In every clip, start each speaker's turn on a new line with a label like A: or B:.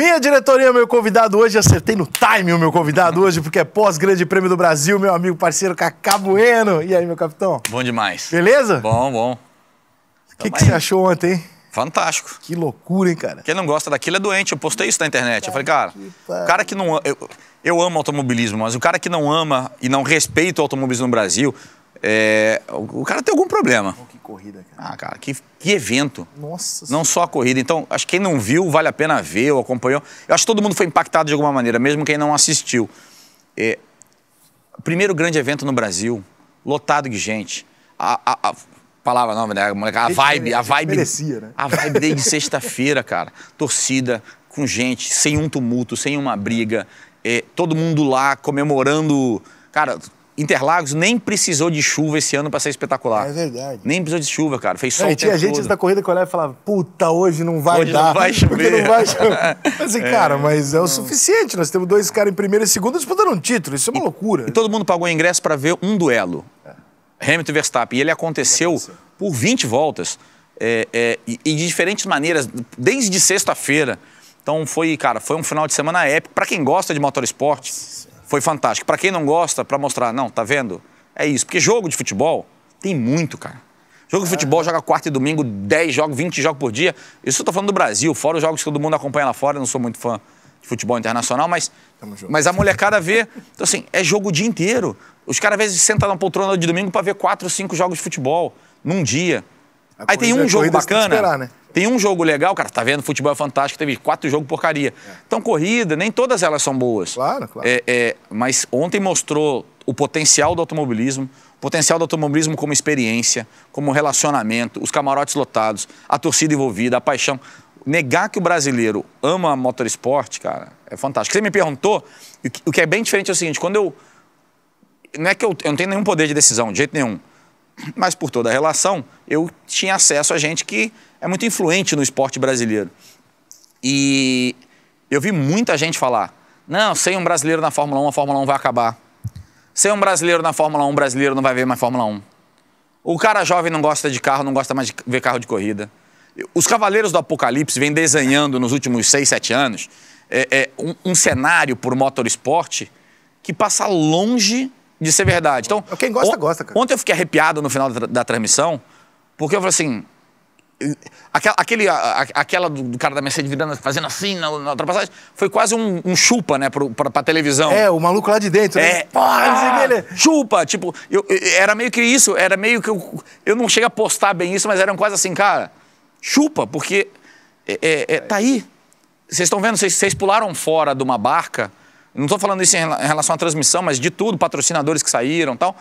A: Minha diretoria, meu convidado hoje, acertei no time o meu convidado hoje, porque é pós-grande prêmio do Brasil, meu amigo parceiro Cacá Bueno. E aí, meu capitão?
B: Bom demais. Beleza? Bom, bom. O que, que você
A: achou ontem, hein?
B: Fantástico. Que
A: loucura, hein, cara?
B: Quem não gosta daquilo é doente. Eu postei isso na internet. eu falei, cara, o cara que não. Eu, eu amo automobilismo, mas o cara que não ama e não respeita o automobilismo no Brasil, é, o, cara tem algum problema. Que corrida, cara. Ah, cara, que, que evento. Nossa. Não senhora. só a corrida. Então, acho que quem não viu, vale a pena ver ou acompanhou. Eu acho que todo mundo foi impactado de alguma maneira, mesmo quem não assistiu. É, primeiro grande evento no Brasil, lotado de gente. A, a, a palavra nova, né? A vibe, a vibe. Merecia,
A: né? A vibe desde sexta-feira,
B: cara. Torcida, com gente, sem um tumulto, sem uma briga. É, todo mundo lá comemorando. Cara, Interlagos nem precisou de chuva esse ano para ser espetacular. É verdade. Nem precisou de chuva, cara. Fez sol. É, tinha gente todo. da
A: corrida que olhava e falava: puta, hoje não vai hoje dar. Não vai chover. Não vai chover. assim, é. cara, mas é o hum. suficiente. Nós temos dois caras em primeiro e segundo disputando um título. Isso é uma e, loucura. E
B: todo mundo pagou ingresso para ver um duelo. É. Hamilton e Verstappen. E ele aconteceu, aconteceu por 20 voltas. É, é, e, e de diferentes maneiras, desde sexta-feira. Então foi, cara, foi um final de semana épico. Para quem gosta de motorsport, foi fantástico. Para quem não gosta, para mostrar, não, tá vendo? É isso. Porque jogo de futebol tem muito, cara. Jogo de é. futebol, joga quarta e domingo, 10 jogos, 20 jogos por dia. Isso eu tô falando do Brasil, fora os jogos que todo mundo acompanha lá fora, eu não sou muito fã de futebol internacional, mas, mas a molecada vê. Então, assim, é jogo o dia inteiro. Os caras às vezes sentam na poltrona de domingo para ver quatro, cinco jogos de futebol num dia. A Aí tem um jogo bacana. Tem, esperar, né? tem, um jogo legal, cara, tá vendo? Futebol é fantástico, teve quatro jogos porcaria. É. Então, corrida, nem todas elas são boas. Claro, claro. É, é, mas ontem mostrou o potencial do automobilismo, o potencial do automobilismo como experiência, como relacionamento, os camarotes lotados, a torcida envolvida, a paixão. Negar que o brasileiro ama motorsport, cara, é fantástico. Você me perguntou, o que é bem diferente é o seguinte, quando eu. Não é que eu, eu não tenho nenhum poder de decisão, de jeito nenhum mas por toda a relação, eu tinha acesso a gente que é muito influente no esporte brasileiro. E eu vi muita gente falar: não, sem um brasileiro na Fórmula 1, a Fórmula 1 vai acabar. Sem um brasileiro na Fórmula 1, o brasileiro não vai ver mais Fórmula 1. O cara jovem não gosta de carro, não gosta mais de ver carro de corrida. Os Cavaleiros do Apocalipse vêm desenhando nos últimos 6, 7 anos é, é, um, um cenário por motorsport que passa longe de ser verdade. Então, é, Quem gosta, gosta, cara. Ontem eu fiquei arrepiado no final da, da transmissão, porque eu falei assim. Aquela, aquele, a, aquela do, do, cara da Mercedes virando, fazendo assim na, na ultrapassagem, foi quase um, um chupa, né, pro, pra, pra, televisão. É, o
A: maluco lá de dentro. Né? É, né? Porra,
B: é. ah, chupa, tipo, eu, eu, era meio que isso, era meio que eu, eu não cheguei a postar bem isso, mas eram quase assim, cara, chupa, porque é, é, é tá aí. Vocês estão vendo, vocês pularam fora de uma barca não estou falando isso em relação à transmissão, mas de tudo, patrocinadores que saíram tal,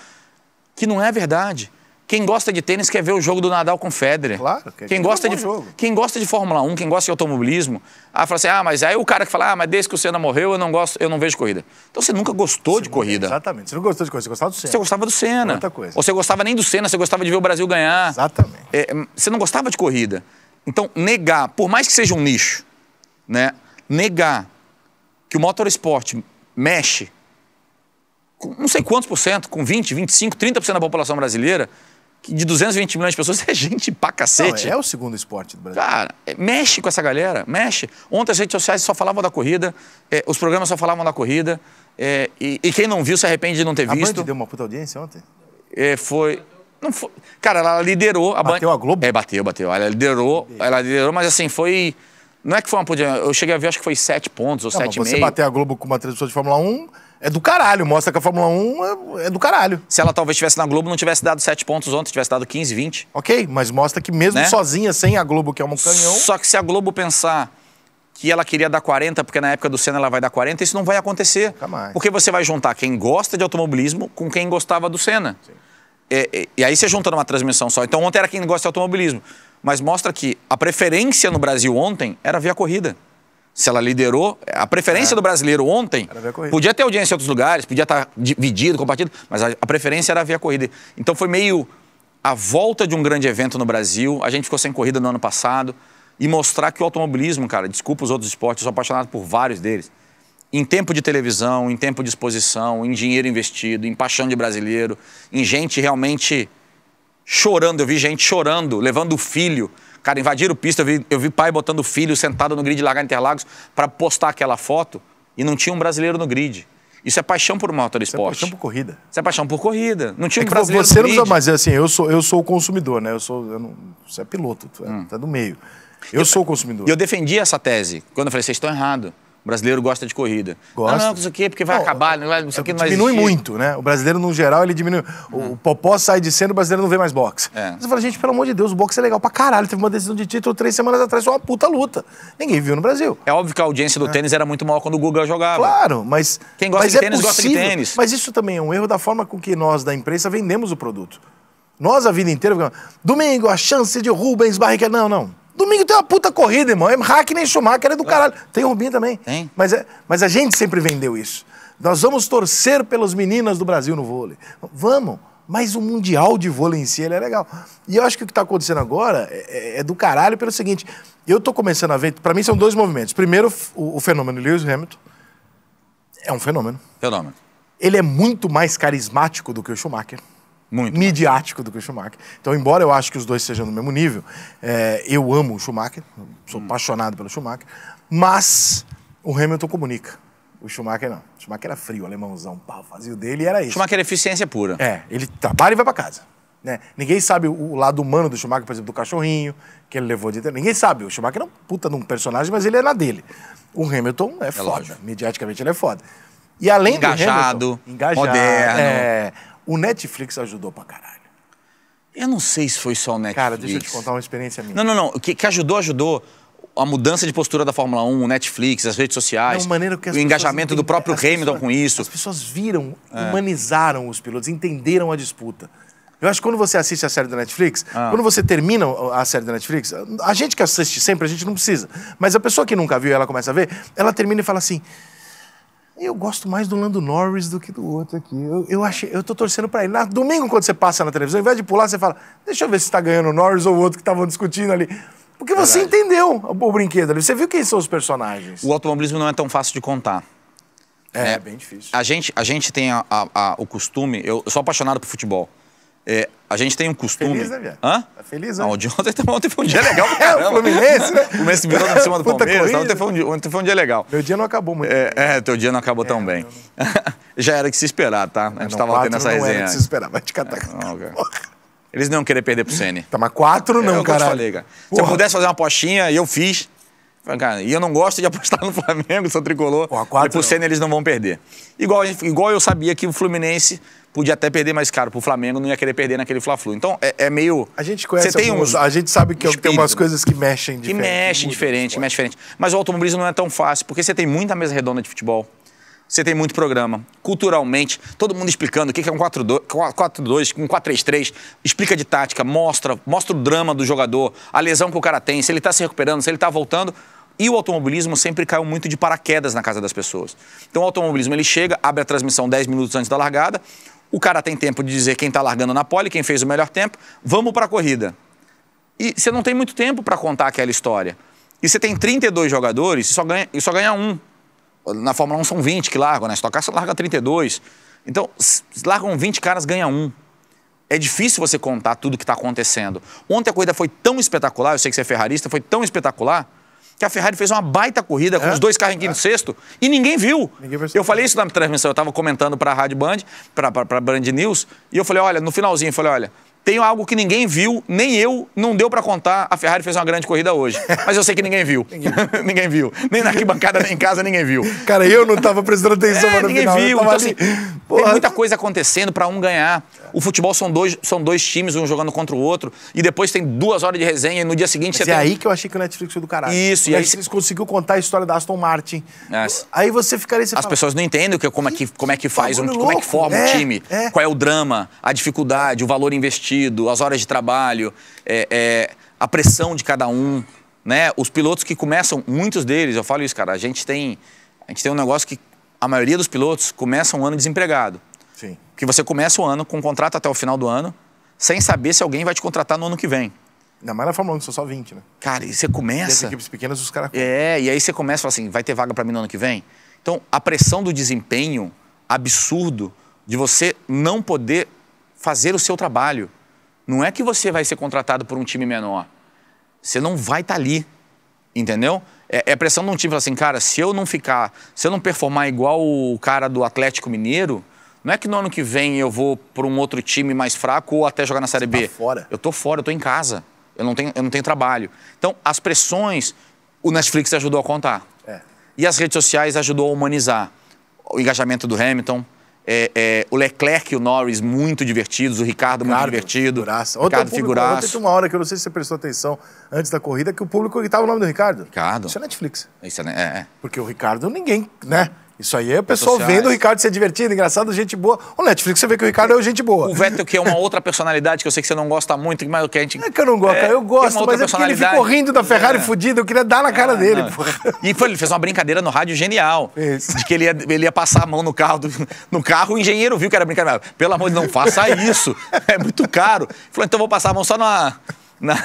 B: que não é verdade. Quem gosta de tênis quer ver o jogo do Nadal com Federer. Claro. quer é quem, gosta é um de, jogo. quem gosta de Fórmula 1, quem gosta de automobilismo, ah, fala assim, ah, mas aí o cara que fala, ah, mas desde que o Senna morreu eu não gosto, eu não vejo corrida. Então você nunca gostou você de corrida.
A: exatamente. Você não gostou de corrida, você gostava do Senna. Você gostava
B: do Senna. coisa. Ou você gostava nem do Senna, você gostava de ver o Brasil ganhar. Exatamente. É, hum, você não gostava de corrida. Então negar, por mais que seja um nicho, né, negar que o motorsport mexe com não sei quantos por cento, com 20, 25, 30% da população brasileira, que de 220 milhões de pessoas é gente pra cacete. Não, é o
A: segundo esporte do Brasil.
B: Cara, é, mexe com essa galera, mexe. Ontem as redes sociais só falavam da corrida, é, os programas só falavam da corrida, é, e, e, quem não viu se arrepende de não ter a visto. A Band
A: deu uma puta audiência ontem?
B: É, foi... Não foi... Cara, ela liderou... A bateu Band... a Globo? É, bateu, bateu. Ela liderou, ela liderou, mas assim, foi... Não é que foi uma podia. Eu cheguei a ver, acho que foi sete pontos ou não, sete e meio. Você bater
A: a Globo com uma transmissão de Fórmula 1 é do caralho. Mostra que a Fórmula 1 é, é do caralho. Se
B: ela talvez estivesse na Globo, não tivesse dado sete pontos ontem, tivesse dado 15, 20. Ok, mas mostra que mesmo né? sozinha,
A: sem a Globo, que é um canhão.
B: Só que se a Globo pensar que ela queria dar 40, porque na época do Senna ela vai dar 40, isso não vai acontecer. Porque você vai juntar quem gosta de automobilismo com quem gostava do Senna. É, é, e aí você junta numa transmissão só. Então ontem era quem gosta de automobilismo mas mostra que a preferência no Brasil ontem era ver a corrida. Se ela liderou, a preferência é. do brasileiro ontem podia ter audiência em outros lugares, podia estar tá dividido, compartido, mas a, a preferência era ver a corrida. Então foi meio a volta de um grande evento no Brasil. A gente ficou sem corrida no ano passado e mostrar que o automobilismo, cara, desculpa os outros esportes, eu sou apaixonado por vários deles. Em tempo de televisão, em tempo de exposição, em dinheiro investido, em paixão de brasileiro, em gente realmente chorando, eu vi gente chorando, levando o filho. Cara, invadiram pista, eu vi, eu vi pai botando o filho sentado no grid Lagar Interlagos para postar aquela foto e não tinha um brasileiro no grid. Isso é paixão por motorsport.
A: Isso é paixão por corrida.
B: Isso é paixão por corrida. Não tinha é um brasileiro Você no não sabe, mas
A: assim, eu sou, eu sou o consumidor, né? Eu sou, eu não, você é piloto, tu é, hum. tá do meio. Eu, eu sou o consumidor. E eu
B: defendi essa tese. Quando eu falei, vocês estão errados. O brasileiro gosta
A: de corrida. Gosta. Ah, não, não, isso aqui, porque vai não, acabar, é, não vai, isso aqui não Diminui muito, né? O brasileiro, no geral, ele diminui. O hum. Popó sai de cena, o brasileiro não vê mais boxe. É. Você fala, gente, pelo amor de Deus, o boxe é legal pra caralho. Teve uma decisão de título três semanas atrás, foi uma puta luta. Ninguém viu no Brasil.
B: É óbvio que a audiência do é. tênis era muito maior quando o
A: Google jogava. Claro, mas. Quem gosta mas de é tênis gosta de tênis. Mas isso também é um erro da forma com que nós, da imprensa, vendemos o produto. Nós, a vida inteira, domingo, a chance de Rubens Barrichello. Não, não. Domingo tem uma puta corrida, irmão. É Hackney Schumacher é do é. caralho. Tem Rubinho também. Tem. Mas, é, mas a gente sempre vendeu isso. Nós vamos torcer pelas meninas do Brasil no vôlei. Vamos. Mas o Mundial de vôlei em si ele é legal. E eu acho que o que está acontecendo agora é, é, é, do caralho pelo seguinte. Eu estou começando a ver. Para mim são dois movimentos. Primeiro, o, o fenômeno Lewis Hamilton. É um fenômeno. Fenômeno. Ele é muito mais carismático do que o Schumacher. Muito midiático do que o Schumacher. Então, embora eu acho que os dois sejam no mesmo nível, é, eu amo o Schumacher, sou hum. apaixonado pelo Schumacher, mas o Hamilton comunica. O Schumacher não. O Schumacher era frio, alemãozão, pau, vazio dele e era isso.
B: Schumacher era é eficiência pura. É,
A: ele trabalha e vai para casa. Né? Ninguém sabe o lado humano do Schumacher, por exemplo, do cachorrinho que ele levou de. Ninguém sabe. O Schumacher é um puta de um personagem, mas ele é na dele. O Hamilton é, é foda. Lógico. Mediaticamente ele é foda. E além engajado, do Hamilton, engajado, moderno. É, o Netflix ajudou pra caralho. Eu não sei se foi só o Netflix. Cara, deixa eu te contar uma experiência minha. Não, não,
B: não. O que, que ajudou, ajudou a mudança de postura da Fórmula 1, o Netflix, as redes sociais, não, maneira que as o engajamento do próprio Hamilton pessoas, com isso. As pessoas
A: viram, é. humanizaram os pilotos, entenderam a disputa. Eu acho que quando você assiste a série da Netflix, ah. quando você termina a série da Netflix, a gente que assiste sempre, a gente não precisa. Mas a pessoa que nunca viu e ela começa a ver, ela termina e fala assim: eu gosto mais do Lando Norris do que do outro aqui. Eu, eu, achei, eu tô torcendo para ele. Na, domingo, quando você passa na televisão, ao invés de pular, você fala: deixa eu ver se está ganhando o Norris ou o outro que estavam discutindo ali. Porque você Verdade. entendeu o, o brinquedo ali, você viu quem são os personagens.
B: O automobilismo não é tão fácil de contar. É, é bem difícil. A gente, a gente tem a, a, a, o costume, eu sou apaixonado por futebol. É, a gente tem um costume. Feliz, né, Hã? Tá feliz, né? Não, de ontem, ontem foi um dia legal. é, o Fluminense, né? O Fluminense virou na cima do Puta Palmeiras. ontem,
A: foi um dia, ontem foi um dia legal. Meu dia não acabou muito.
B: É, é teu dia não acabou é, tão bem. Não... Já era que se esperar, tá? A gente não, tava tendo essa resenha. Não era que se
A: esperar, vai te catar. É, não,
B: Eles não iam querer perder pro Sene. Tá, mas quatro é, não, é, cara. Se eu pudesse fazer uma apostinha, e eu fiz. Cara, e eu não gosto de apostar no Flamengo, sou tricolor. Porra, quatro, e pro Sene eles não vão perder. Igual, igual eu sabia que o Fluminense podia até perder mais caro pro Flamengo, não ia querer perder naquele Fla-Flu. Então, é, é, meio... A gente conhece tem alguns, uns, A
A: gente sabe que espírito, tem umas né? coisas que mexem que diferente. Que
B: mexem diferente, que mexem diferente. Mas o automobilismo não é tão fácil, porque você tem muita mesa redonda de futebol, você tem muito programa. Culturalmente, todo mundo explicando o que é um 4-2, um 4-3-3, explica de tática, mostra, mostra o drama do jogador, a lesão que o cara tem, se ele está se recuperando, se ele está voltando. E o automobilismo sempre caiu muito de paraquedas na casa das pessoas. Então o automobilismo ele chega, abre a transmissão 10 minutos antes da largada, o cara tem tempo de dizer quem está largando na pole, quem fez o melhor tempo, vamos para a corrida. E você não tem muito tempo para contar aquela história. E você tem 32 jogadores e só ganha, e só ganha um. Na Fórmula 1 são 20 que largam, na né? Stock Car você larga 32. Então, largam 20 caras, ganha um. É difícil você contar tudo que está acontecendo. Ontem a corrida foi tão espetacular, eu sei que você é ferrarista, foi tão espetacular que a Ferrari fez uma baita corrida é? com os dois carros em quinto é? sexto e ninguém viu. Ninguém eu falei isso na transmissão, eu estava comentando para a Rádio Band, para Band News, e eu falei, olha, no finalzinho, eu falei, olha, tem algo que ninguém viu, nem eu, não deu para contar. A Ferrari fez uma grande corrida hoje. Mas eu sei que ninguém viu. ninguém. ninguém viu. Nem na arquibancada, nem em casa, ninguém viu.
A: Cara, eu não tava prestando é, atenção é, no ninguém final. Viu. Então, assim,
B: porra. tem muita coisa acontecendo para um ganhar. O futebol são dois, são dois times, um jogando contra o outro. E depois tem duas horas de resenha e no dia seguinte Mas você é tem... aí
A: que eu achei que o Netflix foi do caralho. Isso. e Netflix aí eles conseguiu contar a história da Aston Martin. Nossa. É. Aí
B: você ficaria... As fala... pessoas não entendem o que, como, é que, como é que faz, um, como é que forma é, um time. É. Qual é o drama, a dificuldade, o valor investido as horas de trabalho, é, é, a pressão de cada um. Né? Os pilotos que começam, muitos deles, eu falo isso, cara, a gente tem, a gente tem um negócio que a maioria dos pilotos começa um ano desempregado. Sim. Que você começa o ano com um contrato até o final do ano, sem saber se alguém vai te contratar no ano que vem.
A: Ainda mais na Fórmula 1, que são só 20, né? Cara, e você começa. E as equipes
B: pequenas, os caras. É, e aí você começa e fala assim: vai ter vaga para mim no ano que vem? Então, a pressão do desempenho absurdo de você não poder fazer o seu trabalho. Não é que você vai ser contratado por um time menor. Você não vai estar tá ali, entendeu? É, é pressão de um time falar assim, cara, se eu não ficar, se eu não performar igual o cara do Atlético Mineiro, não é que no ano que vem eu vou para um outro time mais fraco ou até jogar na Série B. Tá fora. Eu tô fora, eu tô em casa. Eu não tenho, eu não tenho trabalho. Então, as pressões, o Netflix ajudou a contar. É. E as redes sociais ajudou a humanizar. O engajamento do Hamilton, é, é, o Leclerc e o Norris muito divertidos, o Ricardo muito Ricardo, divertido. Figuraça. Ricardo ontem, figuraça. Ontem
A: uma hora que eu não sei se você prestou atenção antes da corrida, que o público gritava o nome do Ricardo. Ricardo. Isso é Netflix. Isso é, né, é, é. Porque o Ricardo ninguém, né? Isso aí é o pessoal vendo o Ricardo ser divertido, engraçado, gente boa. O Netflix, você vê que o Ricardo é gente boa. O Vettel,
B: que é uma outra personalidade que eu sei que você não gosta muito, mas que a gente. Não é que eu não gosto, é, eu gosto, mas é porque ele ficou rindo da Ferrari é.
A: fudida, eu queria dar na cara ah, dele.
B: E foi, ele fez uma brincadeira no rádio genial. Isso. De que ele ia, ele ia passar a mão no carro, do, no carro, o engenheiro viu que era brincadeira. Pelo amor de Deus, não faça isso. É muito caro. Ele falou, então vou passar a mão só na na,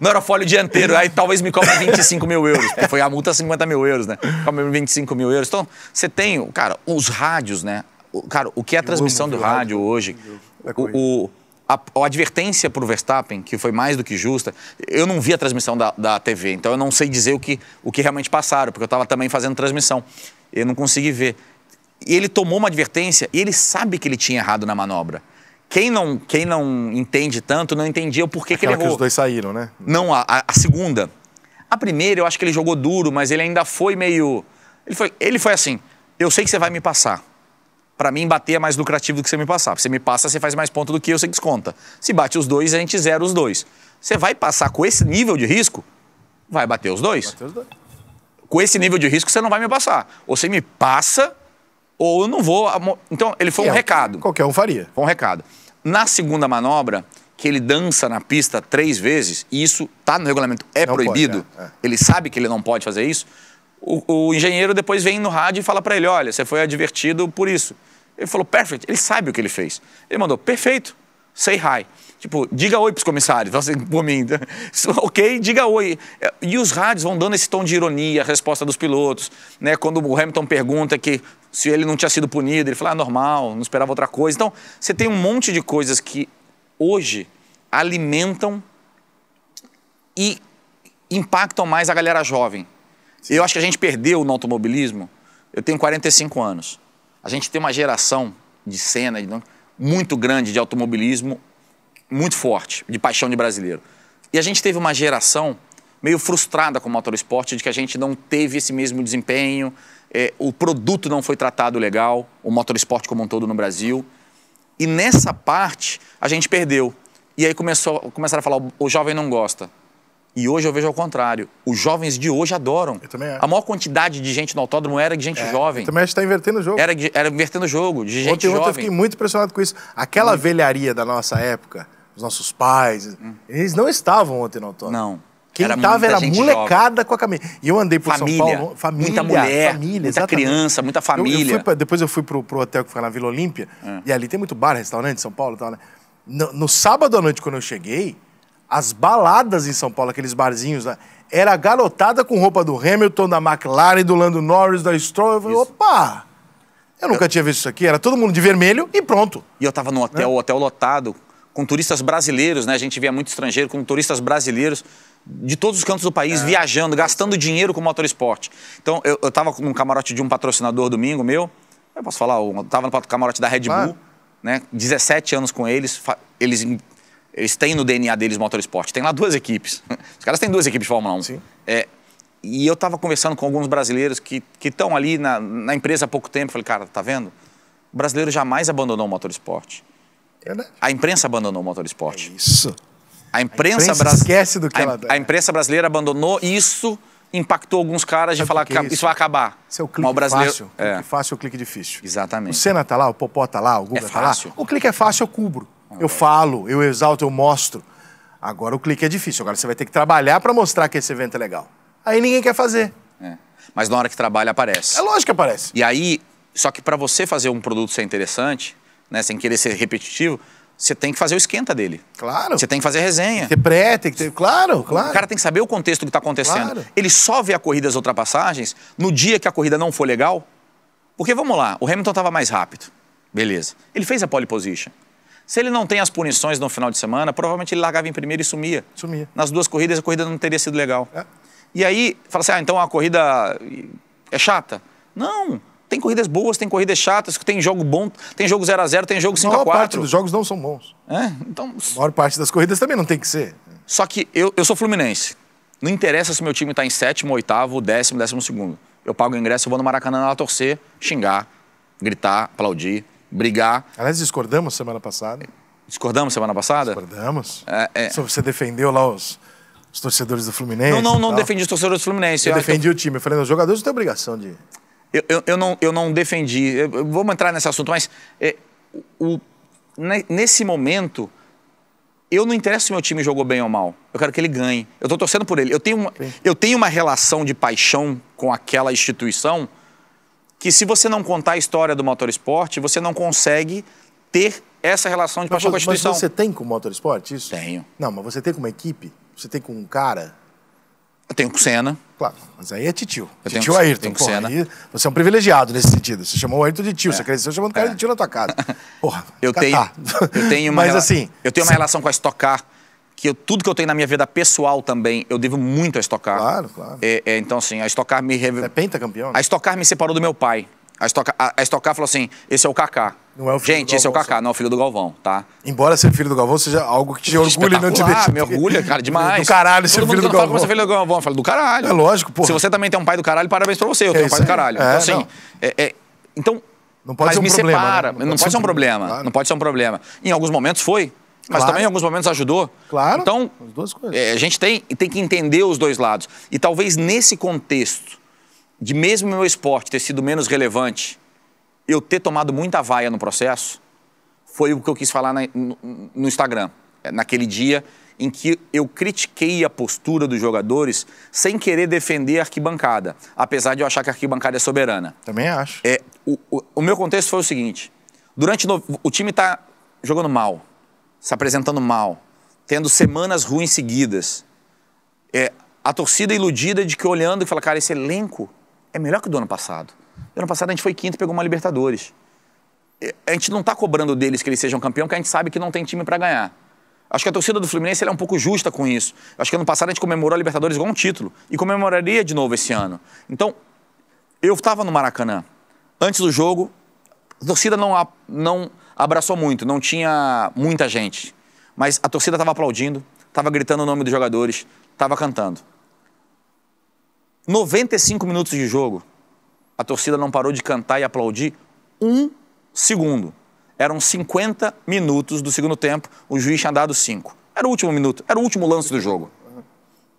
B: no aerofólio dianteiro. Aí talvez me cobre 25 mil euros, porque foi a multa 50 mil euros, né? cobre 25 mil euros. Então, você tem, cara, os rádios, né? O, cara, o que é a transmissão do rádio, rádio hoje? O, o, a, a advertência para o Verstappen, que foi mais do que justa, eu não vi a transmissão da, da TV, então eu não sei dizer o que, o que realmente passaram, porque eu estava também fazendo transmissão. Eu não consegui ver. E ele tomou uma advertência e ele sabe que ele tinha errado na manobra quem não, quem não entende tanto não entendia o porquê Aquela que ele errou. que os dois saíram, né? Não, a, a, segunda. A primeira, eu acho que ele jogou duro, mas ele ainda foi meio. Ele foi, ele foi assim: eu sei que você vai me passar. Para mim, bater é mais lucrativo do que você me passar. Você me passa, você faz mais ponto do que eu, você desconta. Se bate os dois, a gente zera os dois. Você vai passar com esse nível de risco? Vai bater os dois. Bater os dois. Com esse nível de risco, você não vai me passar. Ou você me passa, ou eu não vou. Então, ele foi é, um recado. Qualquer um faria. Foi um recado. Na segunda manobra, que ele dança na pista três vezes, e isso está no regulamento, é não proibido, pode, é, é. ele sabe que ele não pode fazer isso, o, o engenheiro depois vem no rádio e fala para ele, olha, você foi advertido por isso. Ele falou, perfect, ele sabe o que ele fez. Ele mandou, perfeito, say hi. Tipo, diga oi pros comissários, você, por mim. ok, diga oi. E os rádios vão dando esse tom de ironia, a resposta dos pilotos. Né? Quando o Hamilton pergunta que se ele não tinha sido punido, ele fala, ah, normal, não esperava outra coisa. Então, você tem um monte de coisas que hoje alimentam e impactam mais a galera jovem. Sim. Eu acho que a gente perdeu no automobilismo. Eu tenho 45 anos. A gente tem uma geração de cena então, muito grande de automobilismo muito forte, de paixão de brasileiro. E a gente teve uma geração meio frustrada com o motorsport, de que a gente não teve esse mesmo desempenho, é, o produto não foi tratado legal, o motorsport como um todo no Brasil. E nessa parte, a gente perdeu. E aí começou, começaram a falar, o jovem não gosta. E hoje eu vejo ao contrário. Os jovens de hoje adoram. Eu também acho. A maior quantidade de gente no autódromo era de gente é, jovem. também acho que está invertendo o jogo. Era, era invertendo o jogo, de gente ontem, jovem. Ontem eu fiquei
A: muito impressionado com isso. Aquela muito. velharia da nossa época os nossos pais. Hum. Eles não estavam ontem no autódromo. Não. Quem era tava era molecada jovem. com a camisa. E eu andei por família, São Paulo. Família. Muita mulher, família, muita criança, muita família. Eu, eu pra, depois eu fui pro, pro, hotel que fica na Vila Olímpia. É. E ali tem muito bar, restaurante, São Paulo tal, né? No, no, sábado à noite, quando eu cheguei, as baladas em São Paulo, aqueles barzinhos lá, era garotada com roupa do Hamilton, da McLaren, do Lando Norris, da Stroll. Eu falei, isso. opa! Eu nunca eu... tinha visto isso aqui. Era todo mundo de vermelho e pronto. E eu tava
B: no hotel, é. hotel lotado, com turistas brasileiros, né? A gente via muito estrangeiro com turistas brasileiros de todos os cantos do país, é. viajando, gastando dinheiro com motorsport. Então, eu, eu tava num camarote de um patrocinador domingo meu, eu posso falar, eu tava no camarote da Red Bull, ah. né? 17 anos com eles, eles eles têm no DNA deles motorsport. Tem lá duas equipes. Os caras têm duas equipes de Fórmula 1. Sim. É, e eu estava conversando com alguns brasileiros que estão ali na, na, empresa há pouco tempo. Falei, cara, tá vendo? O brasileiro jamais abandonou o motorsport. Verdade. A imprensa abandonou o motorsport. É isso. A imprensa, a imprensa esquece do que a, ela dá. A imprensa brasileira abandonou isso, impactou alguns caras de falar que, que, é que, isso? vai acabar. Seu é o clique brasileiro. fácil,
A: é. clique fácil é o clique difícil. Exatamente. O Senna tá lá, o Popó tá lá, o Google é tá lá. O clique é fácil, eu cubro. Ah, eu é. falo, eu exalto, eu mostro. Agora o clique é difícil. Agora você vai ter que trabalhar para mostrar que esse evento é legal. Aí ninguém quer fazer.
B: É. Mas na hora que trabalha, aparece. É
A: lógico que aparece.
B: E aí, só que para você fazer um produto ser interessante, né, sem querer ser repetitivo, você tem que fazer o esquenta dele. Claro. Você tem que fazer a resenha.
A: Tem que ter pré, tem que ter. Claro,
B: claro. O cara tem que saber o contexto que está acontecendo. Claro. Ele só vê a corrida as ultrapassagens no dia que a corrida não for legal. Porque vamos lá, o Hamilton estava mais rápido. Beleza. Ele fez a pole position. Se ele não tem as punições no final de semana, provavelmente ele largava em primeiro e sumia. Sumia. Nas duas corridas, a corrida não teria sido legal. É. E aí, fala assim: ah, então a corrida é chata? Não. Tem corridas boas, tem corridas chatas, tem jogo bom, tem jogo 0 a 0 tem jogo 5 a 4 A maior parte dos
A: jogos não são bons. É, então... A maior parte das corridas também não tem que ser.
B: Só que eu, eu sou fluminense. Não interessa se meu time está em sétimo, oitavo, décimo, décimo segundo. Eu pago o ingresso, eu vou no Maracanã lá torcer, xingar, gritar, aplaudir, brigar.
A: Aliás, discordamos semana passada. Discordamos semana passada? Discordamos. É, é... Você defendeu lá os, os torcedores do Fluminense? Não, não, não defendi os torcedores do Fluminense. Eu, eu defendi eu... o time. Eu falei, os jogadores não têm obrigação de. Eu, eu, eu, não,
B: eu não defendi, eu, vamos entrar nesse assunto, mas é, o, nesse momento, eu não interessa se meu time jogou bem ou mal. Eu quero que ele ganhe. Eu estou torcendo por ele. Eu tenho, uma, eu tenho uma relação de paixão com aquela instituição que se você não contar a história do motorsport, você não consegue ter essa relação de paixão mas, com a instituição. Mas você
A: tem com o motorsport isso? Tenho. Não, mas você tem com uma equipe? Você tem com um cara? Eu tenho com Senna. Claro, mas aí é titio. Eu titio tenho, Ayrton. Tenho porra, Aí você é um privilegiado nesse sentido. Você chamou o Ayrton de tio, é. você cresceu chamando o cara é. de tio na tua casa. Porra, eu catar. tenho, eu tenho uma mas, rela... assim,
B: eu tenho uma relação com a Estocar que eu, tudo que eu tenho na minha vida pessoal também, eu devo muito a Estocar. Claro, claro. É, é, então, assim, a Estocar me... Você é pentacampeão? Né? A Estocar me separou do meu pai. A Estocar, a, a Estocar falou assim, esse é o Kaká. Não é o filho Gente, do Galvão, esse é o Kaká, não é o filho do Galvão, tá?
A: Embora ser filho do Galvão seja algo que te orgulhe não te Ah, me
B: orgulha, cara, demais. Do caralho ser filho do Galvão. você é filho do Galvão. Eu falo, do caralho. É lógico, pô. Se você também tem um pai do caralho, parabéns pra você. Eu é tenho um pai do caralho. Então, é, então, assim, é- é- então Não pode mas ser um me problema. Né? separa. né? Não, pode ser um problema. claro. Não pode ser um problema. Em alguns momentos foi, mas Claro. também em alguns momentos ajudou. Claro. Então, As duas coisas. é, a gente tem, tem que entender os dois lados. E talvez nesse contexto, de mesmo meu esporte ter sido menos relevante eu ter tomado muita vaia no processo foi o que eu quis falar na, no, no Instagram, eh, naquele dia em que eu critiquei a postura dos jogadores sem querer defender a arquibancada, apesar de eu achar que a arquibancada é soberana. Também acho. É, o, o, o meu contexto foi o seguinte: durante no, o time está jogando mal, se apresentando mal, tendo semanas ruins seguidas. É, a torcida iludida de que olhando e fala, cara, esse elenco é melhor que o do ano passado. Ano passado a gente foi quinto e pegou uma Libertadores. A gente não está cobrando deles que eles sejam campeão, porque a gente sabe que não tem time para ganhar. Acho que a torcida do Fluminense é um pouco justa com isso. Acho que ano passado a gente comemorou a Libertadores igual um título e comemoraria de novo esse ano. Então, eu estava no Maracanã. Antes do jogo, a torcida não, a, não abraçou muito, não tinha muita gente. Mas a torcida estava aplaudindo, estava gritando o nome dos jogadores, estava cantando. 95 minutos de jogo, a torcida não parou de cantar e aplaudir um segundo. Eram 50 minutos do segundo tempo, o juiz tinha dado cinco. Era o último minuto, era o último lance do jogo.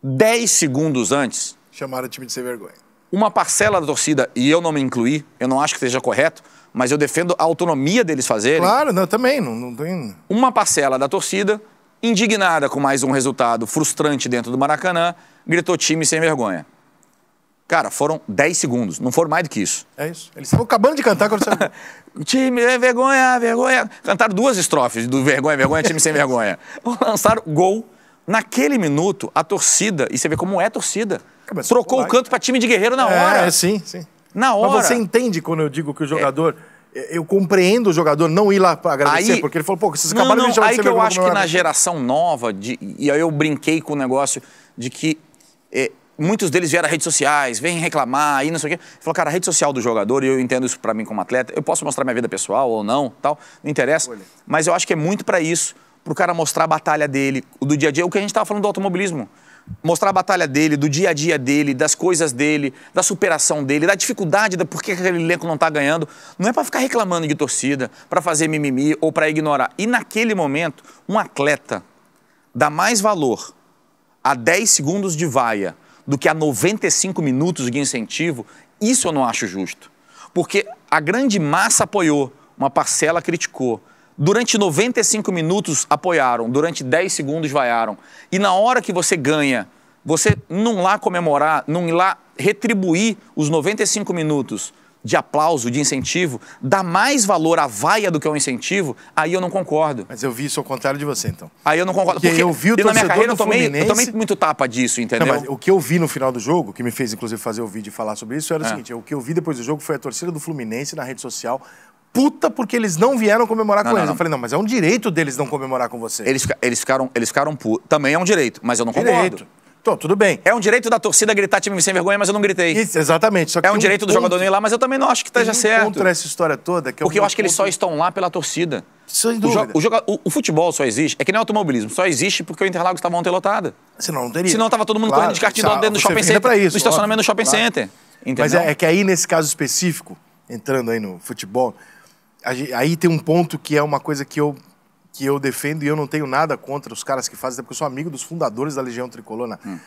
B: Dez segundos antes. Chamaram o time de sem vergonha. Uma parcela da torcida, e eu não me incluí, eu não acho que seja correto, mas eu defendo a autonomia deles fazerem. Claro,
A: não, também, não, não tem. Uma
B: parcela da torcida, indignada com mais um resultado frustrante dentro do Maracanã, gritou time sem vergonha. Cara, foram 10 segundos, não foram mais do que isso.
A: É isso. Eles estavam
B: acabando de cantar quando time é vergonha, vergonha. Cantaram duas estrofes do vergonha, vergonha, time sem vergonha. Lançaram gol. Naquele minuto, a torcida, e você vê como é torcida, trocou o canto para time de guerreiro na é, hora. É, sim, sim. Na hora. Mas você
A: entende quando eu digo que o é. jogador. É. Eu compreendo o jogador não ir lá para agradecer, aí, porque ele falou, pô, vocês acabaram não, não, de chamar Aí que eu acho que na
B: geração nova, de, e aí eu brinquei com o negócio de que é, muitos deles vieram a redes sociais, vêm reclamar aí, não sei o quê. Falou, cara, a rede social do jogador, e eu entendo isso para mim como atleta, eu posso mostrar minha vida pessoal ou não, tal, não interessa. Olha. Mas eu acho que é muito para isso, pro cara mostrar a batalha dele, do dia a dia, o que a gente tava falando do automobilismo. Mostrar a batalha dele, do dia a dia dele, das coisas dele, da superação dele, da dificuldade, da por que aquele elenco não tá ganhando. Não é para ficar reclamando de torcida, para fazer mimimi ou para ignorar. E naquele momento, um atleta dá mais valor a 10 segundos de vaia do que a 95 minutos de incentivo, isso eu não acho justo. Porque a grande massa apoiou, uma parcela criticou. Durante 95 minutos apoiaram, durante 10 segundos vaiaram. E na hora que você ganha, você não lá comemorar, não ir lá retribuir os 95 minutos de aplauso, de incentivo, dá mais valor à vaia do que ao incentivo, aí eu não concordo. Mas eu vi isso ao contrário de você, então. Aí eu não concordo. Porque, porque eu vi o torcedor na minha carreira eu tomei, Fluminense... eu tomei muito tapa disso, entendeu? Não, mas
A: o que eu vi no final do jogo, que me fez inclusive fazer o vídeo e falar sobre isso, era o é. seguinte, o que eu vi depois do jogo foi a torcida do Fluminense na rede social puta porque eles não vieram comemorar não, com não, eles. Não. Eu falei, não, mas é um direito deles não comemorar com você. Eles,
B: eles ficaram, eles ficaram putos. Também é um direito, mas eu não direito. concordo.
A: Então, tudo bem. É
B: um direito da torcida gritar time sem vergonha, mas eu não gritei. Isso, exatamente. é um, um direito ponto... do jogador não ir lá, mas eu também não acho que esteja tá um certo. contra essa história toda que é Porque eu acho que eles só estão lá pela torcida. Sem dúvida. O, joga... o, o, futebol só existe, é que nem o automobilismo, só existe porque o Interlagos estava ontem lotado. Senão não teria. Senão estava todo mundo claro, correndo de cartidão dentro do shopping center, isso, no estacionamento óbvio, do shopping claro. center. Entendeu? Mas é, é que
A: aí, nesse caso específico, entrando aí no futebol, aí tem um ponto que é uma coisa que eu que eu defendo e eu não tenho nada contra os caras que fazem, até porque eu sou amigo dos fundadores da Legião Tricolona. Hum.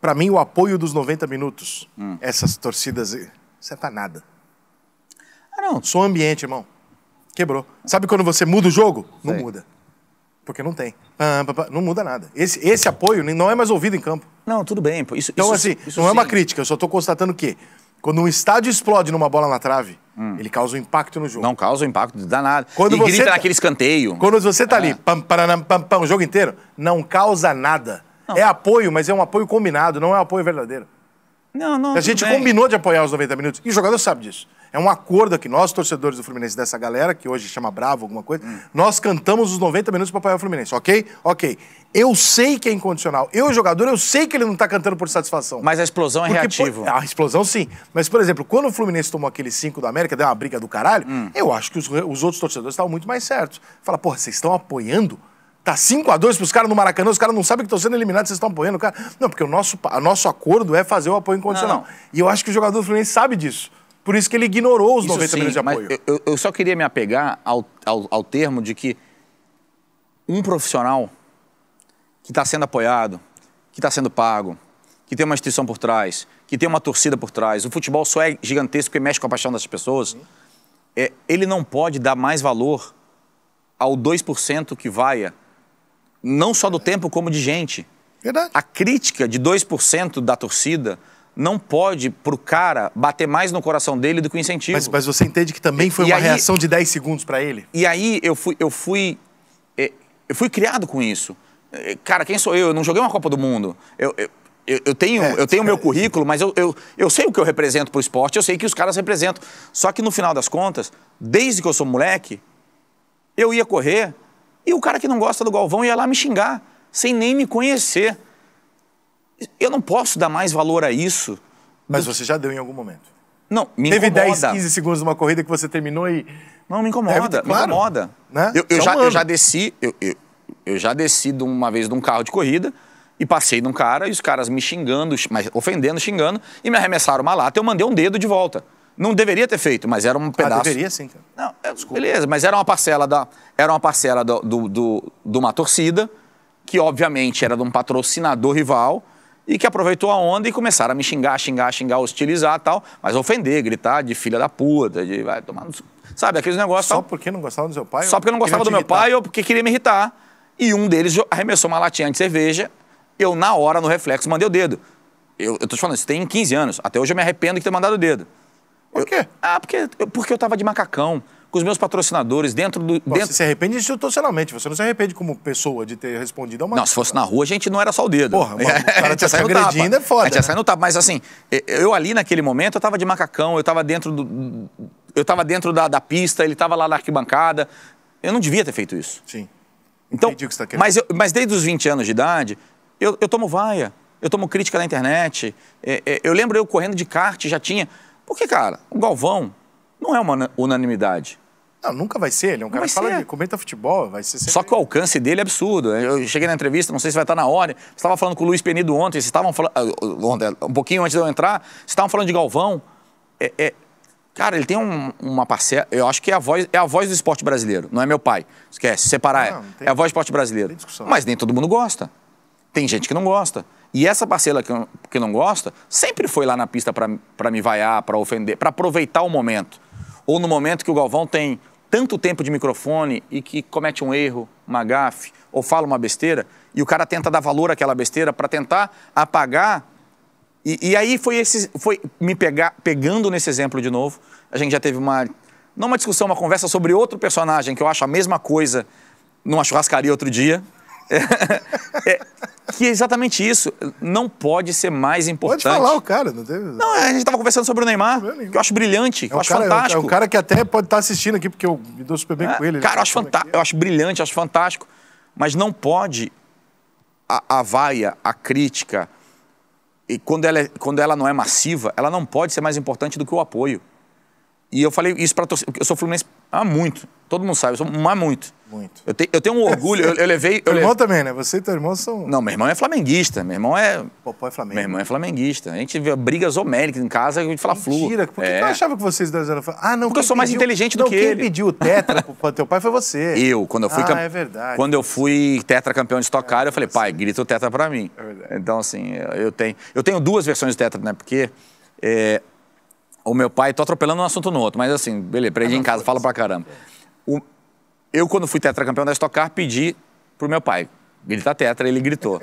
A: Para mim, o apoio dos 90 minutos, hum. essas torcidas, não é para nada. Ah, não. Sou ambiente, irmão. Quebrou. Sabe quando você muda o jogo? Sei. Não muda. Porque não tem. Não muda nada. Esse, esse apoio não é mais ouvido em campo. Não, tudo bem. Isso, então, isso, assim, isso não sim. é uma crítica, eu só estou constatando que quando um estádio explode numa bola na trave, hum. ele causa um impacto no jogo. Não causa um impacto danado. Quando e você grita tá...
B: naquele escanteio.
A: Quando você tá é. ali, pam, paranam, pam, pam, o jogo inteiro, não causa nada. Não. É apoio, mas é um apoio combinado, não é um apoio verdadeiro.
B: Não, não. A gente combinou
A: de apoiar os 90 minutos. E o jogador sabe disso. É um acordo aqui. Nós, torcedores do Fluminense, dessa galera, que hoje chama Bravo, alguma coisa, hum. nós cantamos os 90 minutos para o Fluminense, ok? Ok. Eu sei que é incondicional. Eu, jogador, eu sei que ele não está cantando por satisfação. Mas a explosão é reativa. A explosão, sim. Mas, por exemplo, quando o Fluminense tomou aquele 5 da América, deu uma briga do caralho, hum. eu acho que os, os outros torcedores estavam muito mais certos. Fala, porra, vocês estão apoiando? Tá 5 a 2 pros caras no Maracanã, os caras não sabem que estão sendo eliminados, vocês estão apoiando o cara. Não, porque o nosso, o nosso acordo é fazer o apoio incondicional. Não. E eu acho que o jogador do Fluminense sabe disso. Por isso que ele ignorou os isso 90 sim, de apoio.
B: Eu, eu, só queria me apegar ao, ao, ao termo de que um profissional que está sendo apoiado, que está sendo pago, que tem uma instituição por trás, que tem uma torcida por trás, o futebol só é gigantesco e mexe com a paixão das pessoas, é, ele não pode dar mais valor ao 2% que vaia, não só do tempo, como de gente. Verdade. A crítica de 2% da torcida não pode, pro cara, bater mais no coração dele do que o incentivo. Mas, mas você
A: entende que também foi e uma aí, reação de 10 segundos para ele?
B: E aí eu fui, eu fui. Eh, eu fui criado com isso. Eh, cara, quem sou eu? Eu não joguei uma Copa do Mundo. Eu, eu, eu tenho é, eu tenho é, meu currículo, mas eu, eu, eu sei o que eu represento pro esporte, eu sei que os caras representam. Só que no final das contas, desde que eu sou moleque, eu ia correr e o cara que não gosta do Galvão ia lá me xingar, sem nem me conhecer eu não posso dar mais valor a isso. Mas você já deu em algum momento. Não, me Teve incomoda. 10, 15
A: segundos de uma corrida que você terminou e. Não, me incomoda, ter, claro, me incomoda. Né? Eu, eu é já, eu já
B: desci, eu, eu, eu, já desci de uma vez de um carro de corrida e passei num cara e os caras me xingando, mas ofendendo, xingando, e me arremessaram uma lata. Eu mandei um dedo de volta. Não deveria ter feito, mas era um ah, pedaço. Ah, deveria sim,
A: Não, é, beleza,
B: mas era uma parcela da. Era uma parcela do, do, do, de uma torcida, que obviamente era de um patrocinador rival e que aproveitou a onda e começaram a me xingar, xingar, xingar, hostilizar tal, mas ofender, gritar de filha da puta, de vai tomar
A: Sabe, aqueles negócios. Só tal. porque não gostava do seu pai? Só porque não gostava do meu
B: pai ou porque queria me irritar. E um deles arremessou uma latinha de cerveja, eu, na hora, no reflexo, mandei o dedo. Eu, eu tô te falando, isso tem 15 anos. Até hoje eu me arrependo de ter mandado o dedo. Por quê? Eu, ah, porque, porque
A: eu tava de macacão com os meus patrocinadores dentro do. dentro... Você se arrepende institucionalmente, você não se arrepende como pessoa de ter respondido a uma. Não, se
B: fosse na rua, a gente não era só o dedo. Porra, mano, o cara tinha tá saído agredindo, é foda. A gente né? saindo tapa. Mas assim, eu ali naquele momento, eu tava de macacão, eu tava dentro do. Eu tava dentro da, da pista, ele tava lá na arquibancada. Eu não devia ter feito isso. Sim. Então,
A: tá mas,
B: eu, mas desde os 20 anos de idade, eu, eu tomo vaia, eu tomo crítica na internet. É, é, eu lembro eu correndo de kart, já tinha. Porque, cara, o Galvão, não é uma unanimidade.
A: Não, nunca vai ser. Ele é um não cara que fala, de, comenta futebol, vai ser sempre... Só que o alcance
B: dele é absurdo. Eu cheguei na entrevista, não sei se vai estar na hora. Você estava falando com o Luiz Penido ontem, vocês estavam falando. Ah, um pouquinho antes de eu entrar, vocês estavam falando de Galvão. É, é... Cara, ele tem um, uma parcela. Eu acho que é a, voz, é a voz do esporte brasileiro, não é meu pai. Esquece, separar. Não, é. não tem... é a voz do esporte brasileiro. Mas nem todo mundo gosta. Tem gente que não gosta. E essa parcela que, que não gosta sempre foi lá na pista para me vaiar, para ofender, para aproveitar o momento. Ou no momento que o Galvão tem tanto tempo de microfone e que comete um erro, uma gafe ou fala uma besteira e o cara tenta dar valor àquela besteira para tentar apagar. E, e, aí foi esse, foi me pegar, pegando nesse exemplo de novo. A gente já teve uma, não uma discussão, uma conversa sobre outro personagem que eu acho a mesma coisa numa churrascaria outro dia é, que é exatamente isso. Não pode ser mais
A: importante. Pode falar o cara, não teve. Não, a gente tava conversando sobre o Neymar, que eu acho brilhante, é eu acho é cara, fantástico. É um cara que até pode estar tá assistindo aqui, porque eu me dou super bem é, com ele. Né? Cara, eu
B: acho, fanta eu acho brilhante, acho fantástico. Mas não pode a, a vaia, a crítica, e quando ela, é, quando ela não é massiva, ela não pode ser mais importante do que o apoio. E eu falei isso para torcer, eu sou fluminense há muito, todo mundo sabe, eu sou há muito. Muito. Eu, te, eu tenho um orgulho, eu, eu levei... Meu irmão também, né? Você e teu irmão são... Não, meu irmão é flamenguista, meu irmão é... Popó é flamengo. Meu irmão é flamenguista. A gente vê brigas homéricas em casa, a gente fala flu. Mentira, por que, é. eu
A: achava que vocês dois eram... Ah, não, Porque eu sou mais pediu... inteligente do não, que quem ele. quem pediu o tetra
B: pro teu pai foi você. Eu, quando eu fui... Ah, é verdade. Quando eu fui tetra campeão de tocar, é eu falei, pai, grita o tetra pra mim. É verdade. Então, assim, eu tenho... Eu tenho duas versões do tetra, né? Porque... É... O meu pai, tô tá atropelando um assunto no outro, mas assim, beleza, Prende ah, em casa, fala pra caramba. O eu, quando fui tetracampeão da Stock Car, pedi pro meu pai Grita tá tetra, ele gritou.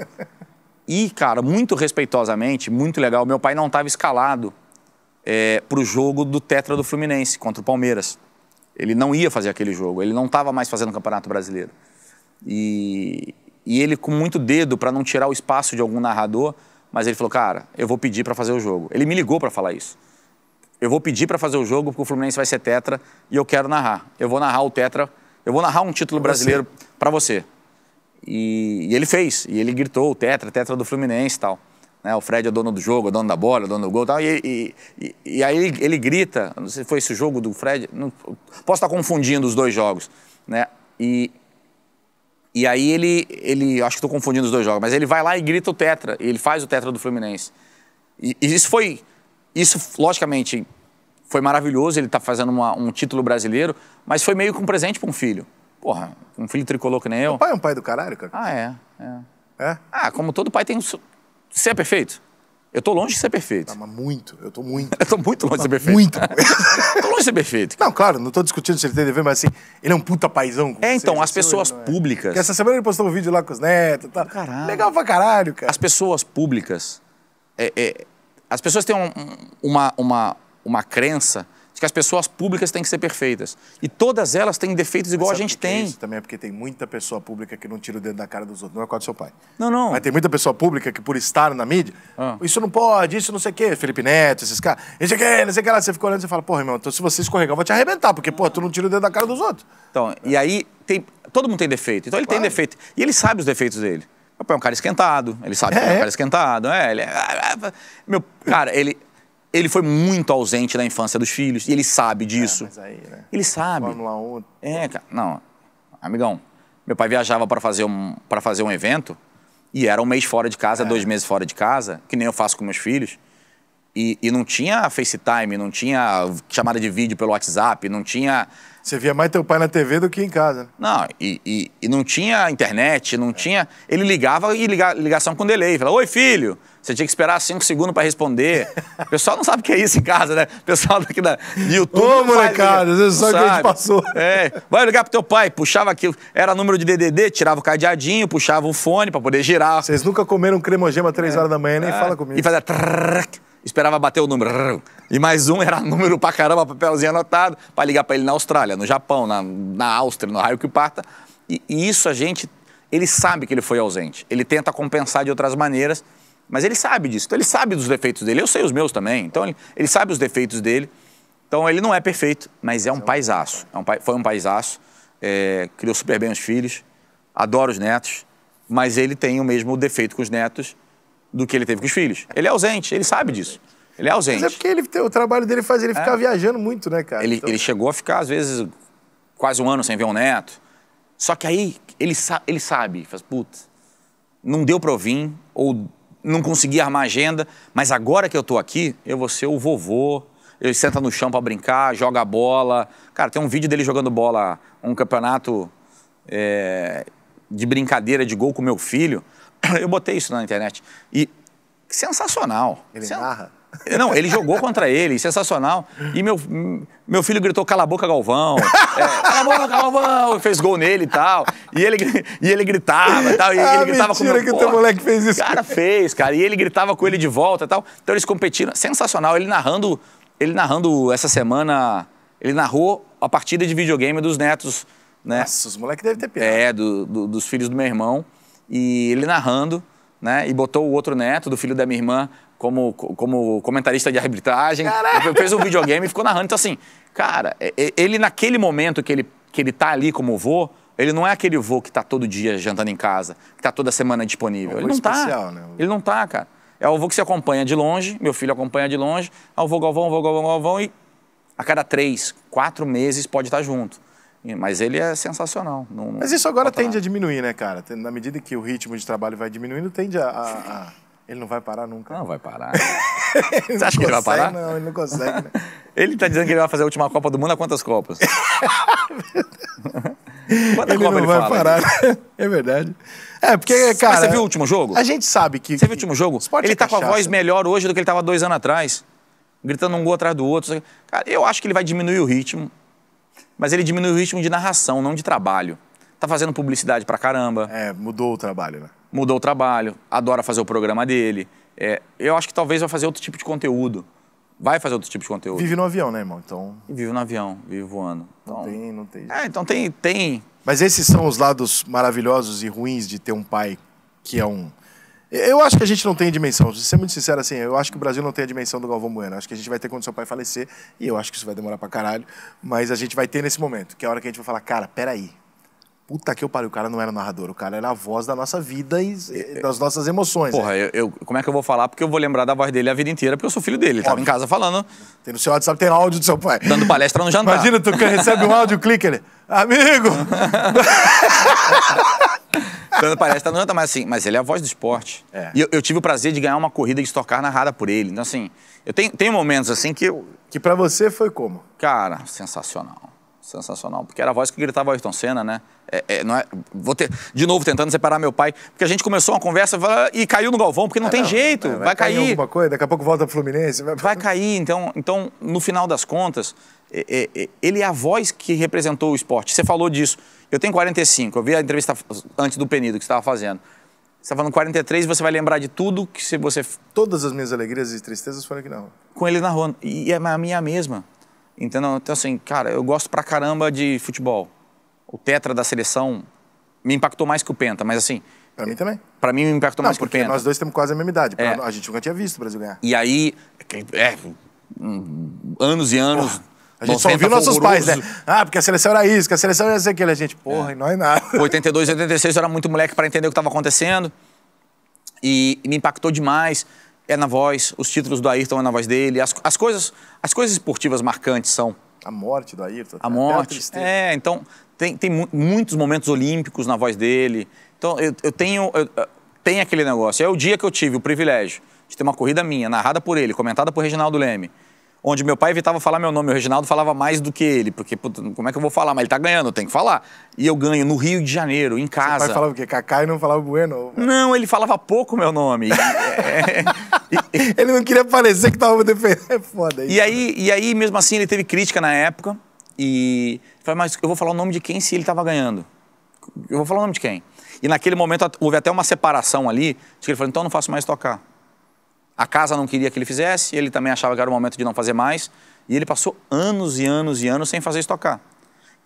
B: E, cara, muito respeitosamente, muito legal, meu pai não estava escalado é, pro jogo do tetra do Fluminense contra o Palmeiras. Ele não ia fazer aquele jogo, ele não estava mais fazendo o Campeonato Brasileiro. E, e ele com muito dedo para não tirar o espaço de algum narrador, mas ele falou: "Cara, eu vou pedir para fazer o jogo". Ele me ligou para falar isso. Eu vou pedir para fazer o jogo porque o Fluminense vai ser tetra e eu quero narrar. Eu vou narrar o tetra eu vou narrar um título brasileiro para você. E, e, ele fez, e ele gritou o tetra, tetra do Fluminense e tal. Né? O Fred é dono do jogo, é dono da bola, é dono do gol tal. e E, e, e aí ele, ele, grita, não sei se foi esse jogo do Fred, não, posso estar confundindo os dois jogos, né? E, e aí ele, ele, acho que estou confundindo os dois jogos, mas ele vai lá e grita o tetra, ele faz o tetra do Fluminense. E, e isso foi, isso logicamente foi maravilhoso ele tá fazendo uma, um título brasileiro, mas foi meio que um presente para um filho. Porra, um filho tricolor que nem eu. O pai é um pai do caralho, cara. Ah, é. É? é? Ah, como todo pai tem. Você é perfeito? Eu tô
A: longe de ser perfeito. Ah, mas muito, eu tô muito. eu tô muito longe de ser perfeito. Muito. tô longe de ser perfeito. Não, claro, não tô discutindo se ele tem dever, mas assim, ele é um puta paizão. É, então, as pessoas é. públicas. Porque essa semana ele postou um vídeo lá com os netos e tá. tal. Caralho. Legal pra caralho, cara. As pessoas públicas. É,
B: é, as pessoas têm um, uma, uma, uma crença de que as pessoas públicas têm que ser perfeitas. E todas elas têm defeitos igual a gente tem. É isso
A: também é porque tem muita pessoa pública que não tira o dedo da cara dos outros. Não é qual do seu pai. Não, não. Mas tem muita pessoa pública que, por estar na mídia, ah. isso não pode, isso não sei o quê. Felipe Neto, esses caras, isso aqui, não sei o que lá. Você fica olhando e fala, porra, irmão, então se você escorregar, eu vou te arrebentar, porque, porra, tu não tira o dedo da cara dos outros. Então, e aí, tem, todo mundo tem defeito. Então ele claro. tem defeito.
B: E ele sabe os defeitos dele. Meu pai é um cara esquentado, ele sabe é, que é um é? cara esquentado, é, ele é... Ah, ah, meu, cara, ele ele foi muito ausente na infância dos filhos e ele sabe é, disso. É, aí, né? Ele sabe. Fórmula 1. É, cara. Não, amigão, meu pai viajava para fazer, um, fazer um evento e era um mês fora de casa, é. dois meses fora de casa, que nem eu faço com meus filhos. E, e não tinha FaceTime, não tinha chamada de vídeo pelo WhatsApp, não tinha você via
A: mais teu pai na TV do que em casa. Né?
B: Não, e, e, e, não tinha internet, não tinha. Ele ligava e ligava, ligação com delay. Falava, oi, filho! Você tinha que esperar cinco segundos para responder. O pessoal não sabe o que é isso em casa, né? O pessoal daqui da YouTube. Ô, molecada, você sabe o que a gente passou. É. Vai ligar pro teu pai, puxava aquilo. Era número de DDD, tirava o cadeadinho, puxava o fone para poder girar.
A: Vocês nunca comeram cremogema três é. horas da manhã, nem é. fala comigo.
B: E fazia esperava bater o número. E mais um era número pra caramba, papelzinho anotado, para ligar para ele na Austrália, no Japão, na, na Áustria, no raio que parta. E, e isso a gente, ele sabe que ele foi ausente. Ele tenta compensar de outras maneiras, mas ele sabe disso. Então ele sabe dos defeitos dele. Eu sei os meus também. Então ele, ele sabe os defeitos dele. Então ele não é perfeito, mas é um paisaço. É um foi um paisaço. É, criou super bem os filhos. Adoro os netos. Mas ele tem o mesmo defeito com os netos do que ele teve com os filhos. Ele é ausente, ele sabe disso. Ele é ausente. Mas é
A: porque ele, o trabalho dele faz ele é. ficar é. viajando muito, né, cara? Ele,
B: então... ele chegou a ficar, às vezes, quase um ano sem ver um neto. Só que aí ele, sa ele sabe, faz, puta. não deu pra eu vir, ou não consegui armar agenda, mas agora que eu tô aqui, eu vou ser o vovô. Ele senta no chão para brincar, joga bola. Cara, tem um vídeo dele jogando bola, um campeonato é, de brincadeira de gol com meu filho. Eu botei isso na internet. E sensacional.
A: Ele Sen... narra? Não, ele
B: jogou contra ele, sensacional. E meu, meu filho gritou: cala a boca, Galvão. É, cala a boca, Galvão. Fez gol nele e tal. E ele, e ele gritava e tal. E ah, ele gritava mentira com o meu, que teu moleque fez isso. cara fez, cara. E ele gritava com ele de volta e tal. Então eles competiram. Sensacional. Ele narrando, ele narrando essa semana. Ele narrou a partida de videogame dos netos,
A: né? Nossa, os moleques devem ter
B: piado. É, do, do, dos filhos do meu irmão e ele narrando, né? E botou o outro neto do filho da minha irmã como, como comentarista de arbitragem. Caraca. Fez um videogame e ficou narrando. Então, assim, cara, ele naquele momento que ele, que ele tá ali como vô, ele não é aquele vô que tá todo dia jantando em casa, que tá toda semana disponível. É ele não tá. Né? Ele não tá, cara. É o vô que se acompanha de longe, meu filho acompanha de longe, é o vô Galvão, o vô Galvão, Galvão, e a cada três, quatro meses pode estar tá junto. Mas ele é sensacional. Não, mas isso agora tende nada.
A: a diminuir, né, cara? Na medida que o ritmo de trabalho vai diminuindo, tende a... a, a... Ele não vai parar nunca. Não vai parar. Você acha que ele vai parar? Não, ele não consegue, né?
B: ele está dizendo que ele vai fazer a última Copa do Mundo A quantas
A: Copas? Quanta ele Copa não ele vai fala, parar. Né? É verdade. É, porque, cara... Mas você viu o último jogo? A gente sabe que... Você viu o último jogo? ele está é com a voz melhor hoje
B: do que ele estava dois anos atrás. Gritando um gol atrás do outro. Cara, eu acho que ele vai diminuir o ritmo mas ele diminuiu o ritmo de narração, não de trabalho. Tá fazendo publicidade pra caramba. É,
A: mudou o trabalho, né?
B: Mudou o trabalho, adora fazer o programa dele. É, eu acho que talvez vai fazer outro tipo de conteúdo. Vai fazer outro tipo de conteúdo. Vive
A: no avião, né, irmão? Então... Vive no avião, vive voando. Então... Não tem, não tem. É, então tem, tem... Mas esses são os lados maravilhosos e ruins de ter um pai que é um eu acho que a gente não tem dimensão. Se ser muito sincero, assim, eu acho que o Brasil não tem a dimensão do Galvão Bueno. Acho que a gente vai ter quando seu pai falecer, e eu acho que isso vai demorar pra caralho, mas a gente vai ter nesse momento, que é a hora que a gente vai falar, cara, peraí, Puta que eu pariu, o cara não era narrador, o cara era a voz da nossa vida e é, é. das nossas emoções. Porra,
B: eu, eu, como é que eu vou falar? Porque eu vou lembrar da voz dele a vida inteira, porque eu sou filho dele, tava em casa falando.
A: Tem no seu WhatsApp, tem áudio do seu pai. Dando palestra no jantar. Imagina, tu recebe um áudio, clica ele, amigo!
B: Dando palestra no jantar, mas assim, mas ele é a voz do esporte. É. E eu, eu, tive o prazer de ganhar uma corrida de estocar narrada por ele. Então assim, eu tenho, tenho momentos assim que Que para você foi como? Cara, sensacional. Sensacional, porque era a voz que gritava Ayrton Senna, né? É, é, não é, vou ter, de novo, tentando separar meu pai, porque a gente começou uma conversa e caiu no Galvão, porque não é, tem não, jeito, vai, vai, cair. cair alguma coisa, daqui a pouco volta pro Fluminense. Vai, vai cair, então, então, no final das contas, é, é, é, ele é a voz que representou o esporte. Você falou disso, eu tenho 45, eu vi a entrevista antes do Penido que você estava fazendo. Você estava no 43, você vai lembrar de tudo que você... Todas as minhas alegrias e tristezas foram aqui na rua. Com ele na rua, e a minha mesma. Entendeu? Então, assim, cara, eu gosto pra caramba de futebol. O tetra da seleção me impactou mais que o penta,
A: mas assim. Pra mim também. Pra mim me impactou não, mais que o penta. Nós dois temos quase a mesma idade. É. A gente nunca tinha visto o Brasil ganhar.
B: E aí, é, é anos e anos. Porra. A gente só viu nossos pais, né?
A: Ah, porque a seleção era isso, que a seleção era ser aquilo. A gente, porra, é. e nós nada.
B: 82, 86 eu era muito moleque para entender o que estava acontecendo. E, e me impactou demais é na voz, os títulos do Ayrton é na voz dele, as, as, coisas, as coisas esportivas marcantes são.
A: A morte do Ayrton. A morte.
B: A é, então tem, tem muitos momentos olímpicos na voz dele. Então eu, eu tenho eu, tem aquele negócio. É o dia que eu tive o privilégio de ter uma corrida minha, narrada por ele, comentada por Reginaldo Leme onde meu pai evitava falar meu nome, o Reginaldo falava mais do que ele, porque como é que eu vou falar? Mas ele tá ganhando, tem que falar. E eu ganho no Rio de Janeiro, em casa. Seu pai falava
A: o quê? Cacá e não falava Bueno?
B: Não, ele falava pouco meu nome. é, é ele
A: não queria parecer que tava defendendo, é foda isso. E aí,
B: né? e aí, mesmo assim, ele teve crítica na época e falei, mas eu vou falar o nome de quem se ele tava ganhando? Eu vou falar o nome de quem? E naquele momento houve até uma separação ali, de que ele falou, então eu não faço mais tocar. A casa não queria que ele fizesse, ele também achava que era o momento de não fazer mais. E ele passou anos e anos e anos sem fazer isso tocar.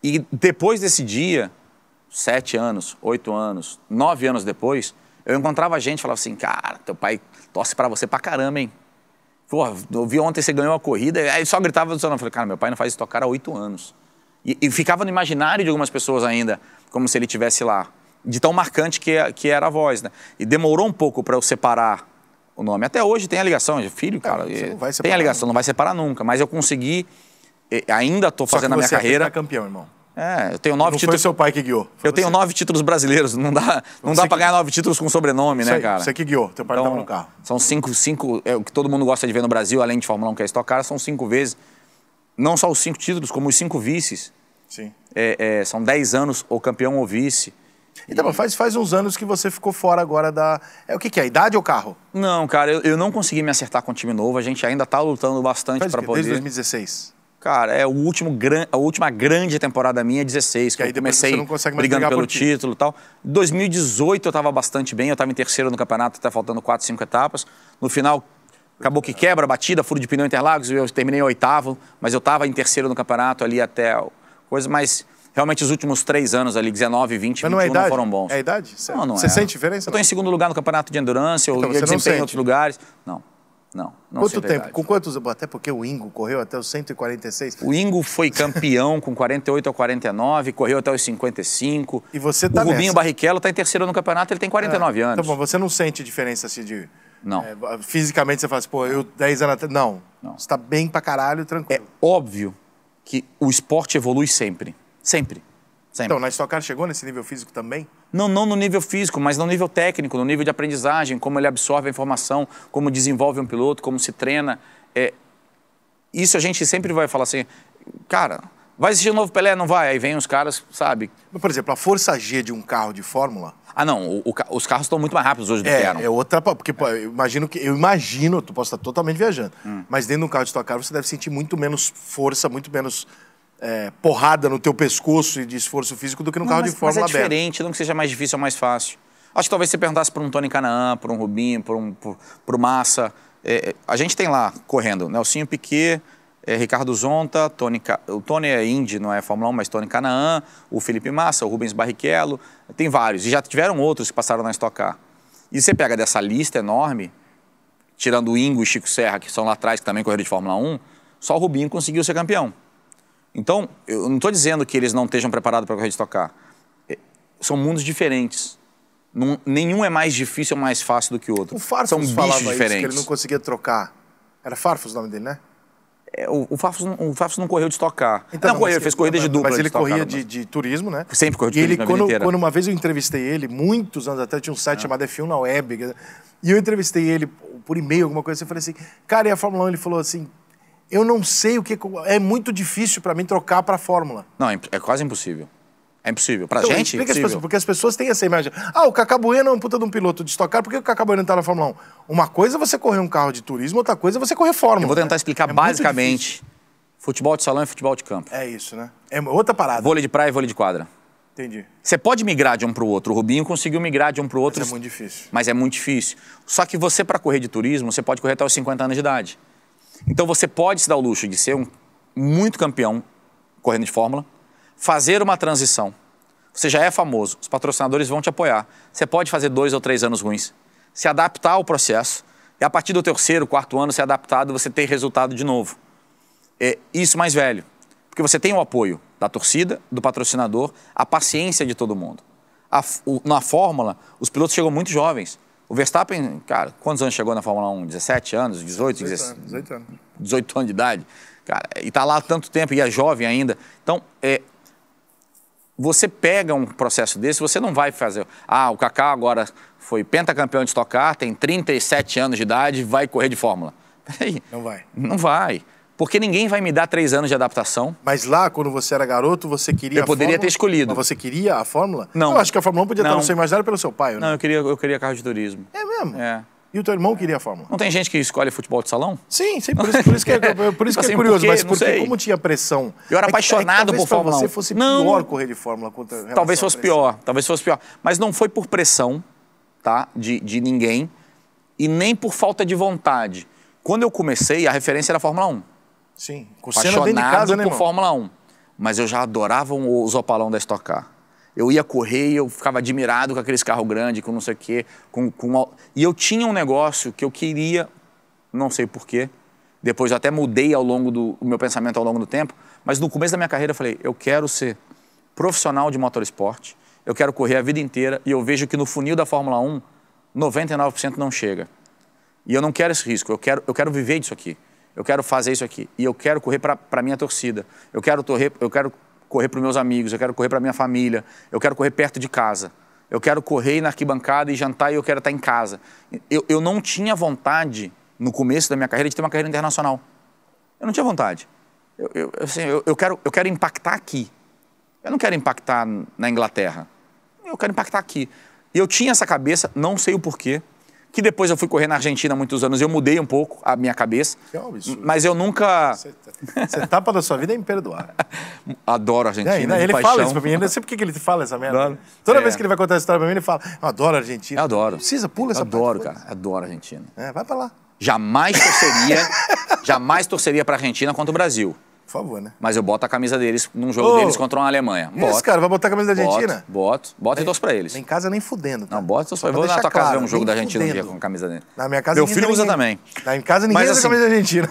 B: E depois desse dia, sete anos, oito anos, nove anos depois, eu encontrava gente e falava assim, cara, teu pai torce para você pra caramba, hein? Porra, eu vi ontem você ganhou a corrida, aí só gritava do seu nome. Eu falei, cara, meu pai não faz isso tocar há oito anos. E, e, ficava no imaginário de algumas pessoas ainda, como se ele tivesse lá. De tão marcante que, é, que era a voz, né? E demorou um pouco para eu separar o nome. Até hoje tem a ligação, é filho, é, cara. É, não vai tem a ligação, né? não vai separar nunca. Mas eu consegui, ainda estou fazendo a minha é carreira. Você campeão, irmão. É, eu tenho nove não títulos. Foi seu pai que guiou. eu tenho nove títulos brasileiros. Não dá, então não dá pra ganhar nove títulos com sobrenome, né, cara? Você que guiou, teu pai então, no carro. São cinco, cinco. É, o que todo mundo gosta de ver no Brasil, além de Fórmula 1 que é Stock Car, são cinco vezes. Não só os cinco títulos, como os cinco vices. Sim. É, é, são dez anos, ou campeão ou vice.
A: Então, e... faz, faz uns anos que você ficou fora agora da. É o que, que é? Idade ou carro?
B: Não, cara, eu, eu não consegui me acertar com o time novo. A gente ainda tá lutando bastante para poder. Desde 2016. Cara, é o último gran... a última grande temporada minha, 16, é que, que aí eu comecei brigando pelo título e tal. 2018 eu estava bastante bem, eu estava em terceiro no campeonato, até faltando quatro cinco etapas. No final, acabou que quebra, batida, furo de pneu Interlagos, eu terminei oitavo, mas eu estava em terceiro no campeonato ali até coisa, mais Realmente, os últimos três anos ali, 19, 20, não 21, é não foram bons. É a idade? Cê, não, não Você é. sente diferença? Eu estou em segundo lugar no campeonato de endurance, eu então, desempenho em outros lugares. Não. Não, não Quanto tempo? Com
A: quantos? Até porque o Ingo correu até os 146.
B: O Ingo foi campeão com 48 a 49, correu até os 55. E você tá O Rubinho nessa. Barrichello está em terceiro no campeonato, ele tem 49 é. Tá anos. Então,
A: bom, você não sente diferença assim de. Não. É, fisicamente você fala assim, pô, eu 10 anos atrás. Não. não. Você está bem pra caralho, tranquilo. É óbvio que o esporte evolui sempre. Sempre. Sempre. Então, na Stock Car chegou nesse nível físico também? Não, não no nível
B: físico, mas no nível técnico, no nível de aprendizagem, como ele absorve a informação, como desenvolve um piloto, como se treina. É, isso a gente sempre vai falar assim, cara, vai existir um novo Pelé? Não vai. Aí vem os caras, sabe? Por exemplo, a força G de um carro de Fórmula. Ah, não. O, o, os carros estão muito mais rápidos hoje do é, que eram. É
A: outra. Porque, é. Pô, eu imagino que. Eu imagino, tu posso estar totalmente viajando. Hum. Mas dentro de um carro de tua cara, você deve sentir muito menos força, muito menos é, porrada no teu pescoço e de esforço físico do que no não, carro mas, de Fórmula mas é aberta.
B: diferente, não que seja mais difícil ou mais fácil. Acho que talvez você perguntasse para um Tony Canaan, para um Rubinho, para um pro, pro Massa. É, é, a gente tem lá, correndo, né? Nelsinho Piquet, é, Ricardo Zonta, Tony, o Tony é Indy, não é Fórmula 1, mas Tony Canaan, o Felipe Massa, o Rubens Barrichello, tem vários. E já tiveram outros que passaram na Stock Car. E você pega dessa lista enorme, tirando o Ingo e Chico Serra, que são lá atrás, que também correram de Fórmula 1, só o Rubinho conseguiu ser campeão. Então, eu não estou dizendo que eles não estejam preparados para correr de tocar. É, são mundos diferentes. nenhum é mais difícil ou mais fácil do que o outro. O Farfus São bichos falava diferentes. Isso, que ele não
A: conseguia trocar. Era Farfus o nome dele, né? É, o, o, Farfus, o Farfus não correu de tocar. Então, não, não correu, ele fez corrida de dupla. Mas ele de corria de, de, turismo, né? Sempre correu de e turismo. Ele, quando, quando, uma vez eu entrevistei ele, muitos anos atrás, tinha um site é. chamado F1 na web. E eu entrevistei ele por e-mail, alguma coisa assim. Eu falei assim, cara, e a Fórmula 1? Ele falou assim, eu não sei o que. É muito difícil para mim trocar para a fórmula.
B: Não, é, é quase impossível. É impossível. Pra então, gente, explica é impossível. As porque
A: as pessoas têm essa imagem. Ah, o Cacabueno é um puta de um piloto de estocar, por que o Cacabueno tá na Fórmula 1? Uma coisa é você correr um carro de turismo, outra coisa é você correr Fórmula. Eu vou tentar explicar é basicamente. Futebol de salão e futebol de campo. É isso, né?
B: É outra parada. Vôlei de praia e vôlei de quadra. Entendi. Você pode migrar de um para o outro. O Rubinho conseguiu migrar de um para o outro. Mas é muito difícil. Mas é muito difícil. Só que você, para correr de turismo, você pode correr até os 50 anos de idade. Então você pode se dar o luxo de ser um muito campeão correndo de fórmula, fazer uma transição. Você já é famoso, os patrocinadores vão te apoiar. Você pode fazer dois ou três anos ruins, se adaptar ao processo e a partir do terceiro, quarto ano, ser adaptado, você ter resultado de novo. É isso mais velho, porque você tem o apoio da torcida, do patrocinador, a paciência de todo mundo. A, o, na fórmula, os pilotos chegam muito jovens. O Verstappen, cara, quantos anos chegou na Fórmula 1? 17 anos, 18, 18 anos. 18 anos, 18 anos de idade. Cara, e está lá há tanto tempo e é jovem ainda. Então, é, você pega um processo desse, você não vai fazer. Ah, o Kaká agora foi pentacampeão de Stock Car, tem 37 anos de idade, vai correr de Fórmula.
A: Peraí. Não vai.
B: Não vai. Porque ninguém vai me dar três anos de adaptação.
A: Mas lá, quando você era garoto, você queria. Eu poderia fórmula, ter escolhido. Mas você queria a fórmula? Não. Eu acho que a Fórmula 1 podia não. estar no seu imaginário pelo seu pai, né? Não,
B: eu queria, eu queria carro de turismo. É
A: mesmo? É. E o teu irmão queria a Fórmula?
B: Não tem gente que escolhe futebol de salão?
A: Sim, sim por, isso, por isso que, é, por isso que é assim, é curioso. Porque, mas porque como tinha pressão... Eu era é apaixonado que, é que por Fórmula 1. você fosse não, pior correr de Fórmula contra Talvez fosse pior,
B: talvez fosse pior. Mas não foi por pressão, tá, de, de ninguém, e nem por falta de vontade. Quando eu comecei, a referência era a Fórmula 1. Sim, com cena dentro de casa, né, por Fórmula 1. Mas eu já adorava os opalão da Stock Car. Eu ia correr e eu ficava admirado com aqueles carros grandes, com não sei o quê. Com, com... E eu tinha um negócio que eu queria, não sei porquê, depois eu até mudei ao longo do meu pensamento ao longo do tempo, mas no começo da minha carreira eu falei, eu quero ser profissional de motorsport, eu quero correr a vida inteira e eu vejo que no funil da Fórmula 1, 99% não chega. E eu não quero esse risco, eu quero, eu quero viver disso aqui eu quero fazer isso aqui. E eu quero correr para a minha torcida. Eu quero, correr, eu quero correr para os meus amigos, eu quero correr para minha família, eu quero correr perto de casa. Eu quero correr na arquibancada e jantar e eu quero estar em casa. Eu, eu não tinha vontade, no começo da minha carreira, de ter uma carreira internacional. Eu não tinha vontade. Eu, eu, assim, eu, eu, quero, eu quero impactar aqui. Eu não quero impactar na Inglaterra. Eu quero impactar aqui. E eu tinha essa cabeça, não sei o porquê que depois eu fui correr na Argentina há muitos anos, eu mudei um pouco a minha
A: cabeça. Que é um absurdo. Mas eu nunca. Essa tá, tá etapa da sua vida é imperdoável. Adoro a Argentina. É, né, Ele paixão. fala isso pra mim, eu não sei por que ele fala essa merda. Adoro. Toda é. vez que ele vai contar essa história pra mim, ele fala: eu
B: adoro a Argentina. Eu adoro. Precisa, pula essa Adoro, parte, cara. Adoro a Argentina. É, vai pra lá. Jamais torceria, jamais torceria pra Argentina contra o Brasil. Por favor, né? Mas eu boto a camisa deles num jogo oh, deles contra uma Alemanha. Boto, isso, cara,
A: vai botar a camisa da Argentina? Boto,
B: boto, boto e torço pra eles. Em
A: casa nem fudendo. Tá? Não, boto, só eu vou na tua claro, casa ver um jogo da Argentina fudendo. um dia com a
B: camisa dele. Na minha casa Meu filho usa ninguém. também.
A: Na em casa ninguém Mas, usa assim, camisa
B: da Argentina.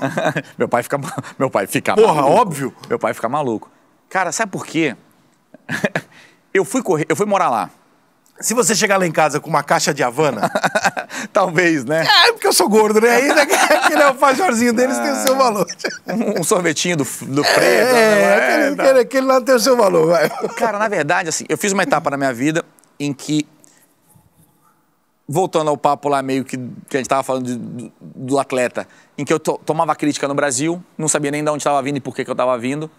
B: meu pai fica, meu pai fica Porra, maluco. Porra, óbvio. Meu pai fica maluco. Cara, sabe por quê? eu, fui correr, eu fui morar lá. Se você chegar lá em casa
A: com uma caixa de Havana. Talvez, né? É, porque eu sou gordo, né? Ainda né, que aquele é alfajorzinho deles ah, tem o seu ah, valor. Um, um sorvetinho do, do preto. É, né? é, aquele, aquele, aquele
B: lá tem o seu valor, vai. Cara, na verdade, assim, eu fiz uma etapa na minha vida em que. Voltando ao papo lá, meio que, que a gente tava falando de, do, do, atleta, em que eu to, tomava crítica no Brasil, não sabia nem de onde estava vindo e por que, que eu estava vindo.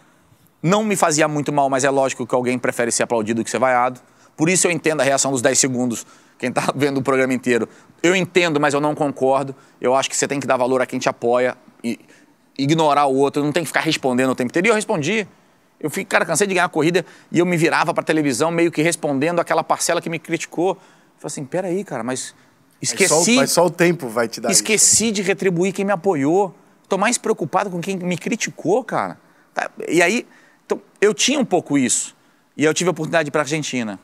B: Não me fazia muito mal, mas é lógico que alguém prefere ser aplaudido que ser vaiado. Por isso eu entendo a reação dos 10 segundos, quem está vendo o programa inteiro. Eu entendo, mas eu não concordo. Eu acho que você tem que dar valor a quem te apoia e ignorar o outro. Não tem que ficar respondendo o tempo inteiro. E eu respondi. Eu fiquei cara, cansei de ganhar a corrida e eu me virava para televisão meio que respondendo aquela parcela que me criticou. falei assim, peraí, cara, mas esqueci... Mas só, mas só
A: o tempo vai te dar
B: Esqueci isso. de retribuir quem me apoiou. Tô mais preocupado com quem me criticou, cara. Tá? E aí, então, eu tinha um pouco isso. E eu tive a oportunidade de ir para Argentina.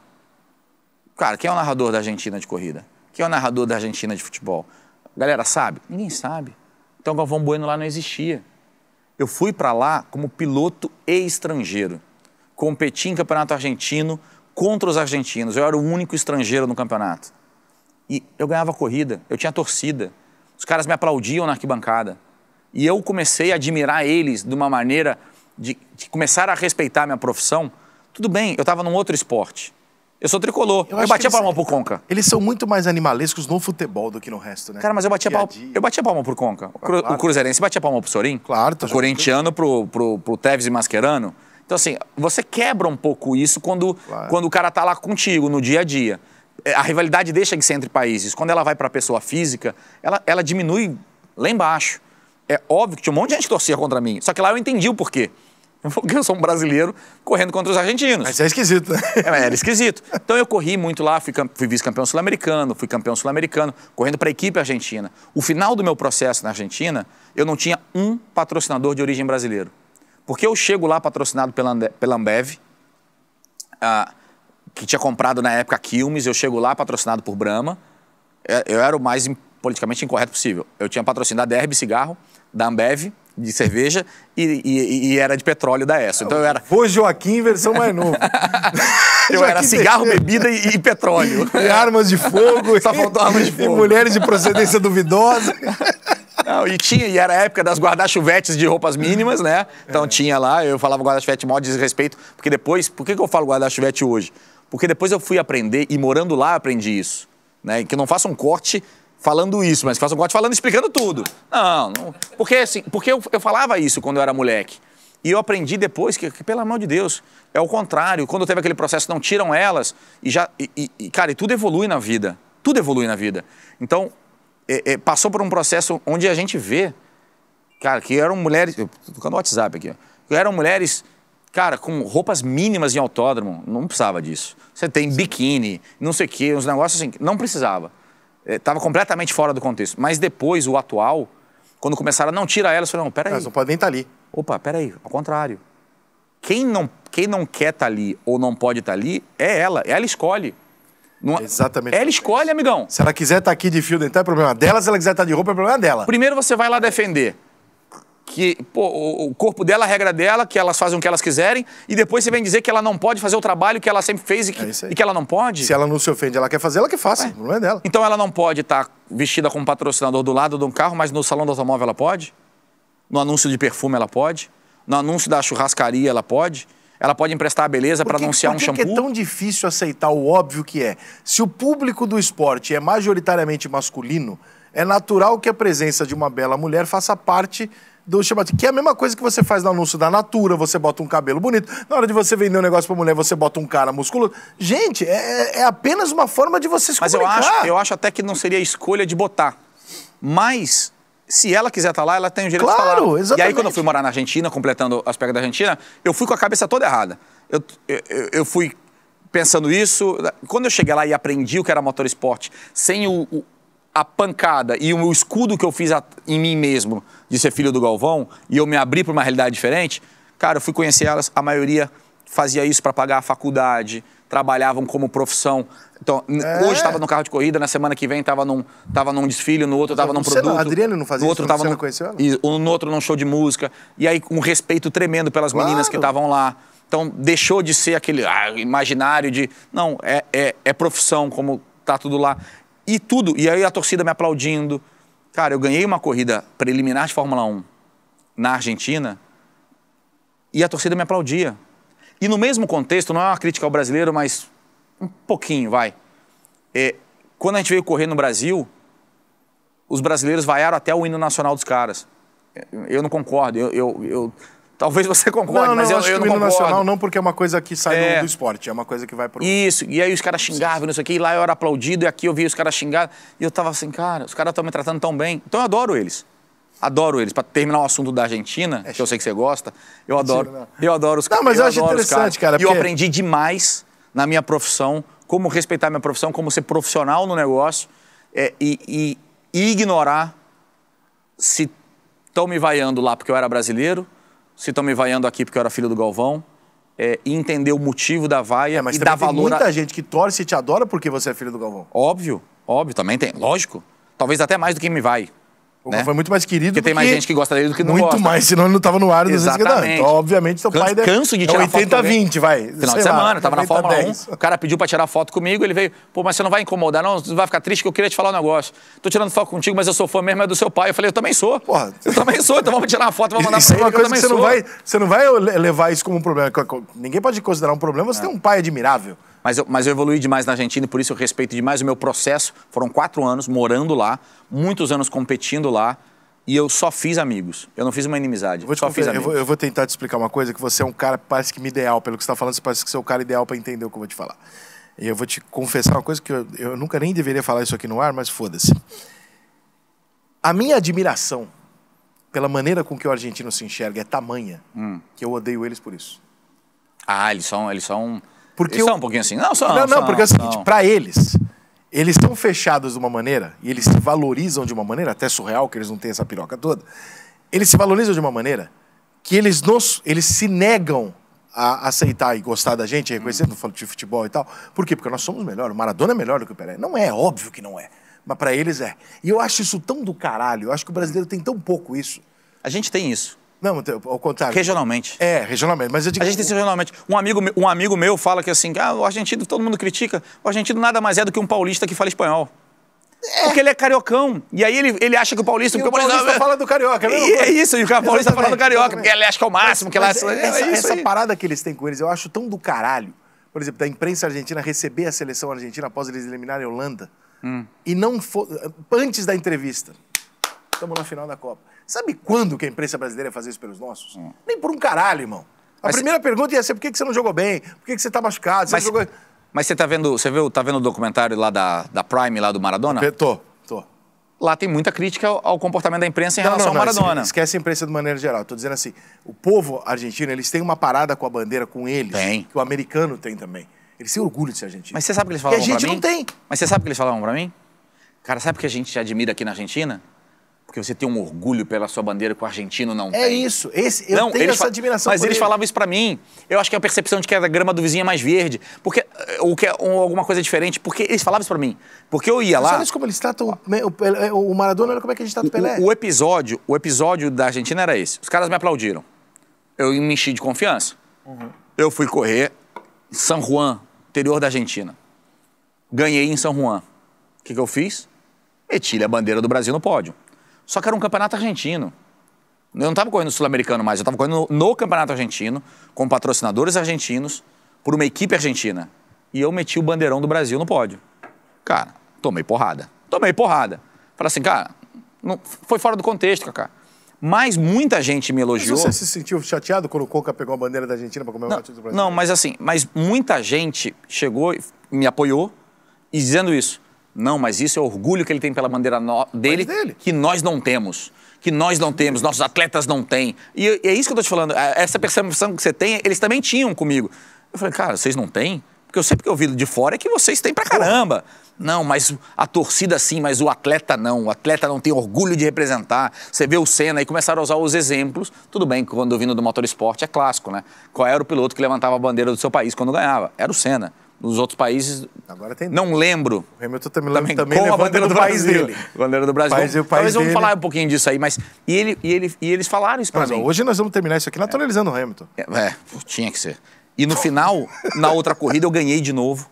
B: Cara, quem é o narrador da Argentina de corrida? Quem é o narrador da Argentina de futebol? Galera, sabe? Ninguém sabe. Então Galvão Bueno lá não existia. Eu fui para lá como piloto e estrangeiro. Competi em campeonato argentino contra os argentinos. Eu era o único estrangeiro no campeonato. E eu ganhava corrida, eu tinha torcida. Os caras me aplaudiam na arquibancada. E eu comecei a admirar eles de uma maneira de, de começar a respeitar a minha profissão. Tudo bem, eu estava num outro esporte. Eu sou tricolor. Eu, eu batia palma pro Conca.
A: Eles são muito mais animalescos no futebol do que no resto, né? Cara, mas eu batia, palma, eu batia palma pro Conca. O, cru, claro. o
B: Cruzeirense batia palma pro Sorim. Claro, tá O corintiano pro, pro, pro Tevez e Mascherano. Então, assim, você quebra um pouco isso quando, claro. quando o cara tá lá contigo no dia a dia. É, a rivalidade deixa de ser entre países. Quando ela vai pra pessoa física, ela, ela diminui lá embaixo. É óbvio que tinha um monte de gente que torcia contra mim. Só que lá eu entendi o porquê. Porque eu sou um brasileiro correndo contra os argentinos. Mas é esquisito, né? É, era esquisito. Então eu corri muito lá, fui, fui vice-campeão sul-americano, fui campeão sul-americano, correndo para a equipe argentina. O final do meu processo na Argentina, eu não tinha um patrocinador de origem brasileiro. Porque eu chego lá patrocinado pela, pela Ambev, ah, que tinha comprado na época a Quilmes, eu chego lá patrocinado por Brahma. É, eu era o mais politicamente incorreto possível. Eu tinha patrocinado a Derby Cigarro, da Ambev, de cerveja e, e, e, era de petróleo da ESSO. Então eu era. Vou Joaquim
A: versão mais novo. eu era cigarro, bebida e, e, petróleo. E armas de fogo. Só faltou armas de fogo. E mulheres de procedência duvidosa.
B: Não, e tinha, e era a época das guarda-chuvetes de roupas mínimas, né? Então é. tinha lá, eu falava guarda-chuvete mal desrespeito, porque depois, por que, que eu falo guarda-chuvete hoje? Porque depois eu fui aprender, e morando lá aprendi isso, né? Que eu não faça um corte falando isso, mas faça um corte falando, explicando tudo. Não, não porque assim, porque eu, eu falava isso quando eu era moleque. E eu aprendi depois que, que, pelo amor de Deus, é o contrário. Quando teve aquele processo, não tiram elas e já. E, e cara, e tudo evolui na vida. Tudo evolui na vida. Então, é, é, passou por um processo onde a gente vê, cara, que eram mulheres. Eu tô o WhatsApp aqui, ó, que eram mulheres cara, com roupas mínimas em autódromo, não precisava disso. Você tem biquíni, não sei o quê, uns negócios assim, não precisava estava é, completamente fora do contexto. Mas depois, o atual, quando começaram a não tirar eu falei, não, peraí. Elas não pode nem estar tá ali. Opa, peraí, ao contrário. Quem não, quem não quer estar tá ali ou não pode estar tá ali é ela, ela escolhe. Não, Exatamente. Ela escolhe,
A: amigão. Se ela quiser estar aqui de fio dental, é problema dela. Se ela quiser estar de roupa, é problema dela.
B: Primeiro você vai lá defender que pô, o corpo dela, a regra dela, que elas fazem o que elas quiserem, e depois você vem dizer que ela não pode fazer o trabalho que ela sempre fez e que, é e que ela
A: não pode? Se ela não se ofende, ela quer fazer, ela que faça, não é dela.
B: Então ela não pode estar tá vestida como patrocinador do lado de um carro, mas no salão do automóvel ela pode? No anúncio de perfume ela pode? No anúncio da churrascaria ela pode? Ela pode emprestar a beleza para anunciar um shampoo? Por que é
A: tão difícil aceitar o óbvio que é? Se o público do esporte é majoritariamente masculino, é natural que a presença de uma bela mulher faça parte do chamado, que é a mesma coisa que você faz no anúncio da Natura, você bota um cabelo bonito. Na hora de você vender um negócio para mulher, você bota um cara musculoso. Gente, é, é, é apenas uma forma de você se Mas comunicar. eu
B: acho, eu acho até que não seria a escolha de botar. Mas se ela quiser estar tá lá, ela tem o direito claro, de estar tá lá. Claro, exatamente. E aí, quando eu fui morar na Argentina, completando as pegas da Argentina, eu fui com a cabeça toda errada. Eu, eu, eu fui pensando isso. Quando eu cheguei lá e aprendi o que era motor esporte, sem o a pancada e o escudo que eu fiz a, em mim mesmo de ser filho do Galvão e eu me abri para uma realidade diferente, cara, eu fui conhecer elas, a maioria fazia isso para pagar a faculdade, trabalhavam como profissão. Então, é. hoje estava no carro de corrida, na semana que vem estava num, tava num desfile, no outro estava num produto. Não, a não fazia no outro isso, tava no, conheceu ela? E, no outro num show de música. E aí, um respeito tremendo pelas claro. meninas que estavam lá. Então, deixou de ser aquele ah, imaginário de. Não, é, é, é profissão, como tá tudo lá. E tudo, e aí a torcida me aplaudindo. Cara, eu ganhei uma corrida preliminar de Fórmula 1 na Argentina e a torcida me aplaudia. E no mesmo contexto, não é uma crítica ao brasileiro, mas um pouquinho, vai. É, quando a gente veio correr no Brasil, os brasileiros vaiaram até o hino nacional dos caras. Eu não concordo. Eu, eu, eu Talvez você concorde, não, mas não, eu, eu não concordo. nacional
A: não, porque é uma coisa que sai é. do, do, esporte, é uma coisa que vai pro... Isso, e aí os caras xingavam, não sei o quê, e lá eu era aplaudido, e aqui
B: eu via os caras xingar, e eu tava assim, cara, os caras estão me tratando tão bem. Então eu adoro eles. Adoro eles. Para terminar o assunto da Argentina, é que eu sei que você gosta, eu é adoro. Mentira, né? eu adoro os caras. Não, mas eu, eu acho interessante, cara. e porque... eu aprendi demais na minha profissão, como respeitar minha profissão, como ser profissional no negócio é, e, e ignorar se estão me vaiando lá porque eu era brasileiro se estão me vaiando aqui porque eu era filho do Galvão. É, entender o motivo da vaia é, mas e dar valor. Tem muita a...
A: gente que torce e te adora porque você é filho do Galvão.
B: Óbvio, óbvio, também tem, lógico. Talvez até mais do que me vai. Né? Foi muito mais querido Porque tem mais que... gente que
A: gosta dele do que não muito gosta. Muito mais, senão ele não estava no ar é dos Então, obviamente, seu pai... Canso de é tirar é 80 foto 20, vai. Final Sei de semana, lá, tava na Fórmula 10.
B: 1, o cara pediu para tirar foto comigo, ele veio, pô, mas você não vai incomodar não? Você vai ficar triste que eu queria te falar um negócio. Tô tirando foto contigo, mas eu sou fã mesmo, é do seu pai. Eu falei, eu também sou. Porra. Eu também sou, então vamos tirar uma foto, vamos mandar isso pra ele, é uma coisa que você sou. não vai
A: Você não vai levar isso como um problema. Ninguém pode considerar um problema, você é. tem um pai admirável
B: mas eu, mas eu evolui demais na Argentina e por isso eu respeito demais o meu processo. Foram quatro anos morando lá, muitos anos competindo lá. E eu só fiz amigos. Eu
A: não fiz uma inimizade. Eu vou, só fiz amigos. Eu vou, eu vou tentar te explicar uma coisa que você é um cara, parece que me ideal. Pelo que você está falando, você parece que você é o cara ideal para entender o que eu vou te falar. E eu vou te confessar uma coisa que eu, eu nunca nem deveria falar isso aqui no ar, mas foda-se. A minha admiração pela maneira com que o argentino se enxerga é tamanha hum. que eu odeio eles por isso.
B: Ah, eles são, eles são porque eles eu... são um pouquinho assim. Não, são. Não, não, são, porque é o seguinte, para
A: eles, eles estão fechados de uma maneira, e eles se valorizam de uma maneira, até surreal que eles não têm essa piroca toda, eles se valorizam de uma maneira que eles, nos, eles se negam a aceitar e gostar da gente, reconhecendo não de futebol e tal. Por quê? Porque nós somos melhor, o Maradona é melhor do que o Pelé. Não é, óbvio que não é. Mas para eles é. E eu acho isso tão do caralho, eu acho que o brasileiro tem tão pouco isso. A gente tem isso. Não, ao contrário. Regionalmente. É, regionalmente. Mas eu digo... A gente tem regionalmente. Um
B: amigo, um amigo meu fala que assim, ah, o argentino, todo mundo critica, o argentino nada mais é do que um paulista que fala espanhol. É. Porque ele é cariocão. E aí ele, ele acha que o paulista. E o paulista, paulista é- fala do
A: carioca, E né? É isso, e o paulista fala do carioca, é. porque ele acha que é o máximo, é mas, que mas É, essa, é essa parada que eles têm com eles, eu acho tão do caralho. Por exemplo, da imprensa argentina receber a seleção argentina após eles eliminarem a Holanda. Hum. E não for, antes da entrevista estamos na final da Copa. Sabe quando que a imprensa brasileira ia fazer isso pelos nossos? Hum. Nem por um caralho, irmão. A mas primeira pergunta ia ser por que, que você não jogou bem? Por que, que você está machucado? Você mas, jogou...
B: você tá vendo, você viu, tá vendo o documentário lá da, da Prime,
A: lá do Maradona? Eu tô,
B: tô. Lá tem muita crítica ao, comportamento da imprensa em não, relação não, não, ao Maradona.
A: Esquece a imprensa de maneira geral. Estou dizendo assim, o povo argentino, eles têm uma parada com a bandeira com eles. Tem. Que o americano tem também.
B: Eles têm orgulho de ser
A: argentino. Mas você sabe o que eles falavam para mim? a gente não tem. Mas você sabe o que eles falavam
B: para mim? Cara, sabe o que a gente admira aqui na Argentina? porque você tem um orgulho pela sua bandeira que o argentino não é tem. É
A: isso. Esse, eu não, tenho essa admiração. Mas eles ele. falavam
B: isso para mim. Eu acho que é a percepção de que a grama do vizinho é mais verde, porque eh, ou que é ou alguma coisa diferente, porque eles falavam isso para mim. Porque eu ia lá. Mas
A: como eles tratam o, o, o Maradona, olha como é que a gente trata o Pelé. O,
B: o, episódio, o episódio da Argentina era esse. Os caras me aplaudiram. Eu me enchi de confiança. Uhum. Eu fui correr em San Juan, interior da Argentina. Ganhei em San Juan. O que, que eu fiz? Meti a bandeira do Brasil no pódio. Só que era um campeonato argentino. Eu não estava correndo sul-americano mais, eu estava correndo no, no, campeonato argentino, com patrocinadores argentinos, por uma equipe argentina. E eu meti o bandeirão do Brasil no pódio. Cara, tomei porrada. Tomei porrada. Falei assim, cara, não, foi fora do contexto, Cacá. Mas muita gente me elogiou. Mas você se
A: sentiu chateado quando o Coca pegou a bandeira da Argentina para comemorar o título do Brasil? Não, mas
B: assim, mas muita gente chegou, e me apoiou, e dizendo isso. Não, mas isso é orgulho que ele tem pela bandeira no... dele, dele, que nós não temos. Que nós não temos, nossos atletas não têm. E, e é isso que eu tô te falando. É, essa percepção que você tem, eles também tinham comigo. Eu falei, cara, vocês não têm? Porque eu sempre que eu ouvi de fora é que vocês têm pra caramba. Não, mas a torcida sim, mas o atleta não. O atleta não tem orgulho de representar. Você vê o Senna e começaram a usar os exemplos. Tudo bem, quando vindo do motor esporte é clássico, né? Qual era o piloto que levantava a bandeira do seu país quando ganhava? Era o Senna. Nos outros países, Agora tem não lembro. O Hamilton também, também, também com a bandeira do, do país dele. A
A: bandeira do Brasil. Talvez vamos falar um
B: pouquinho disso aí, mas... E, ele, e, ele, e eles falaram isso para mim.
A: Hoje nós vamos terminar isso aqui naturalizando é. o Hamilton. É, é, tinha que ser. E no
B: final, na outra corrida, eu ganhei de novo.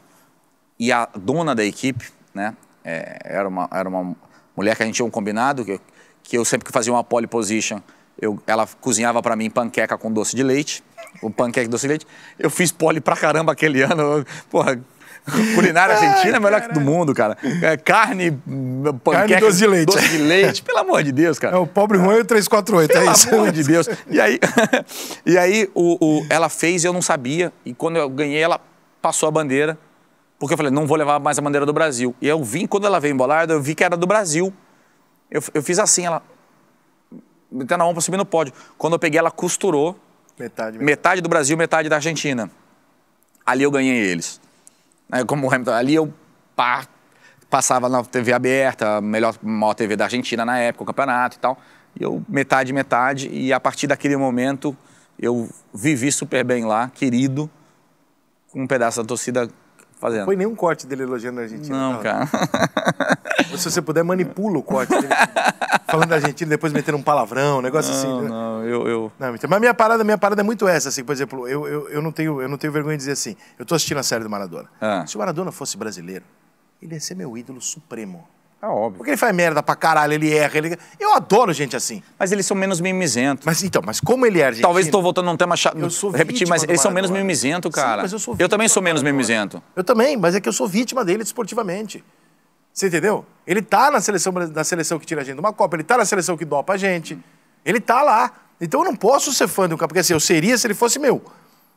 B: E a dona da equipe, né? É, era, uma, era uma mulher que a gente tinha um combinado, que eu, que eu sempre que fazia uma pole position, eu, ela cozinhava para mim panqueca com doce de leite o panqueque doce de leite. Eu fiz pole pra caramba aquele ano. Porra, culinária argentina é melhor que do mundo, cara. É, carne, panqueque carne doce de leite. Doce de leite, pelo
A: amor de Deus, cara. É o pobre ruim 348, é é pelo é isso. Pelo amor de Deus. E
B: aí, e aí o, o, ela fez e eu não sabia. E quando eu ganhei, ela passou a bandeira. Porque eu falei, não vou levar mais a bandeira do Brasil. E eu vim, quando ela veio embolada, eu vi que era do Brasil. Eu, eu fiz assim, ela... Metendo a mão pra subir no pódio. Quando eu peguei, ela costurou Metade, metade. metade do Brasil, metade da Argentina. Ali eu ganhei eles. Como o Hamilton, ali eu pá, passava na TV aberta, a melhor, maior TV da Argentina na época, o campeonato e tal. E eu metade, metade. E a partir daquele momento eu vivi super bem lá, querido,
A: com um pedaço da torcida fazendo. Não foi nenhum corte dele elogiando a Argentina. Não, não. cara. Se você puder, manipula o corte dele. Falando da Argentina, depois metendo um palavrão, um negócio não, assim. Não, né? Não, eu, eu... Não, então, mas minha parada, minha parada é muito essa, assim. Por exemplo, eu, eu, eu, não, tenho, eu não tenho vergonha de dizer assim, eu tô assistindo a série do Maradona. Ah. Se o Maradona fosse brasileiro, ele ia ser meu ídolo supremo. É óbvio. Porque ele faz merda pra caralho, ele erra, ele... Eu adoro gente assim. Mas eles são menos mimizentos. Mas então, mas como ele é argentino... Talvez estou voltando num tema chato. Eu sou Repetir, mas eles são menos mimizentos, cara. Sim, mas eu sou Eu
B: também sou menos mimizento.
A: Eu também, mas é que eu sou vítima dele esportivamente. Você entendeu? Ele tá na seleção, na seleção que tira a gente de uma Copa, ele tá na seleção que dopa a gente. Ele tá lá. Então eu não posso ser fã de um cara, porque assim, eu seria se ele fosse meu.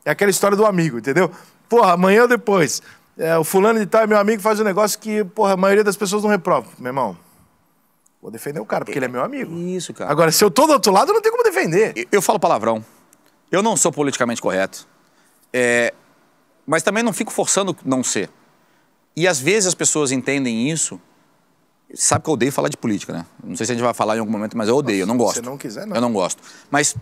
A: É aquela história do amigo, entendeu? Porra, amanhã ou depois. É, o fulano de tal é meu amigo faz um negócio que, porra, a maioria das pessoas não reprova. Meu irmão, vou defender o cara, porque ele é meu amigo. Isso, cara. Agora, se eu tô do outro
B: lado, não tem como defender. Eu, eu falo palavrão. Eu não sou politicamente correto. É, mas também não fico forçando não ser. E às vezes as pessoas entendem isso. Sabe que eu odeio falar de política, né? Não sei se a gente vai falar em algum momento, mas eu odeio, Nossa, eu não gosto. Se você não quiser, não. Eu não gosto. Mas.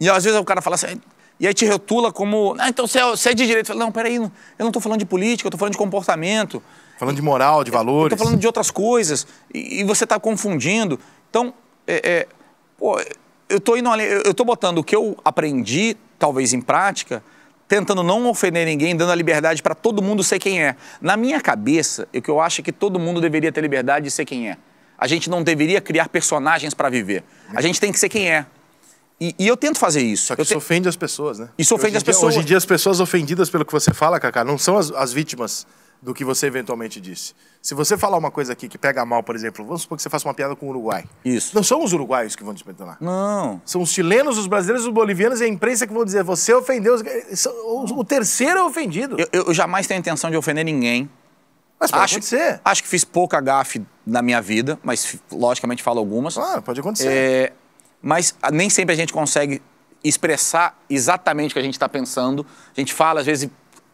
B: E às vezes o cara fala assim, e aí te rotula como. Ah, então você é, você é de direito. não, peraí, eu não estou falando de política, eu estou falando de comportamento. Falando de moral, de é, valores. Estou falando de outras coisas. E, e você está confundindo. Então, é, é, pô, eu estou indo ali, eu estou botando o que eu aprendi, talvez em prática, tentando não ofender ninguém, dando a liberdade para todo mundo ser quem é. Na minha cabeça, o que eu acho é que todo mundo deveria ter liberdade de ser quem é. A gente não deveria criar personagens para viver. A gente tem que ser quem é. E, e, eu tento fazer isso. Só que eu isso te... ofende as pessoas, né? Isso ofende as dia, pessoas. Hoje em dia,
A: as pessoas ofendidas pelo que você fala, Cacá, não são as, as, vítimas do que você eventualmente disse. Se você falar uma coisa aqui que pega mal, por exemplo, vamos supor que você faça uma piada com o Uruguai. Isso. Não são os uruguaios que vão despentenar. Não. São os chilenos, os brasileiros, os bolivianos e a imprensa que vão dizer você ofendeu. Os... O, terceiro
B: é ofendido. Eu, eu, eu jamais tenho a intenção de ofender ninguém.
A: Mas pode acho, acontecer.
B: Acho que fiz pouca gafe na minha vida, mas logicamente falo algumas. Claro, pode acontecer. É, mas ah, nem sempre a gente consegue expressar exatamente o que a gente está pensando. A gente fala, às vezes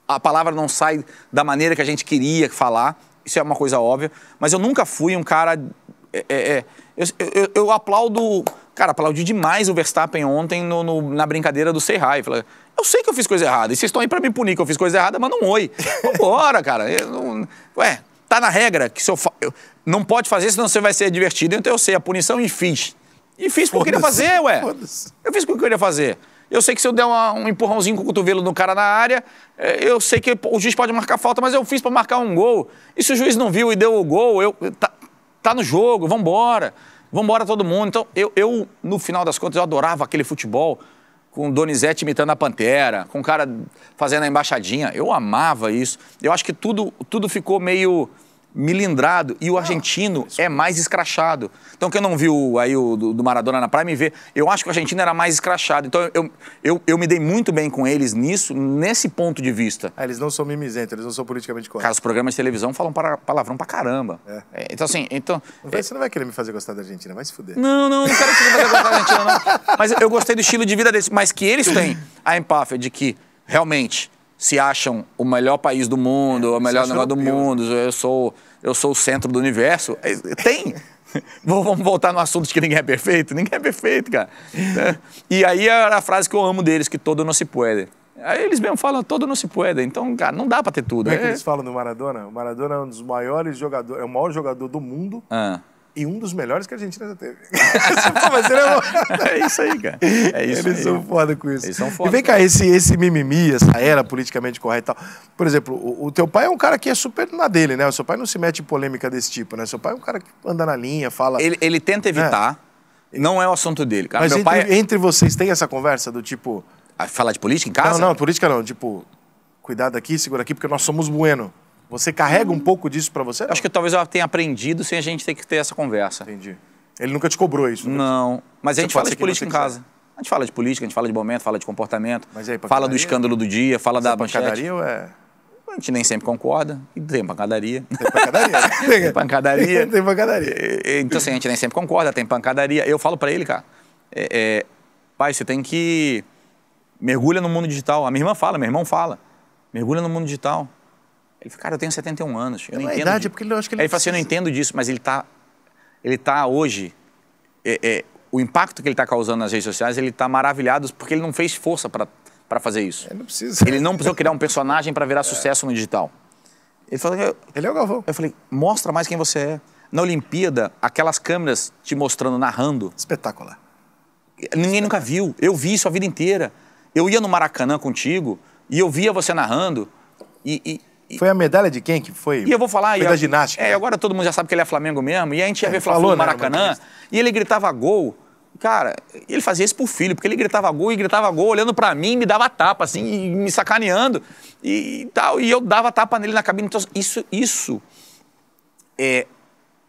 B: a palavra não sai da maneira que a gente queria falar, isso é uma coisa óbvia, mas eu nunca fui um cara. É, é, é, eu, eu, eu, aplaudo. Cara, aplaudi demais o Verstappen ontem no, no, na brincadeira do Say Hi. Falei, eu sei que eu fiz coisa errada, e vocês estão aí para me punir que eu fiz coisa errada, mas não um oi. Vambora, cara. Eu não, ué, tá na regra que se eu, eu não pode fazer, senão você vai ser divertido. Então eu sei a punição e fiz. E fiz que eu queria fazer, ué. Eu fiz que eu queria fazer. Eu sei que se eu der uma, um empurrãozinho com o cotovelo no cara na área, é, eu sei que o juiz pode marcar falta, mas eu fiz para marcar um gol. E se o juiz não viu e deu o gol, eu, tá, tá no jogo, vambora. Vambora todo mundo. Então, eu, eu, no final das contas, eu adorava aquele futebol com o Donizete imitando a Pantera, com o cara fazendo a embaixadinha. Eu amava isso. Eu acho que tudo, tudo ficou meio milindrado e o argentino é mais escrachado. Então, quem não viu aí o do, do Maradona na praia, me vê. Eu acho que o argentino era mais escrachado. Então, eu, eu, eu me dei muito bem com eles nisso, nesse ponto de vista. Ah, eles não são mimizentos,
A: eles não são politicamente
B: corretos. Cara, os programas de televisão falam para, palavrão pra caramba. É. É, então, assim, então... Não vai, é... Você não vai querer me fazer gostar da Argentina, vai se fuder. Não, não, não quero que você me fazer gostar da Argentina, não.
A: Mas eu gostei do estilo de
B: vida deles. Mas que eles têm a empáfia de que, realmente, se acham o melhor país do mundo, é, o melhor negócio do mundo, eu sou eu sou o centro do universo. É, tem. Vamos voltar no assunto de que ninguém é perfeito? Ninguém é perfeito, cara. É. E aí era a frase que eu amo deles, que todo não se pode. Aí eles mesmo falam, todo não se pode. Então, cara, não dá pra ter tudo. Como é, que é. eles
A: falam do Maradona? O Maradona é um dos maiores jogadores, é o maior jogador do mundo. Ah e um dos melhores que a Argentina já teve. é isso aí, cara. É isso Eles aí. são foda com isso. Eles são foda, e vem cá, esse, esse mimimi, essa era politicamente correta e tal. Por exemplo, o, o, teu pai é um cara que é super na dele, né? O seu pai não se mete em polêmica desse tipo, né? O seu pai é um cara que anda na linha, fala. Ele,
B: ele tenta evitar. É. Não é o assunto dele, cara. Mas Meu entre, pai...
A: entre vocês tem essa conversa do tipo. A ah, falar de política em casa? Não, não, política não. Tipo, cuidado aqui, segura aqui, porque nós somos bueno. Você carrega um pouco disso para você? Não? Acho que talvez eu tenha
B: aprendido sem a gente ter que ter essa conversa. Entendi.
A: Ele nunca te cobrou isso? Né? Não.
B: Mas a gente fala de política em casa. Quiser. A gente fala de política, a gente fala de momento, fala de comportamento, aí, fala do escândalo do dia, fala da é Pancadaria ou é... A gente nem sempre concorda, e tem pancadaria. Tem pancadaria. Né? tem pancadaria.
A: tem pancadaria.
B: Então, assim, a gente nem sempre concorda, tem pancadaria. Eu falo para ele, cara, é, é, pai, você tem que... Mergulha no mundo digital. A minha irmã fala, meu irmão fala. Mergulha no mundo digital. Ele falou, cara, eu tenho 71 anos. Eu é não, não entendo. Idade, de... porque ele, acho que ele, Aí ele falou assim: eu não entendo disso, mas ele está ele tá hoje. É, é, o impacto que ele está causando nas redes sociais, ele está maravilhado porque ele não fez força para fazer isso. Ele é, não precisa. Ele não precisou criar um personagem para virar é. sucesso no digital. Ele falou. Eu, ele é o Galvão. Eu falei, mostra mais quem você é. Na Olimpíada, aquelas câmeras te mostrando, narrando. Espetacular. Ninguém nunca viu. Eu vi isso a vida inteira. Eu ia no Maracanã contigo e eu via você narrando. e, e
A: foi a medalha de quem que foi? E eu vou
B: falar. Foi da a, ginástica. É, agora todo mundo já sabe que ele é Flamengo mesmo. E a gente ia é, ver Flamengo no né, Maracanã. Né, e ele gritava gol. Cara, ele fazia isso pro filho, porque ele gritava gol e gritava gol, olhando para mim, me dava tapa, assim, me sacaneando e, e, tal. E eu dava tapa nele na cabine. Então, isso, isso. É,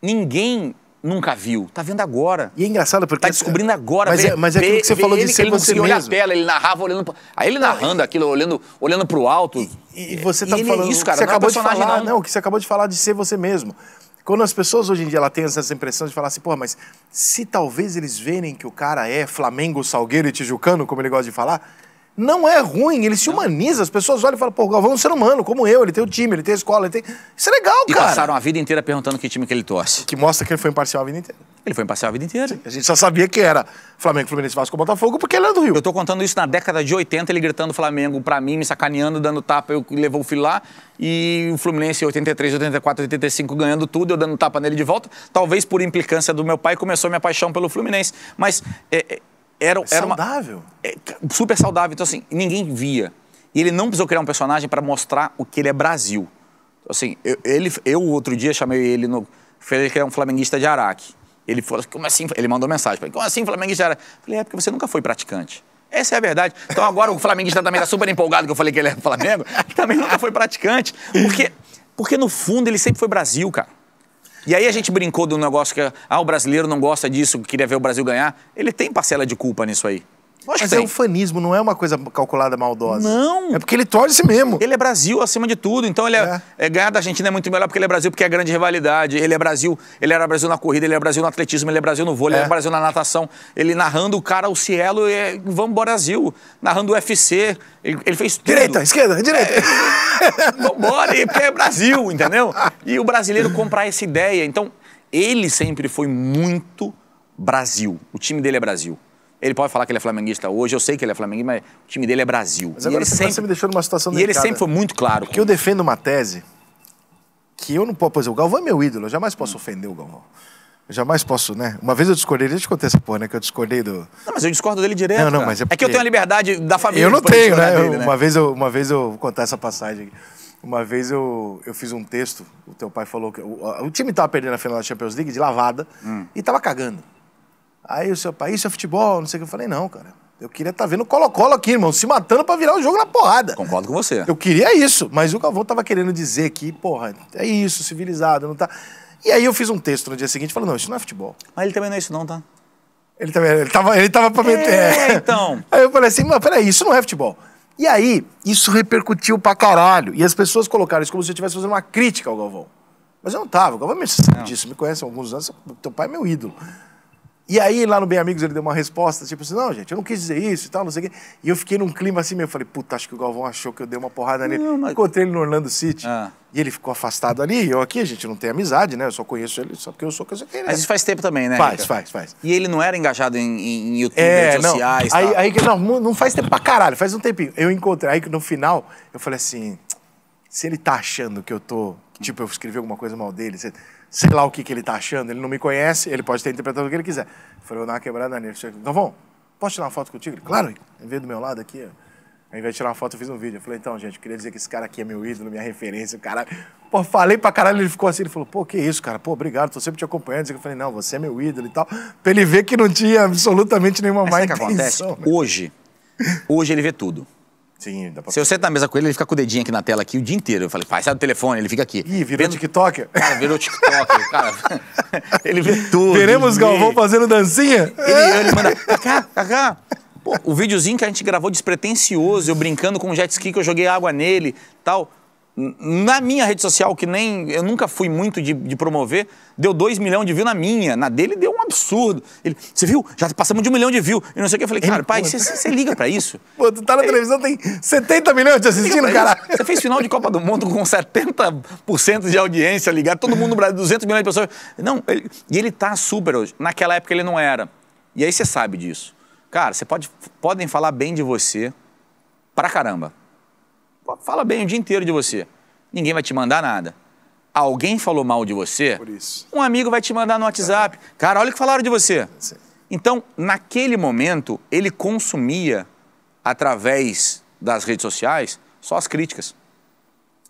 B: ninguém nunca viu. Tá vendo agora. E é engraçado porque... Tá descobrindo agora. Mas, vê, é, mas é aquilo que você vê, falou de ser ele você mesmo. Ele olhar a tela, ele narrava olhando... Pra... Aí ele narrando ah, aquilo, olhando, olhando pro alto.
A: E, e você tá e é falando... É isso, cara. Você é acabou é de falar, não. não. que você acabou de falar de ser você mesmo. Quando as pessoas hoje em dia ela tem essa impressão de falar assim, porra, mas se talvez eles verem que o cara é Flamengo, Salgueiro e Tijucano, como ele gosta de falar, não é ruim, ele se humaniza. As pessoas olham e falam, pô, o Galvão é um ser humano, como eu, ele tem o time, ele tem a escola, ele tem. Isso é legal, e cara. E passaram
B: a vida inteira perguntando que time que ele torce. Que
A: mostra que ele foi imparcial a vida inteira.
B: Ele foi imparcial a vida inteira. Sim, a gente só sabia que era Flamengo, Fluminense, Vasco, Botafogo, porque ele é do Rio. Eu tô contando isso na década de 80, ele gritando Flamengo pra mim, me sacaneando, dando tapa, eu levou o filho lá. E o Fluminense, 83, 84, 85, ganhando tudo, eu dando tapa nele de volta. Talvez por implicância do meu pai, começou minha paixão pelo Fluminense. Mas... É, é era, era saudável. Uma, é, super saudável. Então, assim, ninguém via. E ele não precisou criar um personagem para mostrar o que ele é Brasil. Então, assim, eu, ele, eu outro dia chamei ele no. que ele é um flamenguista de Araque. Ele falou assim, como assim? Ele mandou mensagem para ele como assim flamenguista de Araque? Eu falei, é porque você nunca foi praticante. Essa é a verdade. Então agora o flamenguista também está super empolgado que eu falei que ele é Flamengo, também nunca foi praticante. Porque, porque no fundo ele sempre foi Brasil, cara. E aí a gente brincou do negócio que ah, o brasileiro não gosta disso, queria ver o Brasil ganhar. Ele tem parcela de culpa nisso aí.
A: Lógico Mas é fanismo, não é uma coisa calculada maldosa. Não. É porque ele torce mesmo. Ele é
B: Brasil acima de tudo. Então ele é, é. é ganhar da Argentina é muito melhor porque ele é Brasil, porque é grande rivalidade. Ele é Brasil, ele era Brasil na corrida, ele é Brasil no atletismo, ele é Brasil no vôlei, é. ele é Brasil na natação. Ele narrando o cara, o Cielo, é, vamos Brasil. Narrando o UFC, ele, ele fez tudo. Direita, esquerda, direita. É, vambora, porque é Brasil, entendeu? E o brasileiro comprar essa ideia. Então, ele sempre foi muito Brasil. O time dele é Brasil. Ele pode falar que ele é flamenguista hoje, eu sei que ele é flamenguista, mas o time dele é Brasil. Mas agora e ele tá sempre... você me
A: deixou numa situação E ele sempre foi muito claro. Porque eu defendo uma tese que eu não posso... Pois o Galvão é meu ídolo, eu jamais posso ofender o Galvão. Eu jamais posso, né? Uma vez eu discordei, deixa eu te contar essa porra, né? Que eu discordei do. Não, mas eu
B: discordo dele direto. Não, não, mas é, porque... é que eu tenho a liberdade da família. Eu não tenho, né? Dele, né? Uma,
A: vez eu, uma vez eu vou contar essa passagem aqui. Uma vez eu, eu fiz um texto, o teu pai falou que. O, o time tava perdendo a final da Champions League de lavada hum. e tava cagando. Aí o seu pai, isso é futebol, não sei o que. Eu falei, não, cara. Eu queria estar tá vendo Colo-Colo aqui, irmão, se matando para virar o jogo na porrada. Concordo com você. Eu queria isso, mas o Galvão tava querendo dizer que, porra, é isso, civilizado, não tá. E aí eu fiz um texto no dia seguinte falando, não, isso não é futebol. Mas ele também não é isso, não, tá? Ele também, ele tava, ele tava pra meter. É, então. Aí eu falei assim, mas peraí, isso não é futebol. E aí, isso repercutiu pra caralho. E as pessoas colocaram isso como se eu estivesse fazendo uma crítica ao Galvão. Mas eu não tava, o Galvão me sabe disso, me conhece há alguns anos, teu pai é meu ídolo. E aí, lá no Bem Amigos, ele deu uma resposta, tipo assim, não, gente, eu não quis dizer isso e tal, não sei o quê. E eu fiquei num clima assim, meio, falei, puta, acho que o Galvão achou que eu dei uma porrada nele. Não, mas... Encontrei ele no Orlando City. Ah. E ele ficou afastado ali, e eu aqui, a gente não tem amizade, né? Eu só conheço ele, só porque eu sou caseiro. Né? Mas isso faz tempo também, né? Faz, Rica? faz, faz.
B: E ele não era engajado em, em YouTube, é, redes sociais, não. Aí,
A: não, não faz tempo pra caralho, faz um tempinho. Eu encontrei, aí no final, eu falei assim, se ele tá achando que eu tô, tipo, eu escrevi alguma coisa mal dele, você sei lá o que, que ele está achando, ele não me conhece, ele pode ter interpretado o que ele quiser. falei, vou dar uma quebrada nele. Então, vamos, posso tirar uma foto contigo? claro, ele veio do meu lado aqui. Ao invés de tirar uma foto, eu fiz um vídeo. Eu falei, então, gente, queria dizer que esse cara aqui é meu ídolo, minha referência, o caralho. Pô, falei pra caralho, ele ficou assim, ele falou, pô, que isso, cara, pô, obrigado, tô sempre te acompanhando. Eu falei, não, você é meu ídolo e tal. Pra ele ver que não tinha absolutamente nenhuma Mas O que acontece? Né?
B: Hoje, hoje ele vê tudo. Sim, dá pra... Se eu sento na mesa com ele, ele fica com o dedinho aqui na tela aqui o dia inteiro. Eu falei, pai, sai do telefone, ele fica aqui. Ih, virou Vendo... TikTok? Cara, virou TikTok, cara. ele vê tudo. Teremos Galvão
A: fazendo dancinha? Ele, ele é.
B: manda, cá cá Pô, o videozinho que a gente gravou despretensioso, eu brincando com um jet ski que eu joguei água nele, tal. Na minha rede social, que nem eu nunca fui muito de, de promover, deu 2 milhões de views na minha. Na dele deu um absurdo. Ele, você viu? Já passamos de um milhão de views. E não sei o que. Eu falei, cara, pai, você liga pra isso? Pô, tu tá na televisão, tem 70 milhões te assistindo, cara. Você fez final de Copa do Mundo com 70% de audiência ligada, todo mundo no Brasil, 200 milhões de pessoas. Não, ele, e ele tá super hoje. Naquela época ele não era. E aí você sabe disso. Cara, você pode, podem falar bem de você pra caramba fala bem o dia inteiro de você. Ninguém vai te mandar nada. Alguém falou mal de você, um amigo vai te mandar no WhatsApp. Cara, olha o que falaram de você. Então, naquele momento, ele consumia, através das redes sociais, só as críticas.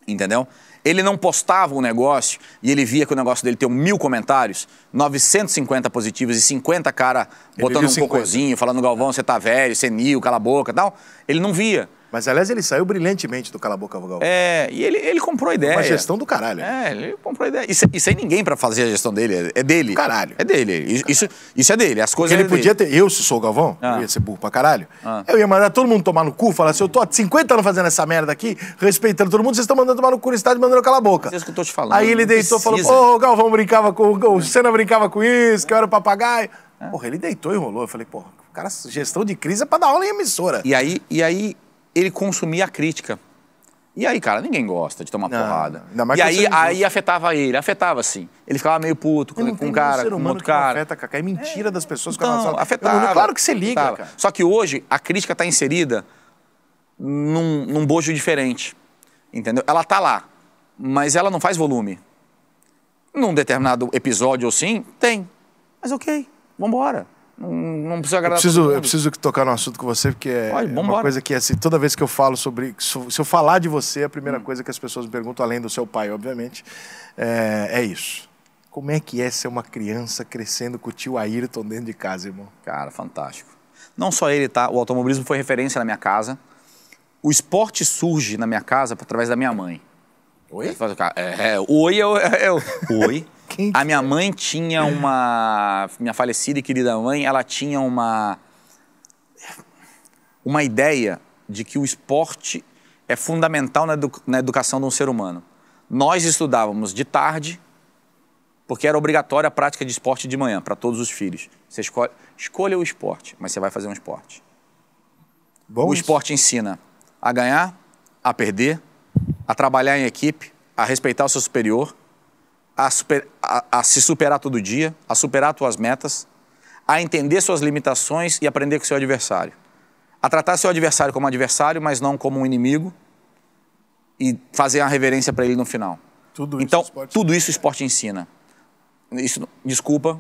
B: Entendeu? Ele não postava um negócio e ele via que o negócio dele tem mil comentários, 950 positivos e 50 cara botando um cocôzinho, falando Galvão, você tá velho, você nil é cala a boca tal. Ele não via. Mas, aliás, ele saiu brilhantemente do Cala Boca Vogal. É, e ele, ele comprou a ideia. Uma gestão do
A: caralho. É, ele
B: comprou a ideia. E, e sem ninguém para fazer a gestão dele, é dele. Caralho. É dele. Isso, isso é dele, as coisas Porque ele é podia dele. ter, eu se sou o Galvão, ah. eu ia
A: ser burro pra caralho, ah. eu ia mandar todo mundo tomar no cu, falar assim, eu tô há 50 anos fazendo essa merda aqui, respeitando todo mundo, vocês estão mandando tomar no cu no estádio, mandando cala a boca. é isso que eu tô te falando. Aí ele deitou e falou, ô, oh, o Galvão brincava com, o Senna brincava com isso, que eu era papagaio. É. Porra, ele deitou e rolou. Eu falei, porra, o cara, gestão de crise é pra dar aula em emissora.
B: E aí, e aí ele consumia a crítica. E aí, cara, ninguém gosta de tomar não, porrada. e aí, aí afetava ele, afetava sim. Ele ficava meio puto
A: com, com um cara, com outro cara. Afeta, Cacá. É mentira das pessoas então, com afetava, Claro que você liga,
B: cara. Só que hoje a crítica está inserida num, num bojo diferente. Entendeu? Ela tá lá, mas ela não faz volume. Num determinado
A: episódio ou sim,
B: tem. Mas ok, vambora. Não, não precisa agradar. Eu preciso, eu preciso
A: tocar no assunto com você, porque é, uma coisa que, assim, toda vez que eu falo sobre. Se eu falar de você, a primeira hum. coisa que as pessoas me perguntam, além do seu pai, obviamente, é, é isso. Como é que é ser uma criança crescendo com o tio Ayrton dentro de casa, irmão? Cara, fantástico. Não
B: só ele, tá? O automobilismo foi referência na minha casa. O esporte surge na minha casa através da minha mãe. Oi? É, é, é oi, eu, é eu, é oi a minha mãe tinha uma. Minha falecida e querida mãe, ela tinha uma. Uma ideia de que o esporte é fundamental na, edu na educação de um ser humano. Nós estudávamos de tarde, porque era obrigatória a prática de esporte de manhã para todos os filhos. Você escolhe, escolha o esporte, mas você vai fazer um esporte. Bom, o esporte ensina a ganhar, a perder, a trabalhar em equipe, a respeitar o seu superior a, super, a, a se superar todo dia, a superar suas metas, a entender suas limitações e aprender com seu adversário. A tratar seu adversário como adversário, mas não como um inimigo, e fazer a reverência para ele no final. Tudo então, esporte... tudo isso o esporte ensina. Isso, desculpa,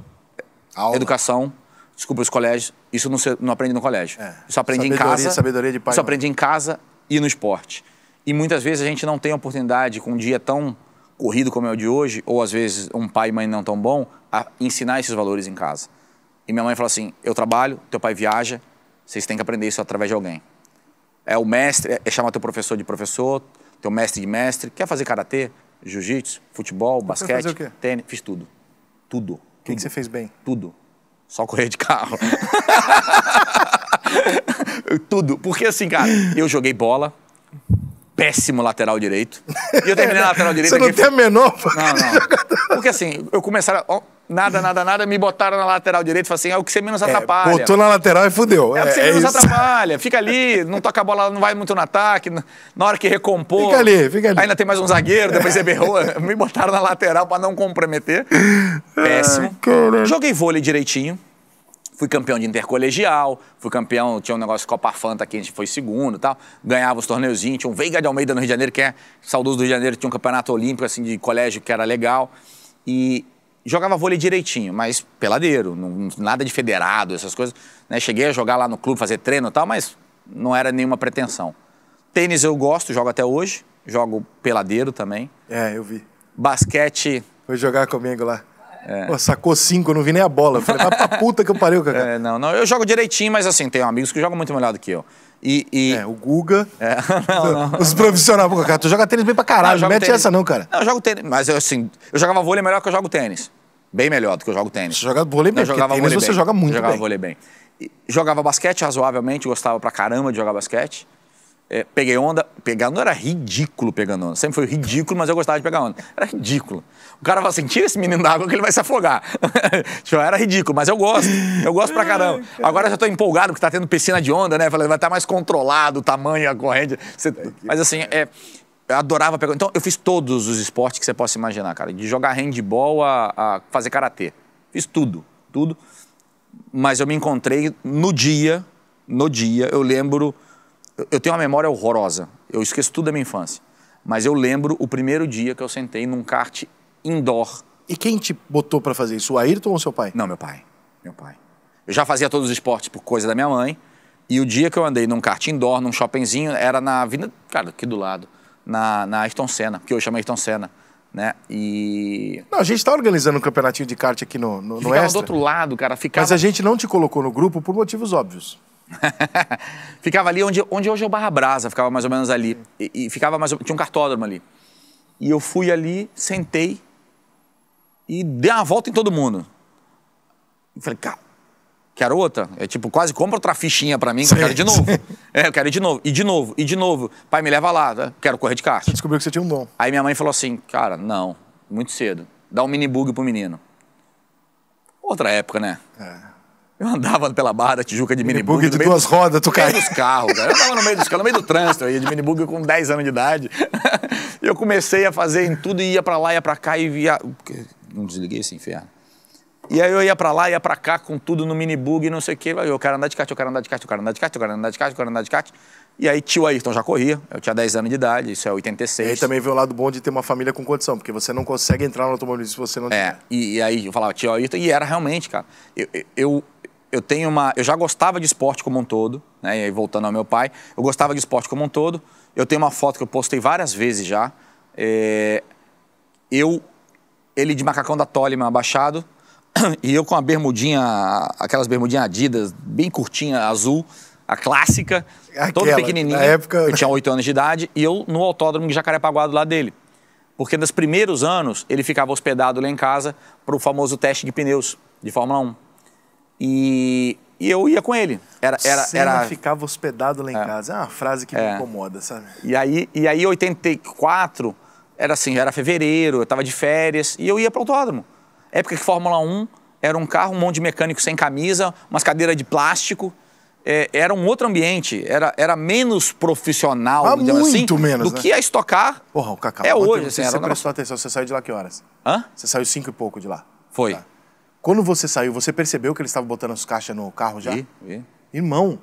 B: educação, desculpa os colégios, isso não, se, não aprende no colégio. É. Isso aprende sabedoria, em casa. Sabedoria de pai. Isso aprende em casa e no esporte. E muitas vezes a gente não tem oportunidade, com um dia tão corrido como é o de hoje, ou às vezes um pai e mãe não tão bom, a ensinar esses valores em casa. E minha mãe falou assim: eu trabalho, teu pai viaja, vocês têm que aprender isso através de alguém. É o mestre, é chamar teu professor de professor, teu mestre de mestre. Quer fazer karatê, jiu-jitsu, futebol, então, você basquete, tênis? Fiz tudo. Tudo. O que você fez bem? Tudo. Só correr de carro. tudo. Porque assim, cara, eu joguei bola, péssimo lateral
A: direito. E eu terminei na lateral direito. Você não tem a menor não, não.
B: Porque assim, eu começaram. Ó, nada, nada, nada, me botaram na lateral direita Falei assim: é o que você menos é, atrapalha. É, botou
A: na lateral e fudeu. É, é o que é, você é menos isso. atrapalha.
B: Fica ali, não toca a bola, não vai muito no ataque. Na hora que recompor. Fica ali, fica ali. Ainda tem mais um zagueiro, depois você berrou. Me botaram na lateral para não comprometer. Péssimo. Ai, Joguei vôlei direitinho. Fui campeão de intercolegial, fui campeão, tinha um negócio Copa Fanta que a gente foi segundo e tal. Ganhava os torneuzinhos, tinha um Veiga de Almeida no Rio de Janeiro, que é saudoso do Rio de Janeiro, tinha um campeonato olímpico assim de colégio que era legal. E jogava vôlei direitinho, mas peladeiro, não, nada de federado, essas coisas. Né? Cheguei a jogar lá no clube, fazer treino e tal, mas não era nenhuma pretensão. Tênis eu gosto, jogo até hoje. Jogo peladeiro também. É, eu vi. Basquete. Foi jogar comigo lá. É.
A: Pô, sacou cinco, eu não vi nem a bola. Eu falei, vai pra puta que eu parei cara É, não, não, eu
B: jogo direitinho, mas assim, tenho amigos que jogam muito melhor do que eu. E, e... É, o Guga. É, não, não, os
A: profissionais. Pô, cara, tu joga tênis bem pra caralho, não mete tênis. essa não, cara.
B: Não, eu jogo tênis, mas eu, assim, eu jogava vôlei melhor que eu jogo tênis. Bem melhor do que eu jogo tênis. Você joga vôlei bem, jogava tênis vôlei você bem. joga muito jogava bem. Jogava vôlei bem. E jogava basquete razoavelmente, gostava pra caramba de jogar basquete. É, peguei onda, pegar onda era ridículo pegando onda. Sempre foi ridículo, mas eu gostava de pegar onda. Era ridículo. O cara fala assim: tira esse menino da água que ele vai se afogar. Tipo, era ridículo, mas eu gosto. Eu gosto pra caramba. Agora eu já tô empolgado porque tá tendo piscina de onda, né? Falei, vai estar tá mais controlado o tamanho, a corrente. Você... É, mas assim, é, eu adorava pegar. Então eu fiz todos os esportes que você possa imaginar, cara. De jogar handball a, a fazer karatê. Fiz tudo, tudo. Mas eu me encontrei no dia, no dia, eu lembro eu tenho uma memória horrorosa. Eu esqueço tudo da minha infância. Mas eu lembro o primeiro dia que eu sentei num kart indoor. E quem te botou para
A: fazer isso? O Ayrton ou seu pai? Não, meu pai. Meu pai.
B: Eu já fazia todos os esportes por coisa da minha mãe. E o dia que eu andei num kart indoor, num shoppingzinho, era na Avenida, cara, aqui do lado, na, na Ayrton Senna, que hoje chama Ayrton Senna, né? E... Não, a gente tá organizando um campeonatinho
A: de kart aqui no, no, no Extra. do outro
B: lado, cara, ficava... Mas a gente
A: não te colocou no grupo por motivos óbvios.
B: ficava ali onde, onde hoje é o Barra Brasa, ficava mais ou menos ali. E, e ficava mais ou, tinha um cartódromo ali. E eu fui ali, sentei e dei uma volta em todo mundo. E falei, cara, quero outra. É tipo, quase compra outra fichinha pra mim, que eu quero de novo. É, eu quero ir de novo, e de novo, e de novo. Pai, me leva lá, né? quero correr de kart.
A: descobriu que você tinha um bom
B: Aí minha mãe falou assim, cara, não, muito cedo. Dá um mini bug pro menino. Outra época, né? É. Eu andava pela Barra da Tijuca de minibug. Minibug de duas do...
A: rodas, tu caiu. dos
B: carros, cara. Eu tava no meio dos carros, no meio do trânsito. Eu ia de minibug com 10 anos de idade. E eu comecei a fazer em tudo, e ia pra lá, ia pra cá, e via... Não desliguei esse inferno. E aí eu ia pra lá, ia pra cá, com tudo no minibug, não sei o quê. Eu quero andar de kart, eu quero andar de kart, eu quero andar de kart, eu quero andar de kart, eu quero andar de kart. E aí tio Ayrton já corria, eu tinha 10 anos de idade, isso é 86.
A: E aí também veio o lado bom de ter uma família com condição, porque você não consegue entrar no automobilismo se você não... É,
B: e, e aí eu falava tio Ayrton, e era realmente, cara. eu, eu eu tenho uma. Eu já gostava de esporte como um todo, né? E aí, voltando ao meu pai, eu gostava de esporte como um todo. Eu tenho uma foto que eu postei várias vezes já. É, eu, ele de macacão da Tolima abaixado, e eu com a bermudinha, aquelas bermudinhas Adidas, bem curtinha, azul, a clássica, Aquela, todo pequenininho. época... Eu tinha 8 anos de idade e eu no autódromo de Jacarepaguá do lado dele. Porque nos primeiros anos ele ficava hospedado lá em casa para o famoso teste de pneus de Fórmula 1. E, e eu ia com ele. Era, era, Senna era...
A: ficava hospedado lá em é. casa. É uma frase que é. me incomoda, sabe?
B: E aí, e aí 84, era assim, já era fevereiro, eu estava de férias, e eu ia para o autódromo. Época que Fórmula 1 era um carro, um monte de mecânico sem camisa, umas cadeiras de plástico. É, era um outro ambiente, era, era menos profissional, ah, assim, muito assim, menos, do né? que a estocar Porra, o Cacau, é hoje. Assim, você, você prestou
A: atenção, você saiu de lá que horas? Hã? Você saiu cinco e pouco de lá. Foi. Tá. Quando você saiu, você percebeu que eles estavam botando as caixas no carro já? Vi, vi. Irmão,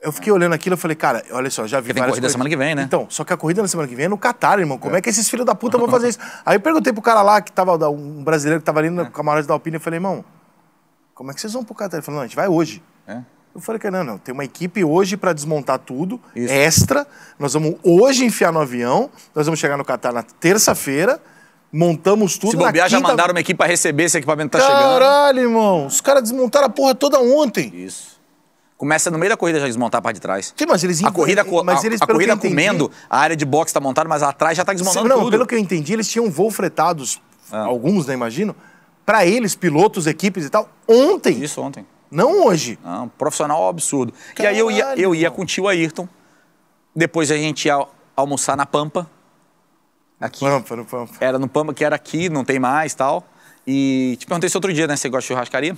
A: eu fiquei olhando aquilo e falei, cara, olha só, já vi Porque várias tem corrida coisas. semana que vem, né? Então, só que a corrida na semana que vem é no Catar, irmão. Como é, é que esses filhos da puta vão fazer isso? Aí eu perguntei pro cara lá, que tava um brasileiro que tava ali no é. camarote da Alpine, eu falei, irmão, como é que vocês vão pro Catar? Ele falou, não, a gente vai hoje. É. Eu falei, não, não, tem uma equipe hoje para desmontar tudo, isso. extra. Nós vamos hoje enfiar no avião, nós vamos chegar no Catar na terça-feira Montamos tudo. Se bobear, já quinta... mandaram
B: uma equipe pra receber esse equipamento tá Caralho, chegando. Caralho,
A: irmão. Os caras desmontaram a porra toda ontem. Isso. Começa
B: no meio da corrida já desmontar a parte de trás. Sim, mas eles... A corrida, co mas eles, a, a corrida comendo, a área de boxe tá montada, mas atrás já tá desmontando Sim, não, tudo. Pelo
A: que eu entendi, eles tinham voo fretados, ah. alguns, né, imagino, para eles, pilotos, equipes e tal, ontem. Isso, ontem. Não hoje. Não, ah, profissional absurdo.
B: Caralho, e aí eu ia, eu ia com o tio Ayrton, depois a gente ia almoçar na Pampa, Aqui. Pampa, no Pampa. Era no Pampa, que era aqui, não tem mais tal. E te perguntei se outro dia, né? Você gosta de churrascaria?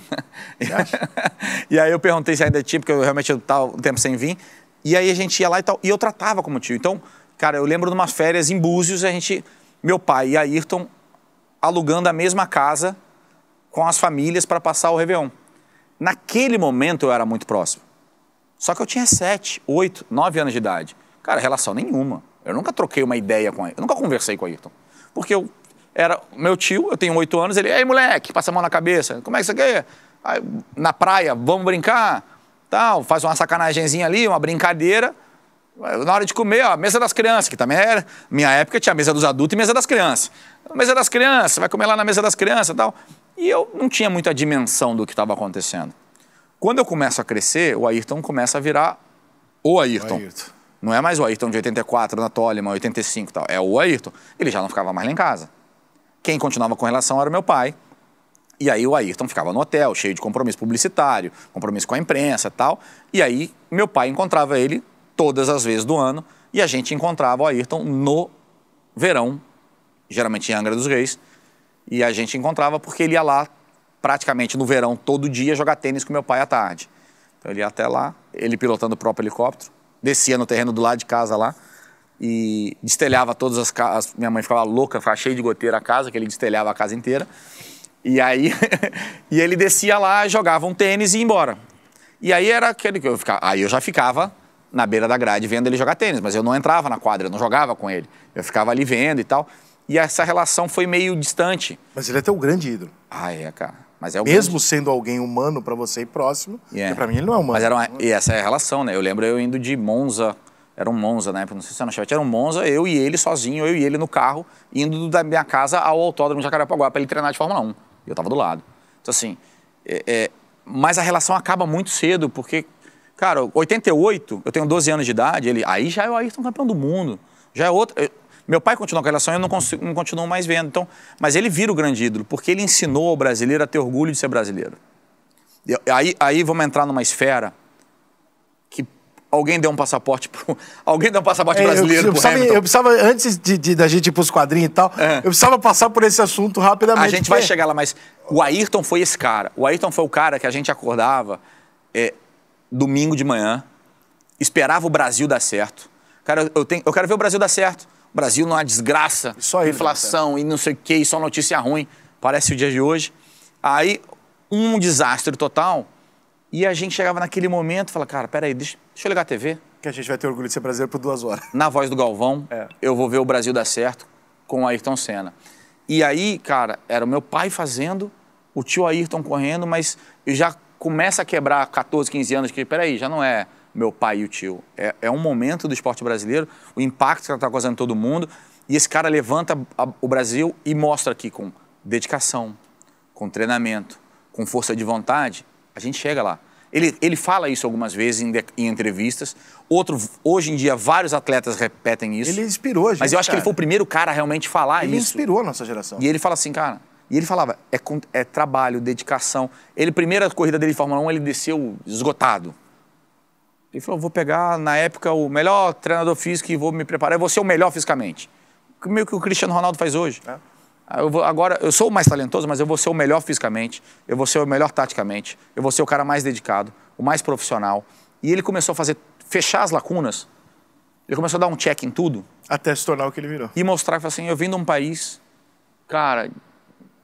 B: e aí eu perguntei se ainda tinha, porque eu realmente estava um tempo sem vir. E aí a gente ia lá e tal. E eu tratava como tio. Então, cara, eu lembro de umas férias em Búzios, a gente, meu pai e Ayrton, alugando a mesma casa com as famílias para passar o Réveillon. Naquele momento eu era muito próximo. Só que eu tinha sete, oito, nove anos de idade. Cara, relação nenhuma. Eu nunca troquei uma ideia com ele. Eu nunca conversei com o Ayrton. Porque eu era meu tio, eu tenho oito anos, ele, ei moleque, passa a mão na cabeça, como é que você quer? Aí, na praia, vamos brincar, tal, faz uma sacanagemzinha ali, uma brincadeira. Na hora de comer, ó, mesa das crianças, que também era, minha época tinha mesa dos adultos e mesa das crianças. Mesa das crianças, vai comer lá na mesa das crianças tal. E eu não tinha muita dimensão do que estava acontecendo. Quando eu começo a crescer, o Ayrton começa a virar o Ayrton. O Ayrton. Não é mais o Ayrton de 84 na Toleman, 85 e tal. É o Ayrton. Ele já não ficava mais lá em casa. Quem continuava com relação era o meu pai. E aí o Ayrton ficava no hotel, cheio de compromisso publicitário, compromisso com a imprensa e tal. E aí meu pai encontrava ele todas as vezes do ano e a gente encontrava o Ayrton no verão, geralmente em Angra dos Reis. E a gente encontrava porque ele ia lá praticamente no verão todo dia jogar tênis com meu pai à tarde. Então ele ia até lá, ele pilotando o próprio helicóptero, descia no terreno do lado de casa lá e destelhava todas as casas. Minha mãe ficava louca, ficava cheia de goteira a casa, que ele destelhava a casa inteira. E aí, e ele descia lá, jogava um tênis e ia embora. E aí era aquele que eu ficava. Aí eu já ficava na beira da grade vendo ele jogar tênis, mas eu não entrava na quadra, eu não jogava com ele. Eu ficava ali vendo e tal. E essa relação foi meio distante. Mas ele é teu grande ídolo. Ah, é, cara. Mas é o Mesmo
A: grande... sendo alguém humano para você e próximo,
B: yeah. É. para mim ele não é humano. Mas era uma... E essa é a relação, né? Eu lembro eu indo de Monza, era um Monza na né? época, não sei se era no Chevette, era um Monza, eu e ele sozinho, eu e ele no carro, indo da minha casa ao autódromo de Jacarepaguá para ele treinar de Fórmula 1. E eu tava do lado. Então assim, é, é... mas a relação acaba muito cedo, porque, cara, 88, eu tenho 12 anos de idade, ele aí já é o Ayrton campeão do mundo. Já é outra. Meu pai continuou com a relação e eu não, consigo, não continuo mais vendo. Então, mas ele vira o grande ídolo, porque ele ensinou o brasileiro a ter orgulho de ser brasileiro. E aí, aí vamos entrar numa esfera que alguém deu um passaporte pro, alguém deu um passaporte é, brasileiro eu, eu precisava, eu precisava,
A: antes de, de, da gente ir pros quadrinhos e tal, é. eu precisava passar por esse assunto rapidamente. A gente vai né? chegar lá, mas
B: o Ayrton foi esse cara. O Ayrton foi o cara que a gente acordava é, domingo de manhã, esperava o Brasil dar certo. Cara, eu, tenho, eu quero ver o Brasil dar certo. Brasil não há desgraça, só né? inflação e não sei o que, só notícia ruim. Parece o dia de hoje. Aí, um desastre total. E a gente chegava naquele momento e falava, cara, peraí, deixa, deixa eu ligar a TV. Que a gente vai ter orgulho de ser brasileiro por duas horas. Na voz do Galvão, é. eu vou ver o Brasil dar certo com o Ayrton Senna. E aí, cara, era o meu pai fazendo, o tio Ayrton correndo, mas já começa a quebrar 14, 15 anos, que peraí, já não é meu pai e o tio. É, é um momento do esporte brasileiro, o impacto que ela está causando em todo mundo. E esse cara levanta a, o Brasil e mostra aqui com dedicação, com treinamento, com força de vontade, a gente chega lá. Ele, ele fala isso algumas vezes em, de, em entrevistas. Outro, hoje em dia, vários atletas repetem isso. Ele inspirou a gente. Mas eu acho cara. que ele foi o primeiro cara a realmente falar ele isso. Ele
A: inspirou a nossa geração. E ele
B: fala assim, cara. E ele falava, é, é trabalho, dedicação. Ele, primeira corrida dele em Fórmula 1, ele desceu esgotado. Ele falou, vou pegar, na época, o melhor treinador físico e vou me preparar, eu vou ser o melhor fisicamente. Meio que o Cristiano Ronaldo faz hoje. É. Ah, eu vou, agora, eu sou o mais talentoso, mas eu vou ser o melhor fisicamente, eu vou ser o melhor taticamente, eu vou ser o cara mais dedicado, o mais profissional. E ele começou a fazer, fechar as lacunas, ele começou a dar um check em tudo. Até se tornar o que ele virou. E mostrar que, assim, eu vim de um país, cara,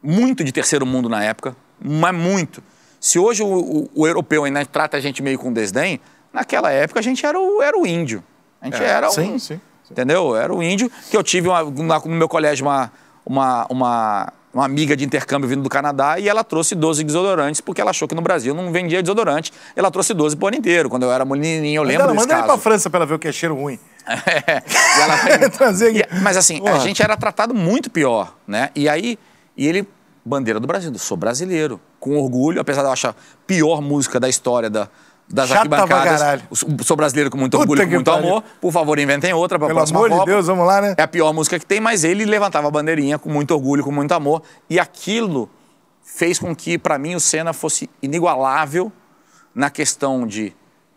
B: muito de terceiro mundo na época, mas muito. Se hoje o, o, o europeu ainda trata a gente meio com desdém, Naquela época a gente era o, era o índio. A gente é, era sim, um, sim, sim, Entendeu? Era o índio, que eu tive uma, uma, no meu colégio uma, uma, uma, uma amiga de intercâmbio vindo do Canadá e ela trouxe 12 desodorantes, porque ela achou que no Brasil não vendia desodorante. Ela trouxe 12 por ano inteiro. Quando eu era menininho, eu lembro ela, desse manda caso. Manda ele
A: pra França pra ela ver o que é cheiro ruim. é, ela... Trazer... mas assim, Porra. a gente
B: era tratado muito pior, né? E aí, e ele, bandeira do Brasil, sou brasileiro, com orgulho, apesar de eu achar a pior música da história da, das Chata arquibancadas. Sou brasileiro com muito Puta orgulho, com muito pariu. amor. Por favor, inventem outra para Pelo próxima amor Copa. de
A: Deus, vamos lá, né? É a
B: pior música que tem, mas ele levantava a bandeirinha com muito orgulho, com muito amor. E aquilo fez com que, para mim, o Senna fosse inigualável na questão de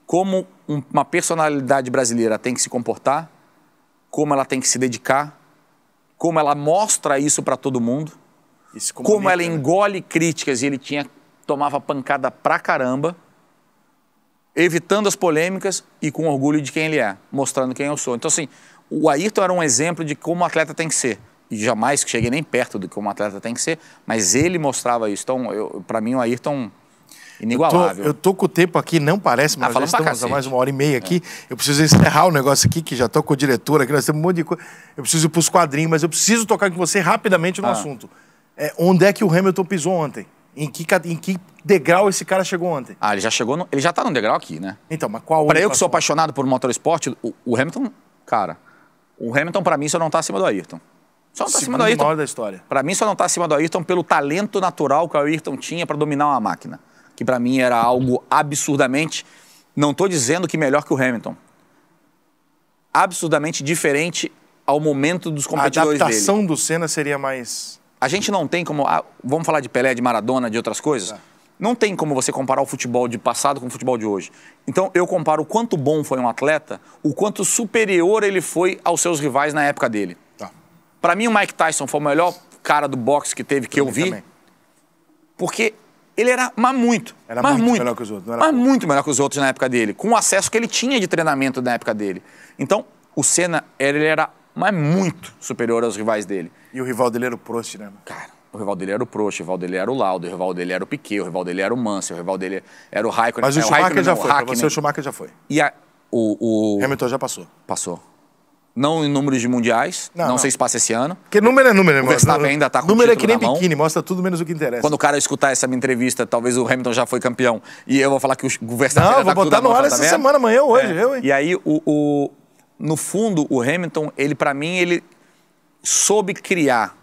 B: como uma personalidade brasileira tem que se comportar, como ela tem que se dedicar, como ela mostra isso para todo mundo, como ela né? engole críticas e ele tinha tomava pancada pra caramba evitando as polêmicas e com orgulho de quem ele é, mostrando quem eu sou. Então, assim, o Ayrton era um exemplo de como um atleta tem que ser. E jamais que cheguei nem perto do que um atleta tem que ser, mas ele mostrava isso.
A: Então, para mim, o Ayrton
B: Inigualável. Eu tô,
A: eu tô, com o tempo aqui, não parece, tá mas ah, já estamos há mais uma hora e meia aqui. É. Eu preciso encerrar o negócio aqui, que já tô com o diretor aqui, nós temos um monte de coisa. Eu preciso ir para os quadrinhos, mas eu preciso tocar com você rapidamente no ah. assunto. É, onde é que o Hamilton pisou ontem? Em que, em que degrau esse cara chegou ontem?
B: Ah, ele já chegou. No, ele já tá num degrau aqui, né? Então, mas qual Para eu que sou apaixonado por motorsport, o, o Hamilton, cara, o Hamilton, para mim, só não tá acima do Ayrton. Só não tá acima do Ayrton. Maior da história. Para mim, só não tá acima do Ayrton pelo talento natural que o Ayrton tinha para dominar uma máquina. Que para mim era algo absurdamente. Não tô dizendo que melhor que o Hamilton. Absurdamente diferente ao momento dos competidores dele. A adaptação dele. do Senna seria mais a gente não tem como. Ah, vamos falar de Pelé, de Maradona, de outras coisas? É. Não tem como você comparar o futebol de passado com o futebol de hoje. Então, eu comparo o quanto bom foi um atleta, o quanto superior ele foi aos seus rivais na época dele. Tá. Para mim, o Mike Tyson foi o melhor cara do boxe que teve, que eu, eu vi. Também. Porque ele era mas muito. Era mas muito, muito melhor que os outros. mas muito melhor que os outros na época dele, com o acesso que ele tinha de treinamento na época dele. Então, o Senna, ele era mas muito superior aos rivais dele. E o rival dele era o Prost, né? Cara, o rival dele era o Prost, o rival dele era o Laudo, o rival dele era o Piquet, o rival dele era o Mansell, o rival dele era o Raikkonen. Mas o é, Schumacher já foi, você o Schumacher já foi. E a, o, o... Hamilton já passou. Passou. Não em números de mundiais, não, não, não. sei se passa esse ano. Porque número é número, O Verstappen ainda tá com Número é que nem biquíni, mostra
A: tudo menos o que interessa. Quando o cara
B: escutar essa minha entrevista, talvez o Hamilton já foi campeão, e eu vou falar que o Verstappen não, ainda tá com tudo Não, vou botar no ar essa semana, amanhã ou hoje. É. Eu, hein? E aí o, o no fundo, o Hamilton, ele para mim, ele soube criar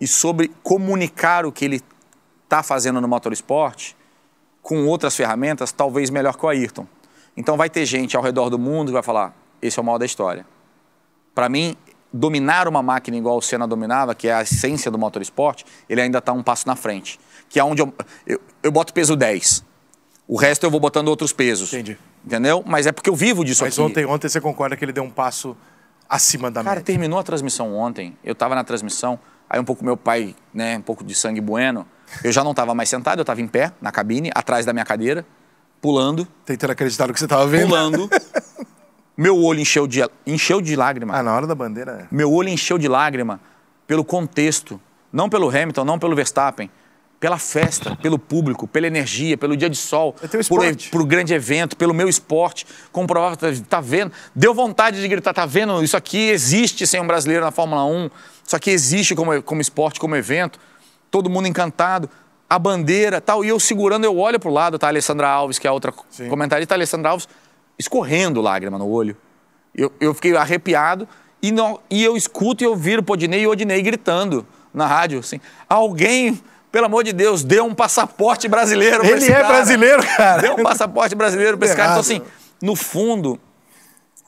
B: e soube comunicar o que ele está fazendo no motorsport com outras ferramentas, talvez melhor que o Ayrton. Então vai ter gente ao redor do mundo que vai falar, esse é o mal da história. Para mim, dominar uma máquina igual o Senna dominava, que é a essência do motorsport, ele ainda está um passo na frente. Que é onde eu, eu, eu boto peso 10. O resto eu vou botando outros pesos. Entendi. Entendeu? Mas é porque eu vivo disso Mas aqui. Mas ontem,
A: ontem você concorda que ele deu um passo acima da Cara, terminou a
B: transmissão ontem, eu estava na transmissão, aí um pouco meu pai, né, um pouco de sangue bueno, eu já não estava mais sentado, eu estava em pé, na cabine, atrás da minha cadeira, pulando. Tentando acreditar no que você estava vendo. Pulando. meu olho encheu de, encheu de lágrima. Ah, na hora da bandeira. É. Meu olho encheu de lágrima pelo contexto, não pelo Hamilton, não pelo Verstappen, pela festa, pelo público, pela energia, pelo dia de sol, é por o grande evento, pelo meu esporte, comprovar, tá, tá vendo, deu vontade de gritar, tá vendo, isso aqui existe sem um brasileiro na Fórmula 1, isso aqui existe como, como esporte, como evento, todo mundo encantado, a bandeira tal, e eu segurando, eu olho pro lado, tá a Alessandra Alves, que é a outra Sim. comentarista, a tá Alessandra Alves escorrendo lágrima no olho, eu, eu fiquei arrepiado, e, não, e eu escuto e eu viro pro Odinei e o Odinei gritando na rádio, assim, alguém pelo amor de Deus, dê um passaporte brasileiro para esse é cara. Ele é brasileiro, cara. Dê um passaporte brasileiro para esse cara. Então, assim, no fundo,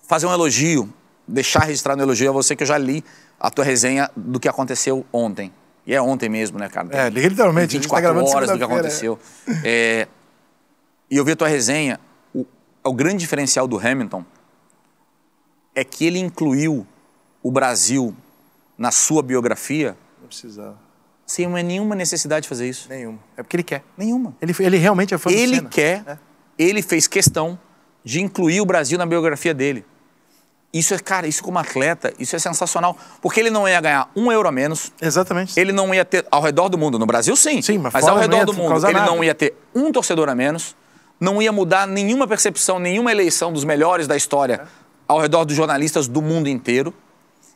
B: fazer um elogio, deixar registrado um elogio a você que eu já li a tua resenha do que aconteceu ontem. E é ontem mesmo, né, cara? É, literalmente. 24 tá horas do que aconteceu. É. É, e eu vi a tua resenha. O, é o grande diferencial do Hamilton é que ele incluiu o Brasil na sua biografia. Não precisava sem nenhuma necessidade de fazer isso. Nenhuma. É porque ele quer.
A: Nenhuma. Ele, ele realmente é fã Ele
B: quer, é. ele fez questão de incluir o Brasil na biografia dele. Isso é, cara, isso como atleta, isso é sensacional. Porque ele não ia ganhar um euro a menos. Exatamente. Ele não ia ter, ao redor do mundo, no Brasil sim. Sim, mas, mas ao redor do mundo, ele nada. não ia ter um torcedor a menos. Não ia mudar nenhuma percepção, nenhuma eleição dos melhores da história é. ao redor dos jornalistas do mundo inteiro.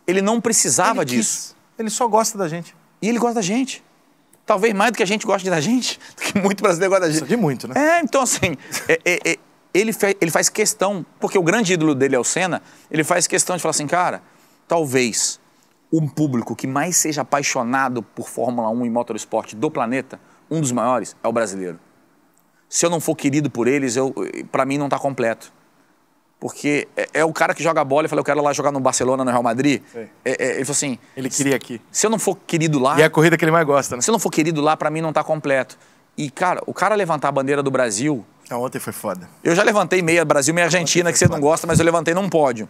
B: Ele não precisava ele disso. Ele só gosta da gente. E ele gosta da gente. Talvez mais do que a gente gosta da gente, do que muito brasileiro gosta da gente. De muito, né? É, então assim, é, é, é, ele, ele faz questão, porque o grande ídolo dele é o Senna, ele faz questão de falar assim, cara, talvez um público que mais seja apaixonado por Fórmula 1 e motorsport do planeta, um dos maiores, é o brasileiro. Se eu não for querido por eles, para mim não está completo. Porque é, é, o cara que joga bola e fala, eu quero lá jogar no Barcelona, no Real Madrid. É, é, ele falou assim... Ele queria aqui. Se eu não for querido lá... E é a corrida que ele mais gosta, né? Se eu não for querido lá, para mim não tá completo. E, cara, o cara levantar a bandeira do Brasil... Não, ah, ontem foi foda. Eu já levantei meia Brasil, meia Argentina, que você foda. não gosta, mas eu levantei num pódio.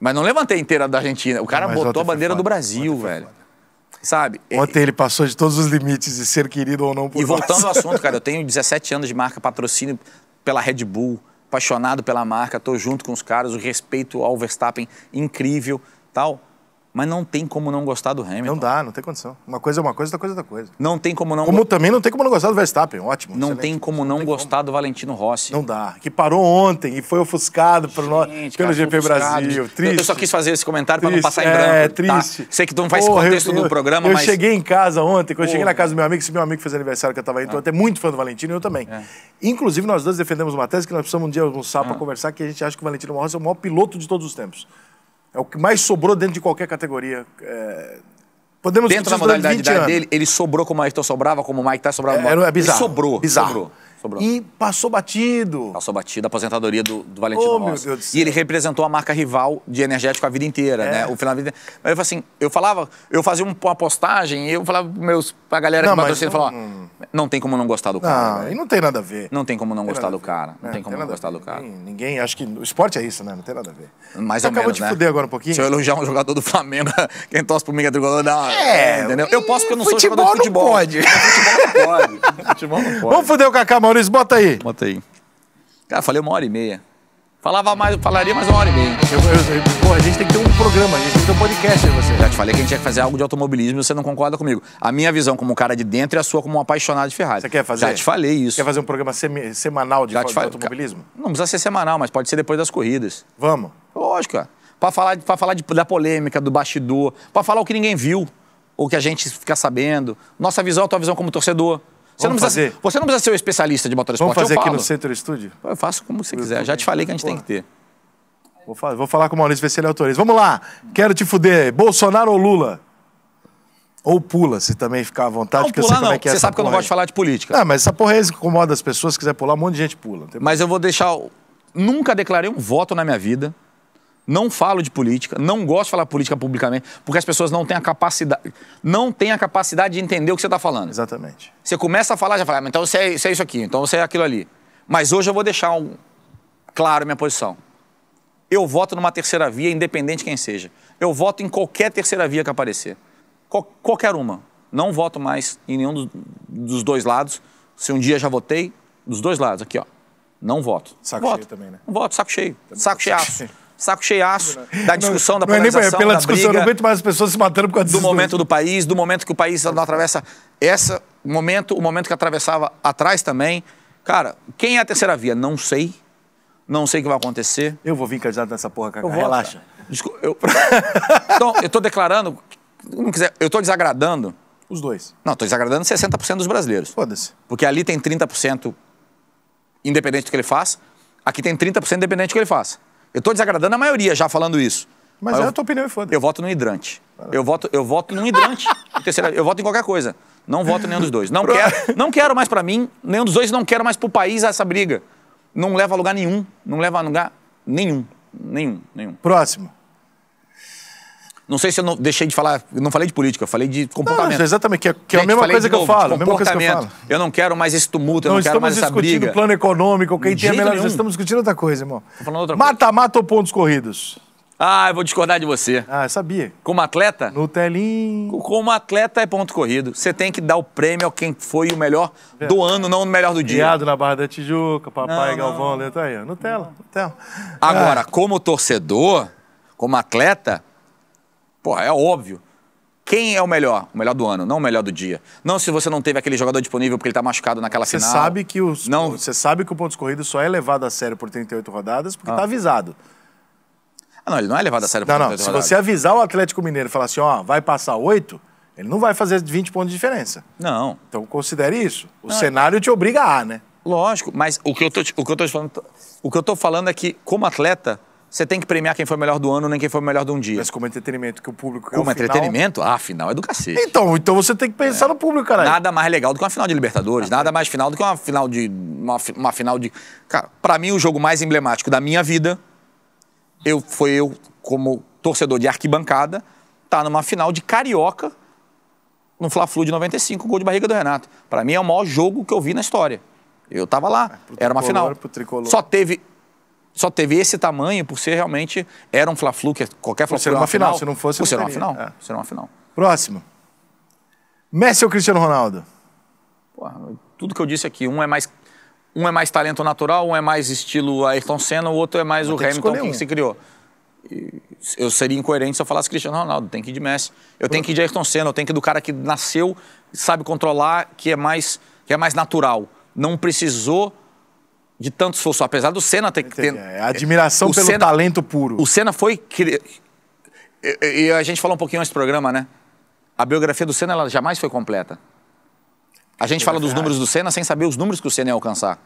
B: Mas não levantei inteira da Argentina. O cara não, botou a
A: bandeira do Brasil, velho. Sabe? É ontem ele passou de todos os limites de ser querido ou não por E nós. voltando ao assunto, cara, eu
B: tenho 17 anos de marca patrocínio pela Red Bull apaixonado pela marca, estou junto com os caras, o respeito ao Verstappen incrível, tal mas não tem como não gostar do Hamilton. Não dá, não tem condição.
A: Uma coisa é uma coisa, outra coisa é outra coisa.
B: Não tem como não. Como
A: também não tem como não gostar do Verstappen, ótimo. Não excelente. tem como não, não tem gostar como. do Valentino Rossi. Não dá. Que parou ontem e foi ofuscado Gente, pelo, cara, GP ofuscado. Brasil. Triste. Eu só quis
B: fazer esse comentário para não passar em branco. É, tá? triste. Sei que não faz Porra, contexto eu, do programa, eu mas. Eu cheguei
A: em casa ontem, quando eu cheguei na casa do meu amigo, esse meu amigo fez aniversário que eu estava indo, é. Ah. até muito fã do Valentino e eu também. É. Inclusive, nós dois defendemos uma tese que nós precisamos um dia almoçar é. para conversar, que a gente acha que o Valentino Rossi é o maior piloto de todos os tempos. É o que mais sobrou dentro de qualquer categoria. É...
B: Podemos dentro da modalidade dele, ele sobrou como o Ayrton sobrava, como o Mike Tyson sobrava. É, é bizarro. Ele sobrou. Bizarro. Sobrou. E passou batido. Passou batido, a aposentadoria do, do Valentino oh, Rossi. Meu Deus do céu. E ele representou a marca rival de energético a vida inteira, é. né? O final da vida. Mas eu assim, eu falava, eu fazia uma postagem e eu falava para meus, pra galera não, que me falava, ó, não tem como não gostar do cara. Não, e não
A: tem nada a ver.
B: Não tem como não tem gostar do cara. Não é, tem como tem não gostar do cara. Ninguém,
A: ninguém, acho que o esporte é isso, né? Não tem nada a ver. Mas então acabou menos, de né? fuder agora um pouquinho. Se eu elogiar um
B: jogador do Flamengo, quem torce pro Miguel Tricolor, não. É, entendeu? Eu posso porque eu não sou jogador de futebol. Futebol não pode. Futebol não pode. Vamos
A: fuder o Cacá, Maurício. Maurício, bota aí. Bota aí.
B: Cara, falei uma hora e meia. Falava mais, falaria mais uma hora e meia. Eu, eu, eu, pô, a gente tem que ter um programa, a gente tem que ter um podcast aí né, você. Já te falei que a gente tinha que fazer algo de automobilismo e você não concorda comigo. A minha visão como um cara de dentro e a sua como um apaixonado de Ferrari. Você quer fazer? Já te falei isso. Quer fazer um programa semi, semanal de, automobilismo? Não precisa ser semanal, mas pode ser depois das corridas. Vamos. Lógico, cara. Pra falar, pra falar de, da polêmica, do bastidor, pra falar o que ninguém viu, ou que a gente fica sabendo. Nossa visão, tua visão como torcedor. Você não, precisa, você não, precisa, ser um especialista de motorsport. Vamos fazer aqui no Centro
A: Estúdio? Eu faço como você quiser. Já te falei que a gente tem que ter. Vou falar, vou falar com o Maurício, ver se ele autoriza. Vamos lá. Quero te fuder. Bolsonaro ou Lula? Ou pula, se também ficar à vontade, porque eu sei não. como é que é Você sabe que eu não gosto de falar de política. Ah, mas essa porra aí incomoda as pessoas, se quiser pular, um monte de gente pula. Mas eu vou deixar. Nunca
B: declarei um voto na minha vida não falo de política, não gosto de falar política publicamente, porque as pessoas não têm a capacidade, não têm a capacidade de entender o que você está falando. Exatamente. Você começa a falar, já fala, ah, então você é, você é, isso aqui, então você é aquilo ali. Mas hoje eu vou deixar um, claro minha posição. Eu voto numa terceira via, independente quem seja. Eu voto em qualquer terceira via que aparecer. Qual, qualquer uma. Não voto mais em nenhum dos, dos dois lados. Se um dia já votei, dos dois lados, aqui, ó. Não voto. Saco voto. cheio também, né? Não voto, saco cheio. Também saco cheio saco cheiaço da discussão, da polarização, não é nem pela da discussão, briga, não aguento mais as pessoas se matando por causa disso. Do momento do país, do momento que o país não atravessa esse momento, o momento que atravessava atrás também. Cara, quem é a terceira via? Não sei. Não sei o que vai acontecer. Eu vou vir candidato nessa porra, Cacá. Relaxa. Desculpa, eu... então, eu tô declarando, não quiser, eu tô desagradando... Os dois. Não, tô desagradando 60% dos brasileiros. Foda-se. Porque ali tem 30% independente do que ele faz, aqui tem 30% independente do que ele faz. Eu estou desagradando a maioria já falando isso. Mas, Mas é eu, a tua opinião e foda. Eu voto no hidrante. Eu voto, eu voto no hidrante. terceira, eu voto em qualquer coisa. Não voto nenhum dos dois. Não, quero, não quero mais para mim, nenhum dos dois, não quero mais pro país essa briga. Não leva a lugar nenhum. Não leva a lugar nenhum. Nenhum, nenhum. Próximo. Não sei se eu não, deixei de falar, não falei de política, eu falei de comportamento. Não, exatamente,
A: que é, que é a mesma coisa que eu falo. É comportamento.
B: Eu não quero mais esse tumulto, eu não, não quero mais essa briga. Estamos discutindo plano
A: econômico, quem tem a melhor. Nenhum. Estamos discutindo outra coisa, irmão. Outra mata, coisa. mata ou pontos corridos?
B: Ah, eu vou discordar de você. Ah, sabia. Como atleta? No telinho. Como atleta é ponto corrido. Você tem que dar o prêmio a quem foi o melhor
A: é. do ano, não o melhor do dia. Criado na Barra da Tijuca, papai, não, Galvão, não. Tá aí, Nutella, Nutella. Agora,
B: como torcedor, como atleta, Porra, é óbvio. Quem é o melhor? O melhor do ano, não o melhor do dia. Não se você não teve aquele jogador disponível porque ele está machucado naquela você final. Sabe
A: que os, não. Você sabe que o ponto corrido só é levado a sério por 38 rodadas porque está ah. Tá avisado.
B: Ah, não, ele não é levado a sério por não, 38 não. rodadas. Se você
A: avisar o Atlético Mineiro e falar assim, ó, vai passar oito, ele não vai fazer 20 pontos de diferença. Não. Então considere isso. O não. cenário te obriga a, né? Lógico, mas o que eu tô, o que eu tô falando, o que eu tô falando é que
B: como atleta você tem que premiar quem foi melhor do ano, nem quem foi melhor de um dia. Mas como entretenimento, que o público é Como entretenimento? Final... Ah, final é do cacete. Então, então você tem que pensar é. no público, cara. Nada mais legal do que uma final de Libertadores, nada mais final do que uma final de. Uma, uma final de. Cara, pra mim, o jogo mais emblemático da minha vida eu, foi eu, como torcedor de arquibancada, tá numa final de carioca no Fla-Flu de 95, gol de barriga do Renato. Para mim é o maior jogo que eu vi na história. Eu tava lá, é, era uma final. Só teve só teve esse tamanho por ser realmente era um Fla-Flu que é qualquer Fla-Flu era uma final, final, se não fosse seria uma final,
A: é. uma final. Próximo. Messi ou Cristiano Ronaldo? Porra,
B: tudo que eu disse aqui, um é mais um é mais talento natural, um é mais estilo Ayrton Senna, o outro é mais Vou o Hamilton que, um. que, se criou. Eu seria incoerente se eu falasse Cristiano Ronaldo, tem que ir de Messi. Eu tenho que ir de Ayrton Senna, eu tenho que ir do cara que nasceu, sabe controlar, que é mais que é mais natural. Não precisou de tanto esforço, apesar do Senna ter que ter. É, admiração pelo Senna,
A: talento puro. O Senna
B: foi. Cri... E, e, a gente falou um pouquinho antes do programa, né? A biografia do Senna ela jamais foi completa. A gente fala dos é números do Senna sem saber os números que o Senna ia alcançar.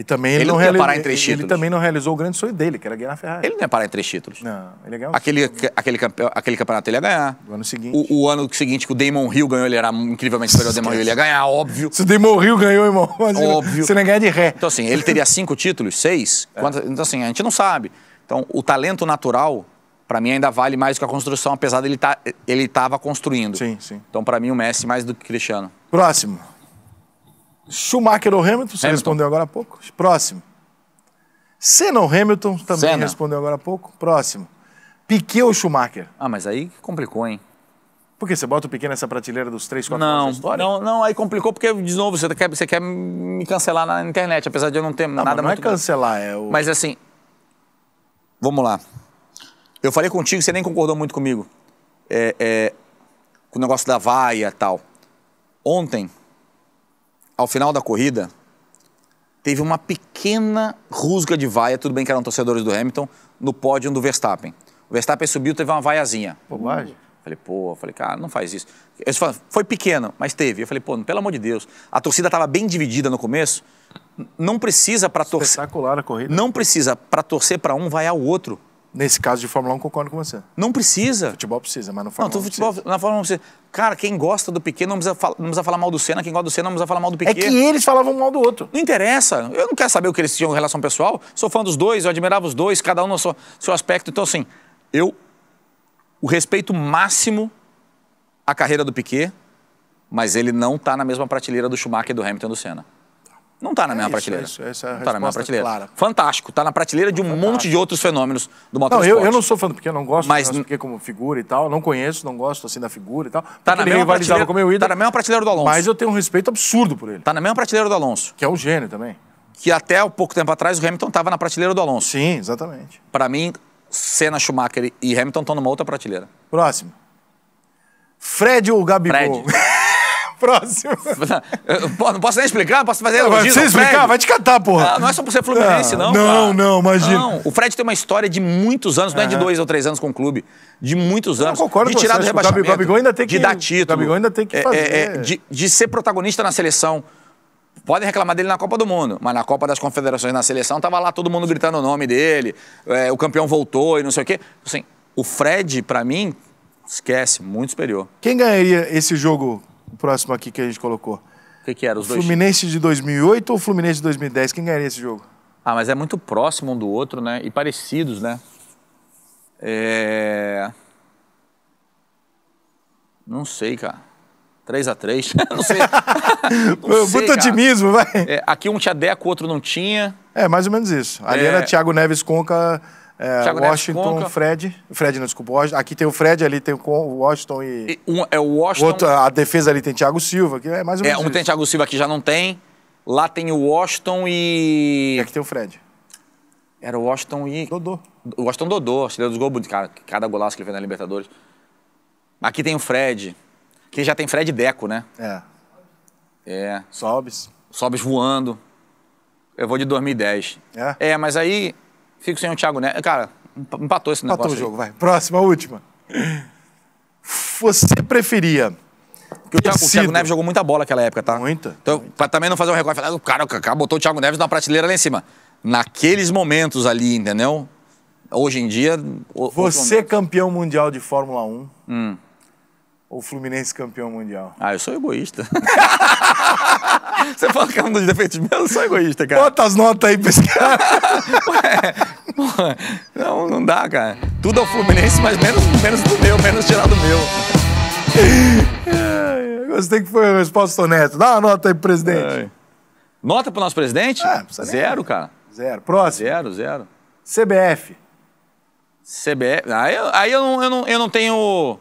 B: E também ele, ele não, realizou, parar em três títulos. Ele também
A: não realizou o grande sonho dele, que era ganhar na Ferrari. Ele não ia
B: parar em três títulos. Não, ele é ganhou. Aquele, aquele, campe... aquele campeonato ele ia ganhar. O ano seguinte. O, o, ano seguinte que o Damon Hill ganhou, ele era incrivelmente superior ao Damon Hill. Ele ia ganhar, óbvio. Se o Damon Hill ganhou, irmão, óbvio. você não ia ganhar de ré. Então, assim, ele teria cinco títulos, seis? É. Quantos... Então, assim, a gente não sabe. Então, o talento natural, para mim, ainda vale mais que a construção, apesar dele tá, ele estava construindo. Sim, sim. Então, para mim, o Messi mais do que o Cristiano.
A: Próximo. Schumacher ou Hamilton, você Hamilton. respondeu agora há pouco. Próximo. Senna ou Hamilton, também Senna. respondeu agora há pouco. Próximo. Piquet ou Schumacher? Ah, mas aí complicou, hein? Por que você bota o Piquet nessa prateleira dos três, quatro não, história? Não, não, aí complicou porque, de novo, você
B: quer, você quer me cancelar na internet, apesar de eu não ter não, nada mas não é muito... Não é
A: cancelar, é o... Mas
B: assim, vamos lá. Eu falei contigo, você nem concordou muito comigo. É, é, com o negócio da vaia e tal. Ontem, ao final da corrida, teve uma pequena rusga de vaia, tudo bem que eram torcedores do Hamilton, no pódio do Verstappen. O Verstappen subiu, teve uma vaiazinha. Bobagem. Falei, pô, falei, cara, não faz isso. Falo, foi pequeno, mas teve. Eu falei, pô, pelo amor de Deus. A torcida estava bem dividida no começo. Não precisa para torcer. Espetacular a corrida. Não precisa para torcer
A: para um, vai ao outro. Nesse caso de Fórmula 1, concordo com você. Não precisa. Futebol precisa, mas não Fórmula não, 1 futebol, precisa.
B: Na Fórmula 1 precisa. Cara, quem gosta do Piquet não precisa, não precisa falar mal do Senna, quem gosta do Senna não precisa falar mal do é Piquet. É que eles falavam mal do outro. Não interessa. Eu não quero saber o que eles tinham em relação pessoal. Sou fã dos dois, eu admirava os dois, cada um no seu, seu aspecto. Então, assim, eu... O respeito máximo à carreira do Piquet, mas ele não está na mesma prateleira do Schumacher, do Hamilton e do Senna.
A: Não está na é minha prateleira. É isso, essa é a não tá na minha prateleira. Clara.
B: Fantástico, está na prateleira de um Fantástico. monte de outros fenômenos do motorsport. Não, eu, eu não sou
A: fã do Piquet, não gosto mas, do Piquet como figura e tal, não conheço, não gosto assim da figura e tal. Tá na é mesma prateleira com o meu ídolo. Tá na mesma prateleira do Alonso. Mas
B: eu tenho um respeito absurdo por ele. Está na mesma prateleira do Alonso. Que é um gênio também. Que até pouco tempo atrás o Hamilton estava na prateleira do Alonso. Sim, exatamente. Para mim, Senna, Schumacher e Hamilton estão numa outra prateleira.
A: Próximo. Fred ou Gabigol? Fred.
B: Próximo. Não, não posso nem explicar, não posso fazer. Não, você explicar? Vai
A: te cantar, porra. Ah, não é só por ser Fluminense, ah, não. Não, cara. não, imagina. Não,
B: o Fred tem uma história de muitos anos, não é de é. dois ou três anos com o clube. De muitos anos. Eu concordo de tirar do rebaixamento. O Gabigol ainda tem que, de dar título. O Gabigol ainda tem que fazer. É, é, de, de ser protagonista na seleção. Podem reclamar dele na Copa do Mundo, mas na Copa das Confederações, na seleção, tava lá todo mundo gritando o nome dele, é, o campeão voltou e não sei o quê. Assim, o Fred, para mim, esquece, muito superior.
A: Quem ganharia esse jogo o próximo aqui que a gente colocou. O
B: que, que era os dois? Fluminense
A: de 2008 ou Fluminense de 2010? Quem ganharia esse jogo?
B: Ah, mas é muito próximo um do outro, né? E parecidos, né? É... Não sei, cara. 3 a 3 Não sei. não sei, Muito
A: otimismo, vai.
B: É, aqui um tinha Deco, o outro não tinha.
A: É, mais ou menos isso. Ali é... era Thiago Neves Conca é, Washington, Fred. Fred, não, desculpa. Aqui tem o Fred, ali tem o Washington e. e um, é o Washington. outro, a defesa ali tem Thiago Silva, que é mais ou é, menos. É, um isso.
B: tem Thiago Silva que já não tem. Lá tem o Washington e. E aqui tem o Fred. Era o Washington e. Dodô. O Washington Dodô, se dos gols, cara, cada golaço que ele fez na Libertadores. Aqui tem o Fred. Aqui já tem Fred Deco, né? É. É. Sobes. Sobes voando. Eu vou de 2010. É. É, mas aí Fico sem o Thiago Neves. Cara, empatou esse negócio. Empatou o jogo, aí. vai.
A: Próxima, última. Você preferia. Que o, Thiago, o Thiago Neves jogou muita bola naquela época, tá? Muita.
B: Então, muita. pra também não fazer um recorte, falar, o cara, cara botou o Thiago Neves na prateleira lá em cima. Naqueles momentos ali, entendeu? Hoje em dia. Você
A: campeão mundial de Fórmula 1. Hum ou Fluminense campeão mundial?
B: Ah, eu sou egoísta. Você fala que é um dos defeitos meus, eu sou egoísta, cara. Bota as notas aí pra esse cara.
A: Ué, não, não dá, cara.
B: Tudo é o Fluminense, mas menos, menos do meu, menos tirar do meu.
A: Gostei é, que foi a resposta honesta. Dá uma nota aí pro presidente. Ai.
B: Nota pro nosso presidente? Ah, zero, cara. Zero. Próximo. Zero, zero.
A: CBF.
B: CBF. Aí, aí eu, não, eu, não, eu não tenho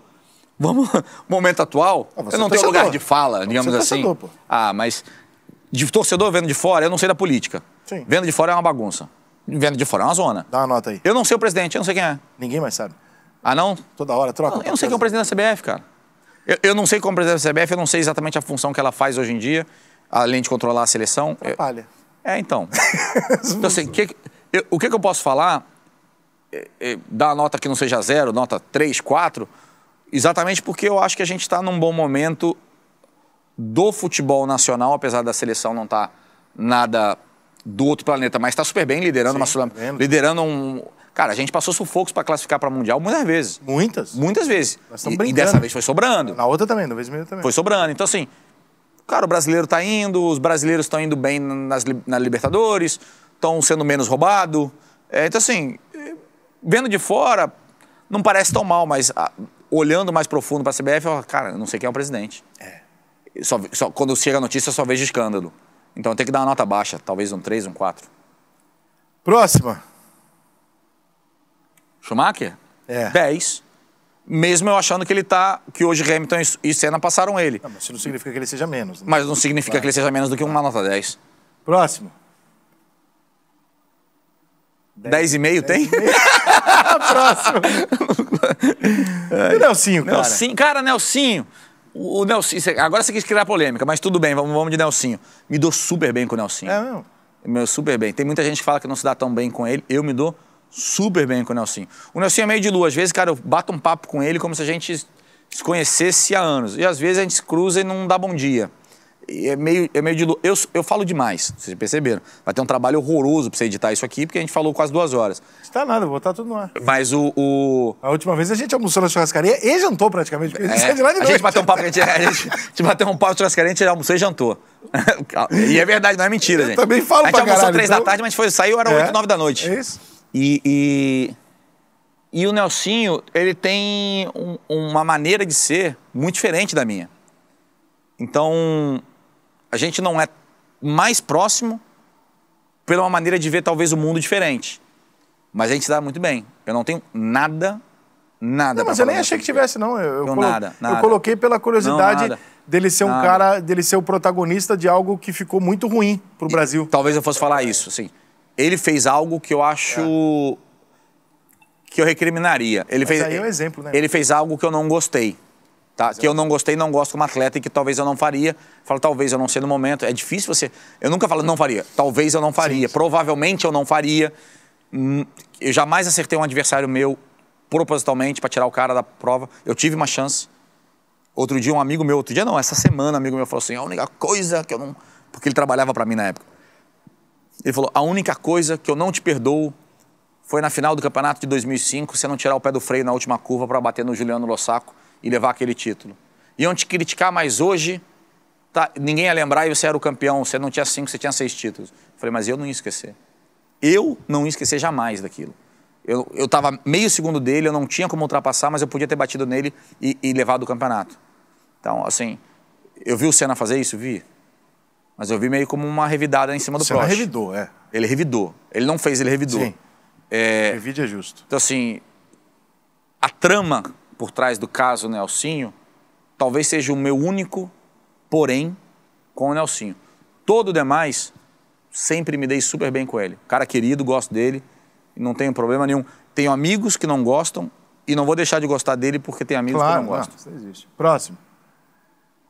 B: Vamos, momento atual, ah, eu não é tenho lugar de fala, é digamos assim. Torcedor, ah, mas de torcedor vendo de fora, eu não sei da política. Sim. Vendo de fora é uma bagunça. Vendo de fora é uma zona. Dá uma nota aí. Eu não sei o presidente, eu não sei quem é. Ninguém mais sabe. Ah, não? Toda hora troca. Não, é eu não sei quem é o presidente da CBF, cara. Eu, eu não sei como presidente da CBF, eu não sei exatamente a função que ela faz hoje em dia, além de controlar a seleção. Atrapalha. É, então. então assim, que, eu, o que, que eu posso falar? É, é, dar uma nota que não seja zero, nota 3, 4 Exatamente porque eu acho que a gente está num bom momento do futebol nacional, apesar da seleção não estar tá nada do outro planeta, mas está super bem liderando Sim, uma liderando um Cara, a gente passou sufocos para classificar para mundial muitas vezes. Muitas? Muitas vezes. Nós e, brincando. e dessa vez foi sobrando. Na outra também, na vez mesmo também. Foi sobrando. Então assim, cara, o brasileiro está indo, os brasileiros estão indo bem nas na Libertadores, estão sendo menos roubado. É, então assim, vendo de fora não parece tão mal, mas a, olhando mais profundo para a CBF, eu falo, cara, não sei quem é o presidente. É. Só, só, quando chega a notícia, eu só vejo escândalo. Então tem que dar uma nota baixa, talvez um 3, um 4. Próxima. Schumacher? É. 10. Mesmo eu achando que ele tá. que hoje Hamilton e Senna passaram ele. Não, ah, mas isso não significa que ele seja menos. Né? Mas não significa que ele seja menos do que uma nota 10. Próximo. 10,5 tem? e meio? Próximo.
A: E O Nelsinho, cara. Nelsinho,
B: cara, Nelsinho. O, Nelsinho, agora você quis criar polêmica, mas tudo bem, vamos, vamos de Nelsinho. Me dou super bem com o Nelsinho. É mesmo? Me dou super bem. Tem muita gente que fala que não se dá tão bem com ele. Eu me dou super bem com o Nelsinho. O Nelsinho é meio de lua. Às vezes, cara, eu bato um papo com ele como se a gente se conhecesse há anos. E às vezes a gente se cruza e não dá bom dia é meio, é meio de. Eu, eu falo demais, vocês perceberam. Vai ter um trabalho horroroso pra você editar isso aqui, porque a gente falou quase duas horas.
A: Está nada, vou botar tudo no ar.
B: Mas o. o...
A: A última vez a gente almoçou na churrascaria e jantou praticamente, porque a gente é, de lá de A gente
B: bateu um papo, a gente, a gente, bateu um papo na churrascaria, a gente almoçou e jantou. e é verdade, não é mentira, eu gente. também falo pra A gente pra almoçou três então... da tarde, mas foi, saiu, era oito, é, nove da noite. É isso. e... e... E o Nelsinho, ele tem um, uma maneira de ser muito diferente da minha. Então, a gente não é mais próximo pela uma maneira de ver talvez o um mundo diferente. Mas a gente se dá muito bem. Eu não tenho nada, nada. Não, mas eu nem achei que tivesse,
A: não. Eu, eu, colo... nada, nada. eu coloquei pela curiosidade não, dele ser um nada. cara, dele ser o protagonista de algo que ficou muito ruim
B: pro e, Brasil. talvez eu fosse falar isso, assim. Ele fez algo que eu acho é. que eu recriminaria. Ele mas fez. Aí é um
A: exemplo, né? Ele
B: fez algo que eu não gostei. Tá? Que eu não gostei, não gosto como atleta e que talvez eu não faria. Falo, talvez eu não sei no momento. É difícil você. Eu nunca falo, não faria. Talvez eu não faria. Sim. Provavelmente eu não faria. Hum, eu jamais acertei um adversário meu propositalmente para tirar o cara da prova. Eu tive uma chance. Outro dia, um amigo meu, outro dia não, essa semana, um amigo meu falou assim: a única coisa que eu não. Porque ele trabalhava para mim na época. Ele falou: a única coisa que eu não te perdoo foi na final do campeonato de 2005 você não tirar o pé do freio na última curva para bater no Juliano Lossaco e levar aquele título. Iam te criticar, mas hoje tá, ninguém ia lembrar e você era o campeão, você não tinha cinco, você tinha seis títulos. Eu falei, mas eu não ia esquecer. Eu não ia esquecer jamais daquilo. Eu estava meio segundo dele, eu não tinha como ultrapassar, mas eu podia ter batido nele e, e levado o campeonato. Então, assim, eu vi o Senna fazer isso? Vi. Mas eu vi meio como uma revidada em cima do próximo Ele revidou, é. Ele revidou. Ele não fez, ele revidou. Sim. É... Revide é justo. Então, assim, a trama por trás do caso Nelsinho talvez seja o meu único porém com o Nelsinho. Todo demais, sempre me dei super bem com ele. Cara querido, gosto dele, não tenho problema nenhum. Tenho amigos que não gostam e não vou deixar de gostar dele porque tem amigos claro, que não gostam. isso existe. Próximo.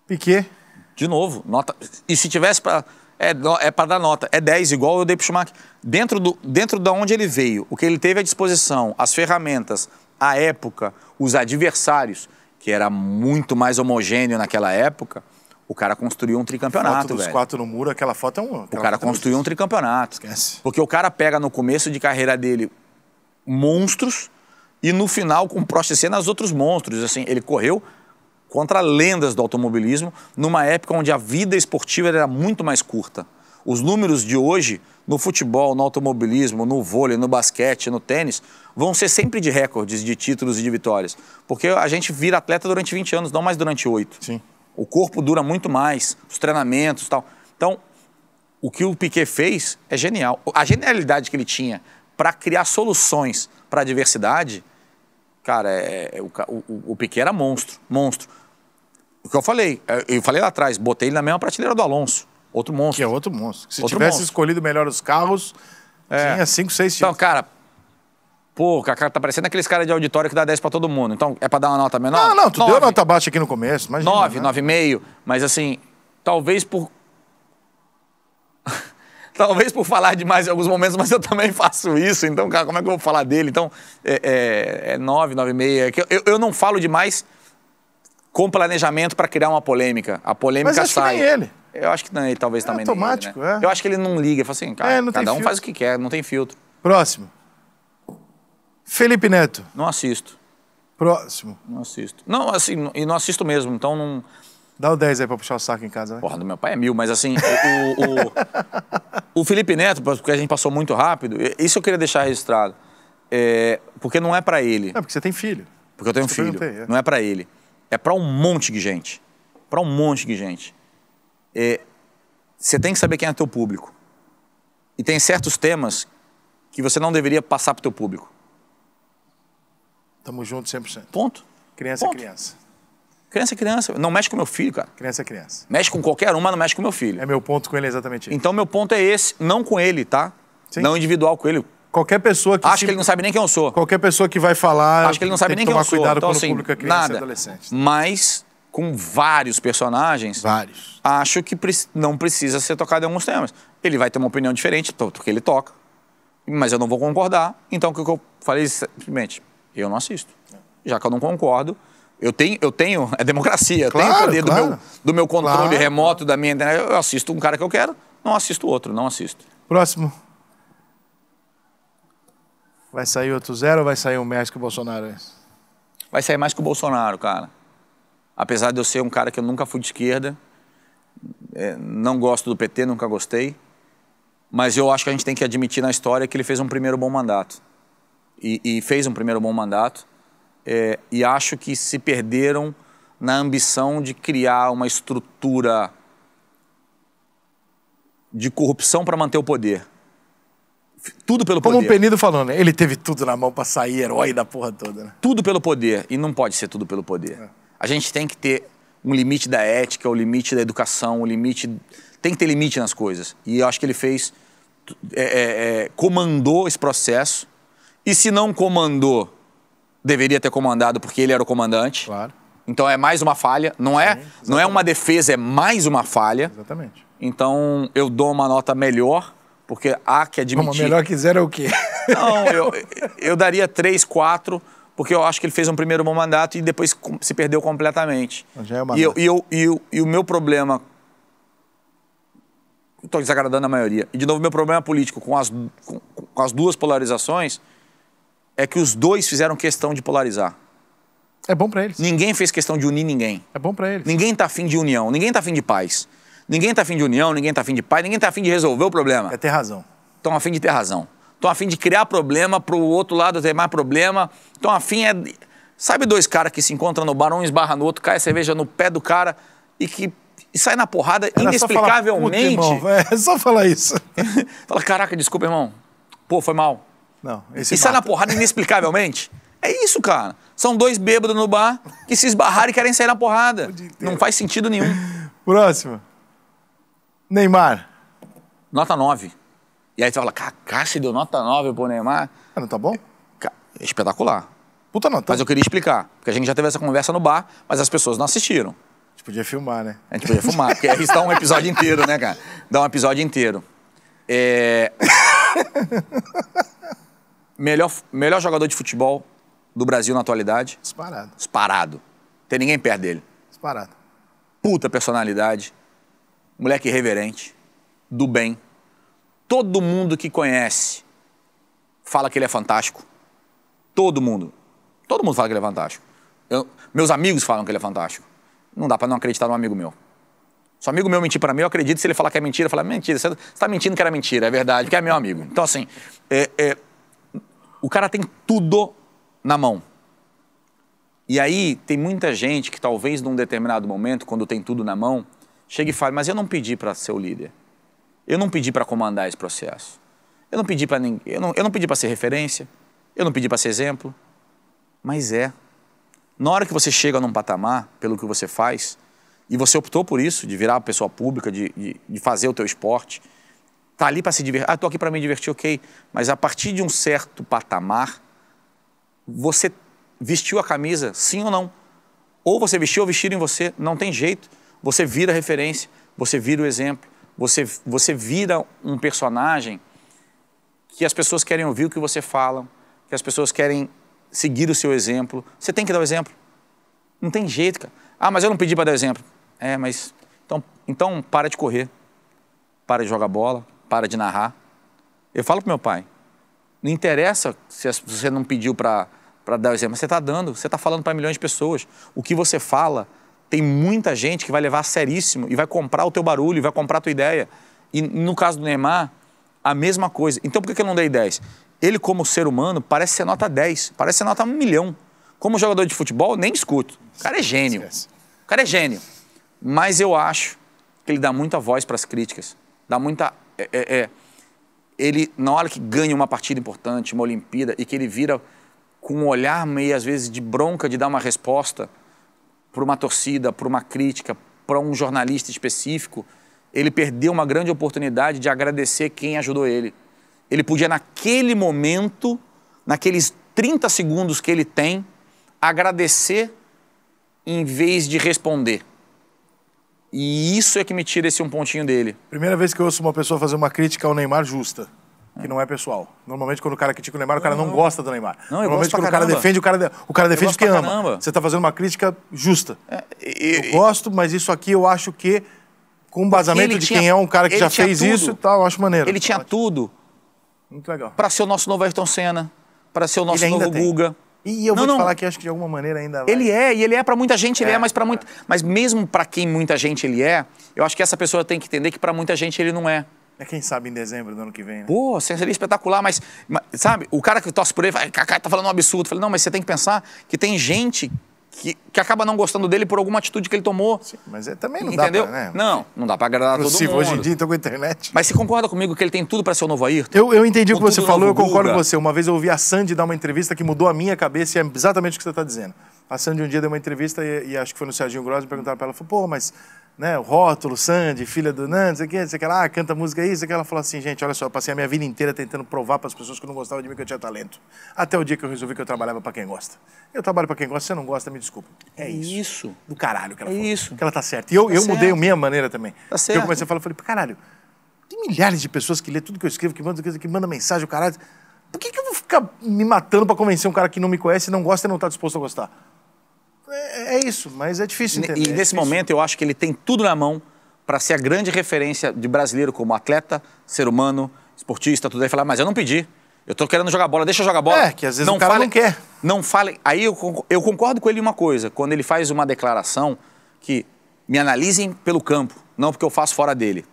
B: Piquet. De novo, nota. E se tivesse para. É, é para dar nota. É 10, igual eu dei para o Schumacher. Dentro, do, dentro da onde ele veio, o que ele teve à disposição, as ferramentas, a época, os adversários, que era muito mais homogêneo naquela época, o cara construiu um tricampeonato, foto dos velho. quatro
A: no muro, aquela foto é um... O cara é construiu um
B: tricampeonato. Esquece. Porque o cara pega no começo de carreira dele monstros e no final, com o Prost nas outros monstros. Assim, ele correu contra lendas do automobilismo numa época onde a vida esportiva era muito mais curta. Os números de hoje, no futebol, no automobilismo, no vôlei, no basquete, no tênis, vão ser sempre de recordes, de títulos e de vitórias. Porque a gente vira atleta durante 20 anos, não mais durante 8. Sim. O corpo dura muito mais, os treinamentos e tal. Então, o que o Piquet fez é genial. A genialidade que ele tinha para criar soluções para a diversidade, cara, é, é, o, o, o, Piquet era monstro, monstro. O que eu falei, é, eu falei lá atrás, botei ele na mesma prateleira do Alonso, outro monstro. Que é outro monstro. Se outro tivesse monstro. escolhido melhor os carros, é. tinha cinco, seis então, títulos. Então, cara, Pô, o tá parecendo aqueles caras de auditório que dá 10 pra todo mundo. Então, é pra dar uma nota menor? Não, não, tu nove. deu nota baixa aqui no começo. Imagina, 9, né? 9,5. Mas assim, talvez por. talvez por falar demais em alguns momentos, mas eu também faço isso. Então, cara, como é que eu vou falar dele? Então, é, é, é 9, 9,5. É eu, eu não falo demais com planejamento para criar uma polêmica. A polêmica mas acho sai. Que ele. Eu acho que não, ele talvez é também automático, nem ele, né? é. Eu acho que ele não liga, ele fala assim, cara, é, cada um filtro. faz o que quer, não tem filtro.
A: Próximo. Felipe Neto. Não assisto. Próximo. Não assisto.
B: Não, assim, e não assisto mesmo, então não. Dá o 10 aí pra puxar o saco em casa, Porra, do meu pai é mil, mas assim, o, o, o, Felipe Neto, porque a gente passou muito rápido, isso eu queria deixar registrado. É, porque não é para ele. É, porque você tem filho. Porque eu tenho um filho. É. Não é para ele. É para um monte de gente. Para um monte de gente. É, você tem que saber quem é teu público. E tem certos temas que você não deveria passar pro teu público.
A: Tamo junto 100%. Ponto. Criança é criança.
B: Criança é criança. Não mexe com meu filho, cara.
A: Criança é criança.
B: Mexe com qualquer uma, não mexe com meu filho. É meu ponto com ele exatamente. Então meu ponto é esse, não com ele, tá? Sim. Não individual com ele. Qualquer pessoa que acho se... que ele não sabe nem quem eu
A: sou. Qualquer pessoa que vai falar, acho que ele não sabe nem quem eu sou. cuidado então, quando assim, criança nada. e adolescente.
B: Mas com vários personagens. Vários. Acho que não precisa ser tocado em alguns temas. Ele vai ter uma opinião diferente do que ele toca, mas eu não vou concordar. Então o que eu falei simplesmente eu não assisto. Já que eu não concordo, eu tenho, eu tenho
A: é democracia, eu claro, tenho o poder claro. do, meu,
B: do meu controle claro. remoto da minha internet. Eu assisto um cara que eu quero, não assisto outro, não assisto. Próximo. Vai
A: sair outro zero ou vai sair um mais que o Bolsonaro?
B: Vai sair mais que o Bolsonaro, cara. Apesar de eu ser um cara que eu nunca fui de esquerda, é, não gosto do PT, nunca gostei, mas eu acho que a gente tem que admitir na história que ele fez um primeiro bom mandato e, e fez um primeiro bom mandato. É, e acho que se perderam na ambição de criar uma estrutura de corrupção para manter o poder. Tudo pelo Como poder. Como o
A: Penido falando, né? ele teve tudo na mão para sair herói da porra toda. Né?
B: Tudo pelo poder. E não pode ser tudo pelo poder. É. A gente tem que ter um limite da ética, o um limite da educação, o um limite. Tem que ter limite nas coisas. E eu acho que ele fez. É, é, é, comandou esse processo e se não comandou, deveria ter comandado porque ele era o comandante. Claro. Então é mais uma falha, não é, Sim, não é uma defesa, é mais uma falha. Exatamente. Então eu dou uma nota melhor, porque há que admitir. Uma melhor
A: que zero é o quê? Não, eu,
B: eu daria três, quatro porque eu acho que ele fez um primeiro bom mandato e depois se perdeu completamente. Já é uma e, eu, e, eu, e, eu, e o meu problema estou desagradando a maioria. E, de novo, meu problema é político com as, com, com as duas polarizações é que os dois fizeram questão de polarizar. É bom para eles. Ninguém fez questão de unir ninguém. É bom para eles. Ninguém tá afim de união, ninguém tá afim de paz. Ninguém tá afim de união, ninguém tá afim de paz, ninguém tá afim de resolver o problema. É ter razão. Estão afim de ter razão. Estão afim de criar problema para o outro lado ter mais problema. Estão afim é... Sabe dois caras que se encontram no bar, um esbarra no outro, cai a cerveja no pé do cara e que e sai na porrada Era inexplicavelmente. Só falar,
A: irmão, é só falar isso.
B: Fala, caraca, desculpa, irmão. Pô, foi mal. Não, esse e sai na porrada inexplicavelmente. É isso, cara. São dois bêbados no bar que se esbarraram e querem sair
A: na porrada. Não faz sentido nenhum. Próximo. Neymar.
B: Nota 9. E aí você fala, Kakashi deu nota 9 pro Neymar. Ah, não tá bom? espetacular. Puta nota. Mas eu queria explicar, porque a gente já teve essa conversa no bar, mas as pessoas não assistiram. A
A: gente podia filmar, né? A gente podia filmar, porque isso dá um episódio inteiro, né, cara?
B: Dá um episódio inteiro. É... melhor, melhor jogador de futebol do Brasil na atualidade. Disparado. Disparado. Tem ninguém perto dele. Disparado. Puta personalidade. Moleque irreverente. Do bem. Todo mundo que conhece fala que ele é fantástico. Todo mundo. Todo mundo fala que ele é fantástico. Eu, meus amigos falam que ele é fantástico. Não dá para não acreditar num amigo meu. Se um amigo meu mentir para mim, eu acredito. Se ele falar que é mentira, eu falo, é mentira, você está tá mentindo que era mentira, é verdade, porque é meu amigo. Então, assim, é, é o cara tem tudo na mão. E aí tem muita gente que talvez num determinado momento, quando tem tudo na mão, chega e fala: "Mas eu não pedi para ser o líder. Eu não pedi para comandar esse processo. Eu não pedi para ninguém, eu não, eu não pedi para ser referência, eu não pedi para ser exemplo". Mas é. Na hora que você chega num patamar, pelo que você faz, e você optou por isso, de virar pessoa pública, de, de, de fazer o teu esporte, Está ali para se divertir. Ah, estou aqui para me divertir, ok. Mas a partir de um certo patamar, você vestiu a camisa, sim ou não? Ou você vestiu ou vestiram em você, não tem jeito. Você vira referência, você vira o exemplo, você, você vira um personagem que as pessoas querem ouvir o que você fala, que as pessoas querem seguir o seu exemplo. Você tem que dar o exemplo. Não tem jeito, cara. Ah, mas eu não pedi para dar exemplo. É, mas então, então para de correr, para de jogar bola, para de narrar. Eu falo pro meu pai, não interessa se você não pediu para dar o exemplo, você está dando, você está falando para milhões de pessoas. O que você fala, tem muita gente que vai levar a seríssimo e vai comprar o teu barulho, vai comprar a tua ideia. E no caso do Neymar, a mesma coisa. Então por que eu não dei 10? Ele, como ser humano, parece ser nota 10, parece ser nota 1 milhão. Como jogador de futebol, nem escuto. O cara é gênio. O cara é gênio. Mas eu acho que ele dá muita voz para as críticas, dá muita é, é, é, ele, na hora que ganha uma partida importante, uma Olimpíada, e que ele vira com um olhar meio, às vezes, de bronca de dar uma resposta para uma torcida, para uma crítica, para um jornalista específico, ele perdeu uma grande oportunidade de agradecer quem ajudou ele. Ele podia, naquele momento, naqueles 30 segundos que ele tem, agradecer em vez de responder. E isso é que me tira esse um pontinho dele.
A: Primeira vez que eu ouço uma pessoa fazer uma crítica ao Neymar justa. Que não é pessoal. Normalmente, quando o cara critica o Neymar, o cara não, não gosta do Neymar. Não, Normalmente, quando o cara defende, o cara, de... o cara defende porque ama. Você está fazendo uma crítica justa. É, e, eu e... gosto, mas isso aqui eu acho que, com o basamento de tinha... quem é um cara que ele já fez tudo. isso e tal, eu acho maneiro. Ele tinha tudo.
B: Muito legal. Para ser o nosso novo Ayrton Senna, para ser o nosso novo tem. Guga. E eu não, vou te não. falar que acho que de alguma maneira ainda vai. Ele é, e ele é para muita gente, ele é, é mas para muito, mas mesmo para quem muita gente ele é, eu acho que essa pessoa tem que entender que para muita gente ele não é. É quem sabe em dezembro do ano que vem, né? Pô, seria espetacular, mas, mas sabe, o cara que torce por ele, vai, tá falando um absurdo. Eu falei, não, mas você tem que pensar que tem gente que, que acaba não gostando dele por alguma
A: atitude que ele tomou. Sim, mas é, também não Entendeu? dá pra, né? Não, não dá pra agradar Possível. todo mundo. Hoje em dia, então, com a internet.
B: Mas você concorda comigo que ele tem tudo para ser o novo Ayrton? Eu, eu entendi o que você falou, eu concordo Guga. com você.
A: Uma vez eu ouvi a Sandy dar uma entrevista que mudou a minha cabeça e é exatamente o que você está dizendo. A Sandy um dia deu uma entrevista e, e acho que foi no Serginho Grosso e perguntaram para ela, falou, pô, mas né, o rótulo, Sandy, filha do Nando, sei que, sei que lá, ah, canta música isso, sei que ela falou assim, gente, olha só, eu passei a minha vida inteira tentando provar para as pessoas que não gostavam de mim que eu tinha talento. Até o dia que eu resolvi que eu trabalhava para quem gosta. Eu trabalho para quem gosta, você não gosta, me desculpa. É, é isso. isso. Do caralho que ela é falou. isso. Que ela tá certa. E eu, tá eu mudei a minha maneira também. Tá certo. Eu comecei a falar, falei, caralho, tem milhares de pessoas que lê tudo que eu escrevo, que manda, que manda mensagem, o caralho. Por que, que eu vou ficar me matando para convencer um cara que não me conhece, não gosta e não está disposto a gostar? É, é, é, isso, mas é difícil
B: entender. E, é nesse é momento eu acho que ele tem tudo na mão para ser a grande referência de brasileiro como atleta, ser humano, esportista, tudo aí. Falar, mas eu não pedi. Eu tô querendo jogar bola, deixa eu jogar bola. É, que às vezes não o cara fale, não quer. Não fale. Aí eu, eu concordo com ele em uma coisa, quando ele faz uma declaração que me analisem pelo campo, não porque eu faço fora dele.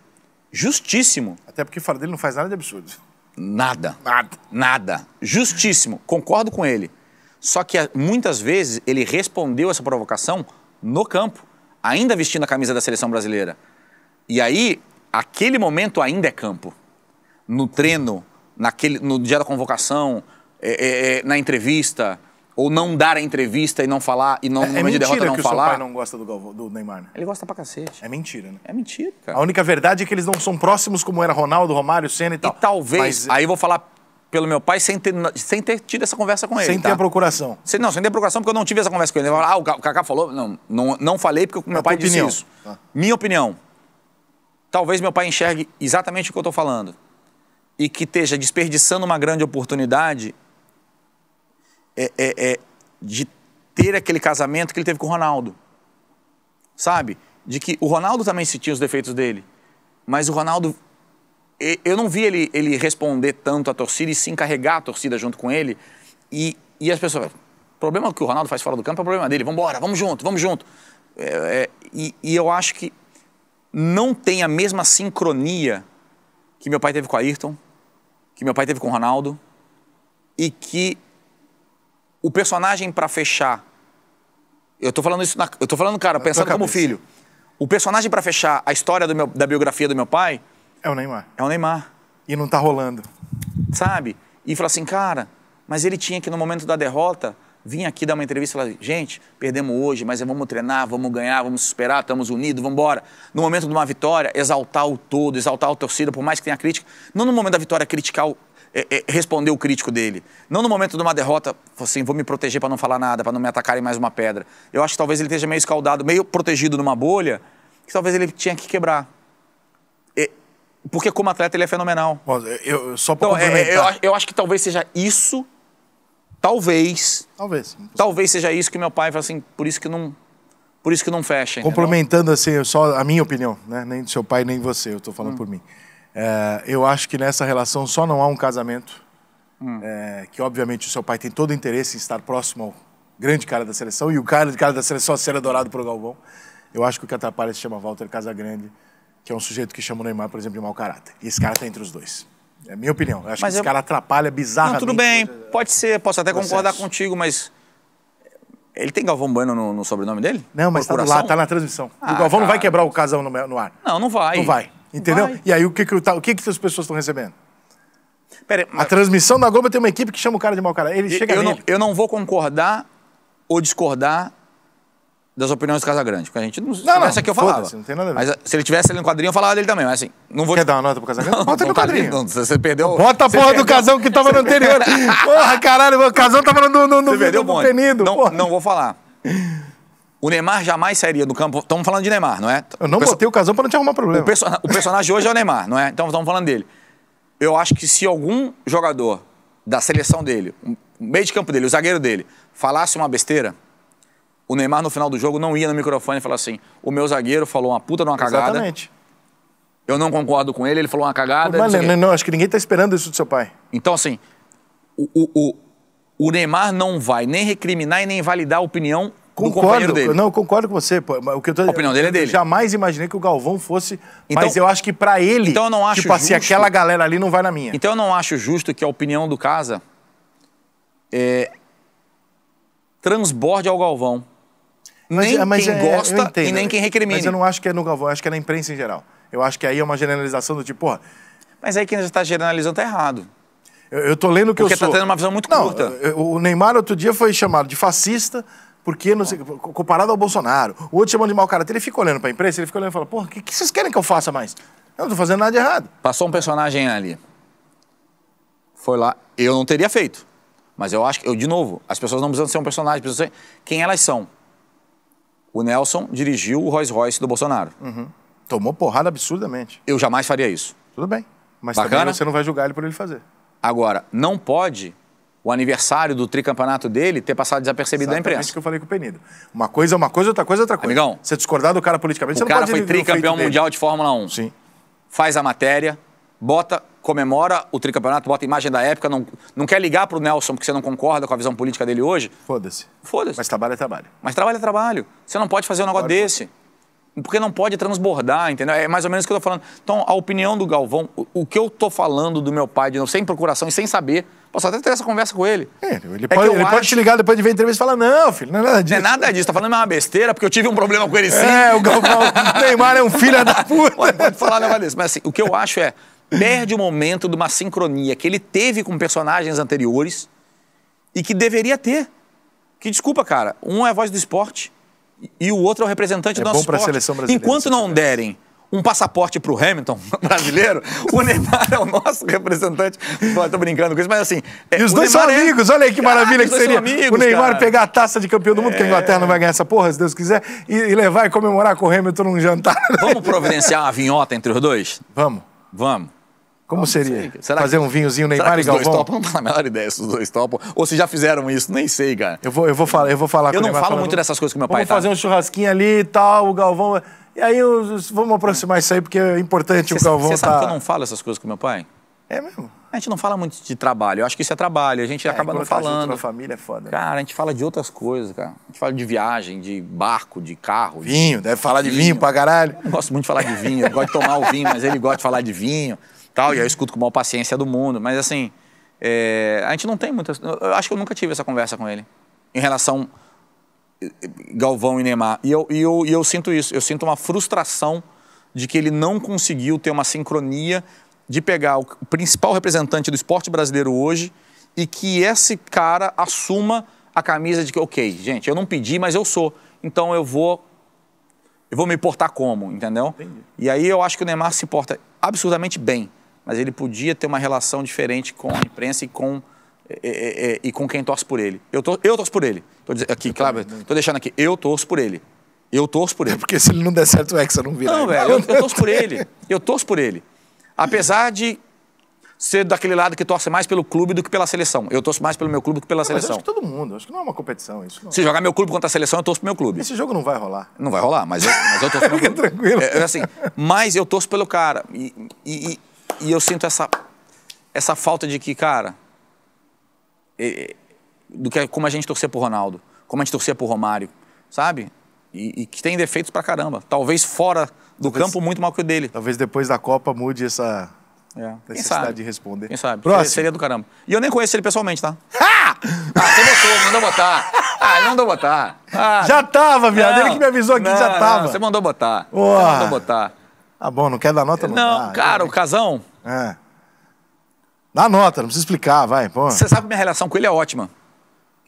B: Justíssimo. Até porque fora dele não faz nada de absurdo. Nada. Nada. Nada. Justíssimo. Concordo com ele. Só que muitas vezes ele respondeu essa provocação no campo, ainda vestindo a camisa da seleção brasileira. E aí, aquele momento ainda é campo. No treino, naquele, no dia da convocação, é, é, é na entrevista, ou não dar a entrevista e não falar, e não, é, no momento é de derrota não que falar. O seu pai
A: não gosta do, do Neymar, né? Ele gosta pra cacete. É mentira, né? É mentira, cara. A única verdade é que eles não são próximos como era Ronaldo, Romário, Senna e tal. E talvez, Mas... aí vou falar pelo meu pai sem ter, sem ter tido essa
B: conversa com ele. Sem tá? ter a
A: procuração.
B: Sem, não, sem ter a procuração, porque eu não tive essa conversa com ele. ah, o Cacá falou. Não, não, não falei porque o meu é pai disse opinião. isso. Tá. Minha opinião. Talvez meu pai enxergue exatamente o que eu estou falando. E que esteja desperdiçando uma grande oportunidade é, é, é, de ter aquele casamento que ele teve com o Ronaldo. Sabe? De que o Ronaldo também sentia os defeitos dele. Mas o Ronaldo eu não vi ele, ele responder tanto à torcida e se encarregar a torcida junto com ele. E, e as pessoas, o problema que o Ronaldo faz fora do campo é o problema dele. Vamos embora, vamos junto, vamos junto. É, é, e, e, eu acho que não tem a mesma sincronia que meu pai teve com a Ayrton, que meu pai teve com o Ronaldo, e que o personagem para fechar. Eu tô falando isso, na, eu tô falando, cara, pensando como filho. O personagem para fechar a história meu, da biografia do meu pai é o Neymar. É o Neymar. E não tá rolando. Sabe? E fala assim, cara, mas ele tinha que no momento da derrota vir aqui dar uma entrevista e falar, gente, perdemos hoje, mas é, vamos treinar, vamos ganhar, vamos superar, estamos unidos, vamos embora. No momento de uma vitória, exaltar o todo, exaltar a torcida, por mais que tenha crítica. Não no momento da vitória criticar o, é, é, responder o crítico dele. Não no momento de uma derrota, assim, vou me proteger para não falar nada, para não me atacarem mais uma pedra. Eu acho que talvez ele esteja meio escaldado, meio protegido numa bolha, que talvez ele tinha que quebrar. Porque como atleta ele é fenomenal. Eu, eu só para complementar é, é, eu, eu acho que talvez seja isso, talvez... Talvez. Talvez seja isso que meu pai fala assim, por isso que não... Por isso que não
A: fecha. Complementando assim, só a minha opinião, né? Nem do seu pai, nem você, eu estou falando hum. por mim. É, eu acho que nessa relação só não há um casamento. Hum. É, que obviamente o seu pai tem todo o interesse em estar próximo ao grande cara da seleção e o cara, cara da seleção a ser adorado por Galvão. Eu acho que o que atrapalha se chama Walter Casagrande que é um sujeito que chama o Neymar, por exemplo, de mau caráter. E esse cara está entre os dois. É a minha opinião. Eu acho mas que eu... esse cara atrapalha bizarramente. Não, tudo bem,
B: pode ser, posso até processo. concordar contigo, mas. Ele tem Galvão Bueno no, no sobrenome dele? Não, mas Procuração? tá lá, tá na
A: transmissão. Ah, o Galvão cara. não tá. vai quebrar o casal no, no, ar. Não, não vai. Não vai. Entendeu? Vai. E aí o que, que, o que, que as pessoas estão recebendo? Pera, aí, mas... A transmissão da Globo tem uma equipe que chama o cara de mau caráter. Ele chega eu nele. Não,
B: eu não vou concordar ou discordar das opiniões do Casagrande, porque a gente não. Não, não. Essa aqui eu falava. Não tem nada a ver. Mas eh, se ele tivesse ali no quadrinho, eu falava dele também. Mas assim, não vou. Quer dar uma nota pro Casagrande? Bota no tá quadrinho. Não, você perdeu. Bota a porra do casão que tava no anterior.
A: porra, caralho, o
B: casão tava no. no, no você perdeu o penido, não, não vou falar. O Neymar jamais sairia do campo. Estamos falando de Neymar, não é? Eu não o botei
A: o casão para não te arrumar problema. O,
B: perso... o personagem hoje é o Neymar, não é? Então estamos falando dele. Eu acho que se algum jogador da seleção dele, o meio de campo dele, o zagueiro dele, falasse uma besteira, o Neymar, no final do jogo, não ia no microfone e falava assim: o meu zagueiro falou uma puta de uma cagada. Exatamente. Eu não concordo com ele, ele falou uma cagada. Mas não, não, né,
A: não acho que ninguém está esperando isso do seu pai. Então, assim, o, o,
B: o, Neymar não vai nem recriminar e nem validar a opinião concordo, do companheiro dele. Não,
A: concordo com você. Pô, o que eu tô, a opinião dele é dele. jamais imaginei que o Galvão fosse. Então, mas eu acho que para ele, então eu não acho tipo assim, justo, assim, aquela galera ali não vai na minha.
B: Então eu não acho justo que a opinião do Casa
A: é, transborde ao Galvão nem é, mas, quem é, gosta e nem quem recrimina. Mas eu não acho que é no Galvão, acho que é na imprensa em geral. Eu acho que aí é uma generalização do tipo, porra... Mas aí quem já está generalizando está errado. Eu, eu tô lendo o que porque eu sou. Porque tá tendo uma visão muito não, curta. O Neymar, outro dia, foi chamado de fascista porque não sei, comparado ao Bolsonaro, o outro chamou de mau caráter, ele fica olhando para a imprensa, ele fica olhando e fala, porra, o que, que, vocês querem que eu faça mais? Eu não estou fazendo nada de errado. Passou
B: um personagem ali. Foi lá, eu não teria feito. Mas eu acho que, eu, de novo, as pessoas não precisam ser um personagem, precisam ser quem elas são. O Nelson dirigiu o Rolls Royce do Bolsonaro.
A: Uhum. Tomou porrada absurdamente.
B: Eu jamais faria isso. Tudo bem. Mas Bacana? também você não
A: vai julgar ele por ele fazer.
B: Agora, não pode o aniversário do tricampeonato dele ter passado desapercebido da imprensa. É isso que
A: eu falei com o Penido. Uma coisa é uma coisa, outra coisa é outra coisa. Amigão, você discordar do cara politicamente, o você não cara foi tricampeão mundial
B: de Fórmula 1. Sim. Faz a matéria, bota, comemora o tricampeonato, bota a imagem da época, não, não quer ligar pro Nelson porque você não concorda com a visão política dele hoje. Foda-se. Foda-se. Mas trabalho é trabalho. Mas trabalho é trabalho. Você não pode fazer um negócio desse. Porque não pode transbordar, entendeu? É mais ou menos o que eu tô falando. Então, a opinião do Galvão, o, o que eu tô falando do meu pai, de novo, sem procuração e sem saber, Posso até ter essa conversa com ele. É, ele é pode, é ele acho... pode
A: te ligar depois de ver a entrevista e falar: não, filho, não é nada disso. Não é nada
B: disso, tá falando uma besteira, porque eu tive um problema com ele sim. É, o Galvão Neymar é um filho da puta. Pode, pode falar um negócio desse. Mas assim, o que eu acho é: perde o momento de uma sincronia que ele teve com personagens anteriores e que deveria ter. Que desculpa, cara, um é a voz do esporte e o outro é o representante é do nosso bom esporte. Seleção brasileira, Enquanto não derem um passaporte para o Hamilton brasileiro, o Neymar é o nosso representante. Estou brincando com isso, mas assim. É, e os dois Neymar são é- amigos, é... olha aí que ah, maravilha Caraca, que seria. Amigos, o Neymar cara. pegar
A: a taça de campeão do mundo, é... que a é. Inglaterra não vai ganhar essa porra, se Deus quiser, e, e levar e comemorar com o Hamilton num jantar. Vamos providenciar
B: uma vinhota entre os dois? Vamos. Vamos.
A: Como seria? Será Fazer que, um vinhozinho Neymar será e Galvão? Os dois topam? Não
B: tenho a menor ideia se os dois topam. Ou se já fizeram isso, nem sei, cara. Eu
A: vou, eu vou falar, eu vou falar eu com Eu não falo falando, muito dessas coisas com meu pai. Vamos tá? fazer um churrasquinho ali e tal, o Galvão. É- e aí eu, vamos aproximar isso aí, porque é importante cê, o Galvão. Você tá... sabe que eu não
B: falo essas coisas com meu pai? É mesmo? A gente não fala muito de trabalho. Eu acho que isso é trabalho. A gente é, acaba não falando. A
A: família é foda. Né? Cara, a
B: gente fala de outras coisas, cara. A gente fala de viagem, de barco, de carro. Vinho, de... deve falar de vinho, vinho pra caralho. Eu não gosto muito de falar de vinho. Eu gosto de tomar o vinho, mas ele gosta de falar de vinho tal, e eu escuto com a maior paciência do mundo, mas assim, é, a gente não tem muitas. Eu acho que eu nunca tive essa conversa com ele em relação Galvão e Neymar. E eu, e eu, e eu sinto isso, eu sinto uma frustração de que ele não conseguiu ter uma sincronia de pegar o principal representante do esporte brasileiro hoje e que esse cara assuma a camisa de que, ok, gente, eu não pedi, mas eu sou. Então eu vou. Eu vou me portar como, entendeu? Entendi. E aí eu acho que o Neymar se porta absolutamente bem mas ele podia ter uma relação diferente com a imprensa e com, e, é, e, é, é, e com quem torce por ele. Eu, eu torço por ele. Tô aqui, claro, né? tô deixando aqui. Eu torço por ele. Eu torço
A: por ele. É porque se ele não der certo, o Hexa não vira. Não, velho, eu, eu torço por ele.
B: Eu torço por ele. Apesar de ser daquele lado que torce mais pelo clube do que pela seleção. Eu torço mais pelo meu clube do que pela não, seleção. Mas acho
A: que todo mundo, acho que não é uma competição isso. Não.
B: Se jogar meu clube contra a seleção, eu torço pro meu clube.
A: Esse jogo não vai rolar. Não vai
B: rolar, mas eu, mas eu torço pelo clube. tranquilo. É, assim, mas eu torço pelo cara. E, e, e eu sinto essa, essa falta de que, cara, do que é como a gente torcia pro Ronaldo, como a gente torcia pro Romário, sabe? E, e que tem defeitos pra caramba. Talvez fora do talvez, campo muito mal que o dele. Talvez depois da Copa mude essa é. necessidade de responder. Quem sabe? Próximo. Seria do caramba. E eu nem conheço ele pessoalmente, tá? ah, você botou, mandou botar. Ah, ele mandou botar.
A: Ah, já tava, viado. Ele que me avisou aqui, não, já tava. Não, você
B: mandou botar. Você mandou botar.
A: Ah, bom, não quer dar nota? Não, não dá.
B: cara, o casão.
A: É. Dá nota, não precisa explicar, vai. Pô. Você sabe
B: que minha relação com ele é ótima.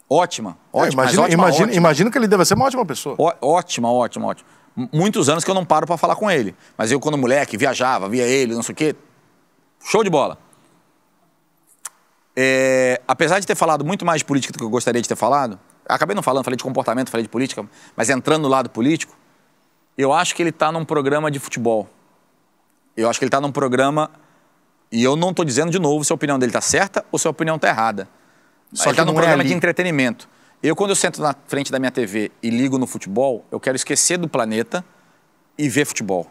B: Ótima, é, ótima. É, imagino, ótima, imagino, ótima. imagino
A: que ele deve ser uma ótima
B: pessoa. Ó, ótima, ótima, ótima. Muitos anos que eu não paro para falar com ele. Mas eu, quando moleque, viajava, via ele, não sei o quê. Show de bola. É, apesar de ter falado muito mais de política do que eu gostaria de ter falado, acabei não falando, falei de comportamento, falei de política, mas entrando no lado político, eu acho que ele está num programa de futebol. Eu acho que ele está num programa, e eu não estou dizendo de novo se a opinião dele está certa ou se a opinião está errada.
A: Só que está num é programa é de
B: entretenimento. Eu, quando eu sento na frente da minha TV e ligo no futebol, eu quero esquecer do planeta e ver futebol.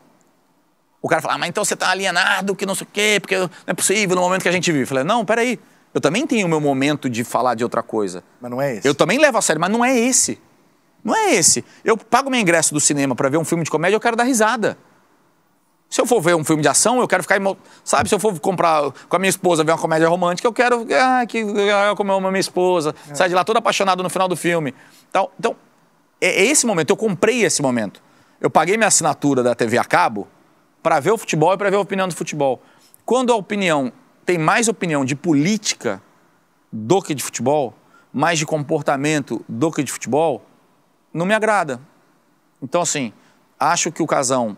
B: O cara fala, ah, mas então você está alienado, que não sei o quê, porque não é possível no momento que a gente vive. Eu falei, não, peraí. Eu também tenho o meu momento de falar de outra coisa. Mas não é esse. Eu também levo a sério, mas não é esse. Não é esse. Eu pago meu ingresso do cinema para ver um filme de comédia, eu quero dar risada. Se eu for ver um filme de ação, eu quero ficar. Imo... Sabe, se eu for comprar com a minha esposa, ver uma comédia romântica, eu quero. Ah, que legal como eu amo a minha esposa. É. Sai de lá todo apaixonado no final do filme. Então, então, é esse momento. Eu comprei esse momento. Eu paguei minha assinatura da TV a cabo para ver o futebol e para ver a opinião do futebol. Quando a opinião tem mais opinião de política do que de futebol, mais de comportamento do que de futebol, não me agrada. Então, assim, acho que o Casão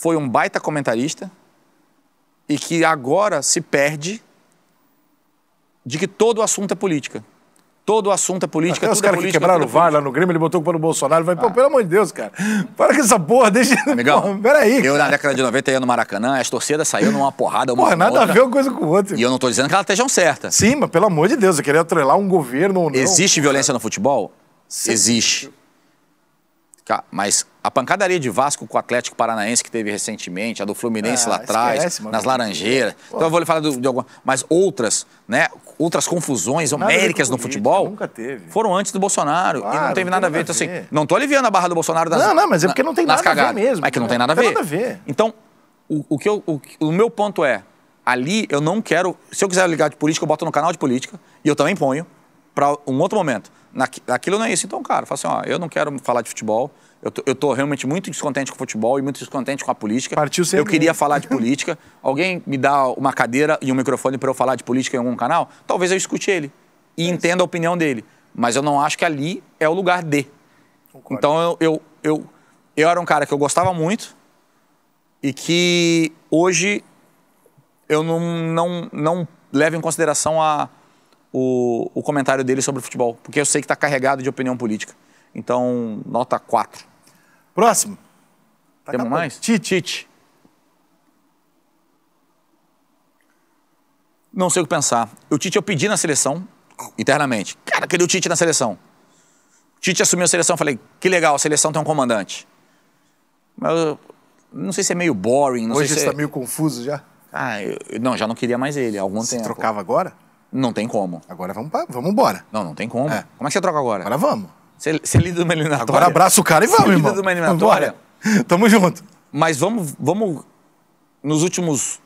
B: foi um baita comentarista e que agora se perde de que todo assunto é política.
A: Todo assunto é política. Até os é caras é que quebraram o VAR lá no Grêmio, ele botou para o Bolsonaro. Vai, ah. pelo amor de Deus, cara. Para com essa porra, deixa. Amigão, porra, peraí. Eu, na
B: década de 90, ia no Maracanã, as torcidas saíram numa porrada. Uma porra, nada outra. a ver uma coisa com outra. E eu não estou dizendo que elas estejam certas. Sim, mas pelo amor de Deus, eu queria atrelar um governo ou não. Existe violência no futebol? Sim. Existe. Mas a pancadaria de Vasco com o Atlético Paranaense que teve recentemente, a do Fluminense ah, lá atrás, nas Laranjeiras. Pô. Então eu vou lhe falar do, de alguma. Mas outras, né? Outras confusões homéricas no futebol. Nunca teve. Foram antes do Bolsonaro. Claro, e não teve não nada a ver. Então, assim, não tô aliviando a barra do Bolsonaro das Não, não, mas é porque não tem nada cagadas. a ver mesmo. É que não né? tem nada a ver. Nada a ver. Então, o, o que eu, o, o meu ponto é. Ali eu não quero. Se eu quiser ligar de política, eu boto no canal de política. E eu também ponho para um outro momento. Aquilo não é isso. Então, cara, fala assim, ó, eu não quero falar de futebol, eu tô, eu tô realmente muito descontente com o futebol e muito descontente com a política. Partiu sem Eu queria né? falar de política. Alguém me dá uma cadeira e um microfone para eu falar de política em algum canal? Talvez eu escute ele e é entenda a opinião dele. Mas eu não acho que ali é o lugar de. Concordo. Então, eu, eu, eu, eu era um cara que eu gostava muito e que hoje eu não, não, não levo em consideração a o, o comentário dele sobre o futebol, porque eu sei que está carregado de opinião política. Então, nota 4. Próximo. Tá Temos mais? Tite. Não sei o que pensar. O Tite eu pedi na seleção, internamente. Cara, queria o Tite na seleção. O Tite assumiu a seleção, falei, que legal, a seleção tem um comandante. Mas eu não sei se é meio boring. Hoje você está é...
A: meio confuso já?
B: Ah, eu, não, já não queria mais ele algum tempo. trocava agora? Não tem como. Agora vamos, pra, vamos embora. Não, não tem como. É. Como é que você troca agora? Agora vamos. Você, você é lida de uma eliminatória. Agora abraça o cara e vamos, você é irmão. Lida de uma eliminatória. Tamo junto. Mas vamos, vamos. Nos últimos.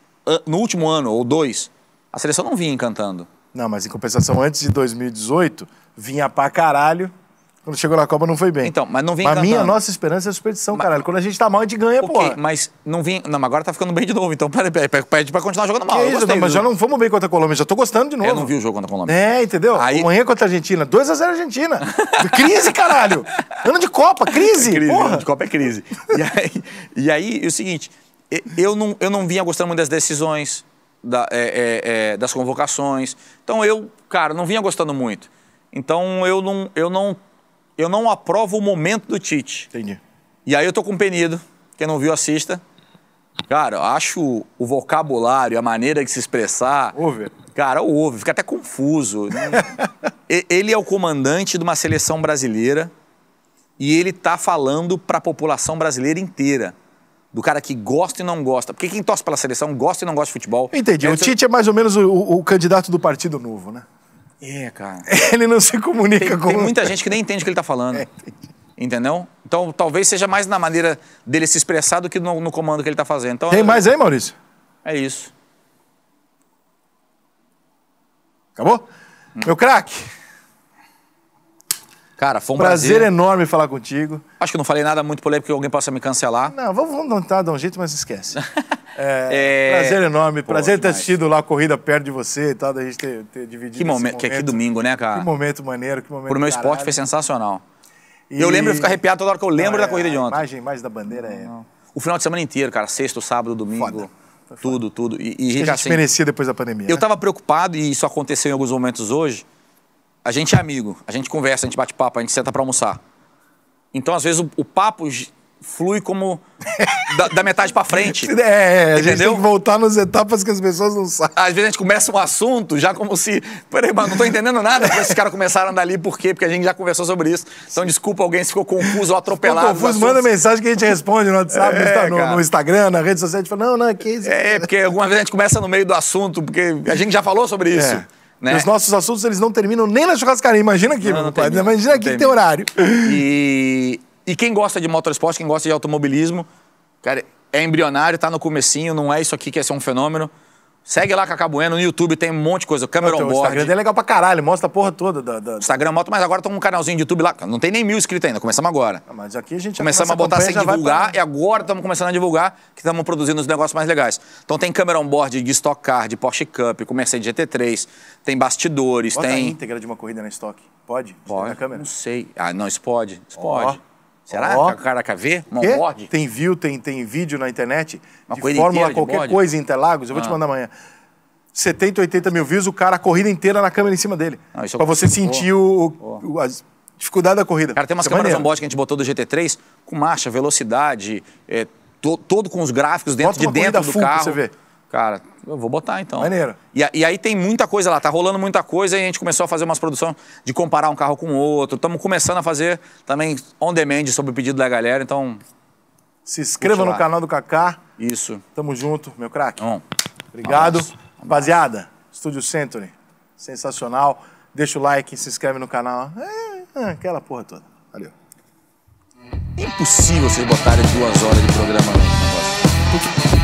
B: No último ano ou dois, a seleção não vinha encantando.
A: Não, mas em compensação, antes de 2018, vinha pra caralho. Quando chegou na Copa não foi bem. Então, mas não vem a minha nossa esperança é a superstição, mas, caralho. Quando a gente tá mal, a gente ganha, okay, porra.
B: mas não vem... Não, mas agora tá ficando bem de novo. Então pede pra, pra, pra, pra continuar jogando mal. Que eu isso, não, mas já não
A: fomos bem contra a Colômbia. Já tô gostando de novo. Eu não vi o jogo contra a Colômbia. É, entendeu? Aí... Amanhã contra a Argentina. 2x0 Argentina. crise, caralho. Ano de Copa, crise, é crise porra. Ano
B: de Copa é crise. E aí, e aí é o seguinte. Eu não, eu não vinha gostando muito das decisões, da, é, é, é, das convocações. Então eu, cara, não vinha gostando muito. Então eu não... Eu não eu não aprovo o momento do Tite. Entendi. E aí eu tô com penido. Quem não viu, assista. Cara, acho o vocabulário, a maneira de se expressar. Over. Cara, ouve, fica até confuso. Né? ele é o comandante de uma seleção brasileira e ele tá falando para a população brasileira inteira. Do cara que gosta e não gosta. Porque quem torce pela seleção gosta e não gosta
A: de futebol. Entendi. É, o Tite é mais ou menos o, o candidato do Partido Novo, né?
B: É, cara.
A: Ele não se comunica tem, com... Tem muita gente
B: que nem entende o que ele está falando. É, entendeu? Então, talvez seja mais na maneira dele se expressar do que no, no comando que ele está fazendo. Então, tem é- mais aí, Maurício? É isso.
A: Acabou? Hum. Meu craque...
B: Cara, foi um prazer. Prazer enorme falar contigo. Acho que não falei nada muito polêmico que alguém possa me cancelar.
A: Não, vamos, vamos tentar dar um jeito, mas esquece.
B: É, é... Prazer enorme,
A: prazer demais. ter assistido lá a corrida perto de você e tal, da gente ter, ter dividido que momento. Que que
B: domingo, né, cara? Que
A: momento maneiro, que momento Pro meu caralho. esporte foi
B: sensacional.
A: E... Eu lembro, eu fico arrepiado toda hora que eu lembro não, da corrida é, de ontem. A imagem, imagem da bandeira é...
B: O final de semana inteiro, cara, sexto, sábado, domingo. Tudo, tudo. E, e gente, a gente assim, merecia
A: depois da pandemia. Eu né?
B: tava preocupado, e isso aconteceu em alguns momentos hoje, a gente é amigo, a gente conversa, a gente bate papo, a gente senta para almoçar. Então, às vezes, o, o papo flui como da, da metade para frente. É, é a gente entendeu?
A: tem que voltar nas
B: etapas que as pessoas não sabem. Às vezes a gente começa um assunto já como se, peraí, mas não tô entendendo nada esses caras começaram dali, por quê? Porque a gente já conversou sobre isso. Então, desculpa alguém se ficou confuso ou atropelado. Ficou confuso, manda mensagem
A: que a gente responde no WhatsApp, é, no, no, Instagram, na rede social, a gente fala, não, não, que isso. É,
B: porque algumas vezes a gente começa no meio do assunto, porque a gente já falou sobre isso. É.
A: Né? Os nossos assuntos eles não terminam nem na churrascaria. Imagina aqui, não, não pai. Termina. Imagina aqui que tem horário.
B: E, e quem gosta de motorsport, quem gosta de automobilismo, cara, é embrionário, tá no comecinho, não é isso aqui que é ser um fenômeno. Segue lá Cacá no YouTube, tem um monte de coisa. Câmera on board. O Instagram é
A: legal pra caralho, mostra a porra toda. Da, da...
B: Instagram moto, é mas agora tem um canalzinho de YouTube lá. Não tem nem mil inscritos ainda, começamos agora.
A: Ah, mas aqui a gente Começamos a botar sem divulgar pra...
B: e agora estamos começando a divulgar que estamos produzindo os negócios mais legais. Então tem câmera on board de Stock Car, de Porsche Cup, com Mercedes GT3, tem bastidores, Bota tem. a
A: íntegra de uma corrida na Stock. Pode? Pode. câmera? Não sei. Ah, não, isso pode. Isso oh. pode. Será? Oh. Caraca, vê? Longboard? Tem view, tem, tem vídeo na internet Uma de Fórmula, de qualquer bode. coisa em Interlagos. Eu ah. vou te ah. mandar amanhã. 70, 80 mil views, o cara a corrida inteira na câmera em cima dele. Não, ah, pra você sentir oh. o, o, a dificuldade da corrida. Cara, tem umas Isso é câmeras
B: on-board que a gente botou do GT3 com marcha, velocidade, é, to, todo com os gráficos dentro Bota de dentro do carro. Pra você ver. Cara, eu vou botar então. Maneiro. E, e, aí tem muita coisa lá, tá rolando muita coisa e a gente começou a fazer umas produções de comparar um carro com outro. Estamos começando a fazer também on demand sobre o pedido da galera, então.
A: Se inscreva no canal do Kaká. Isso. Tamo junto, meu craque. Um. Obrigado. Vamos. Rapaziada, Estúdio Century, sensacional. Deixa o like, se inscreve no canal. É, é, aquela porra toda. Valeu. impossível vocês botarem duas horas de programa no negócio.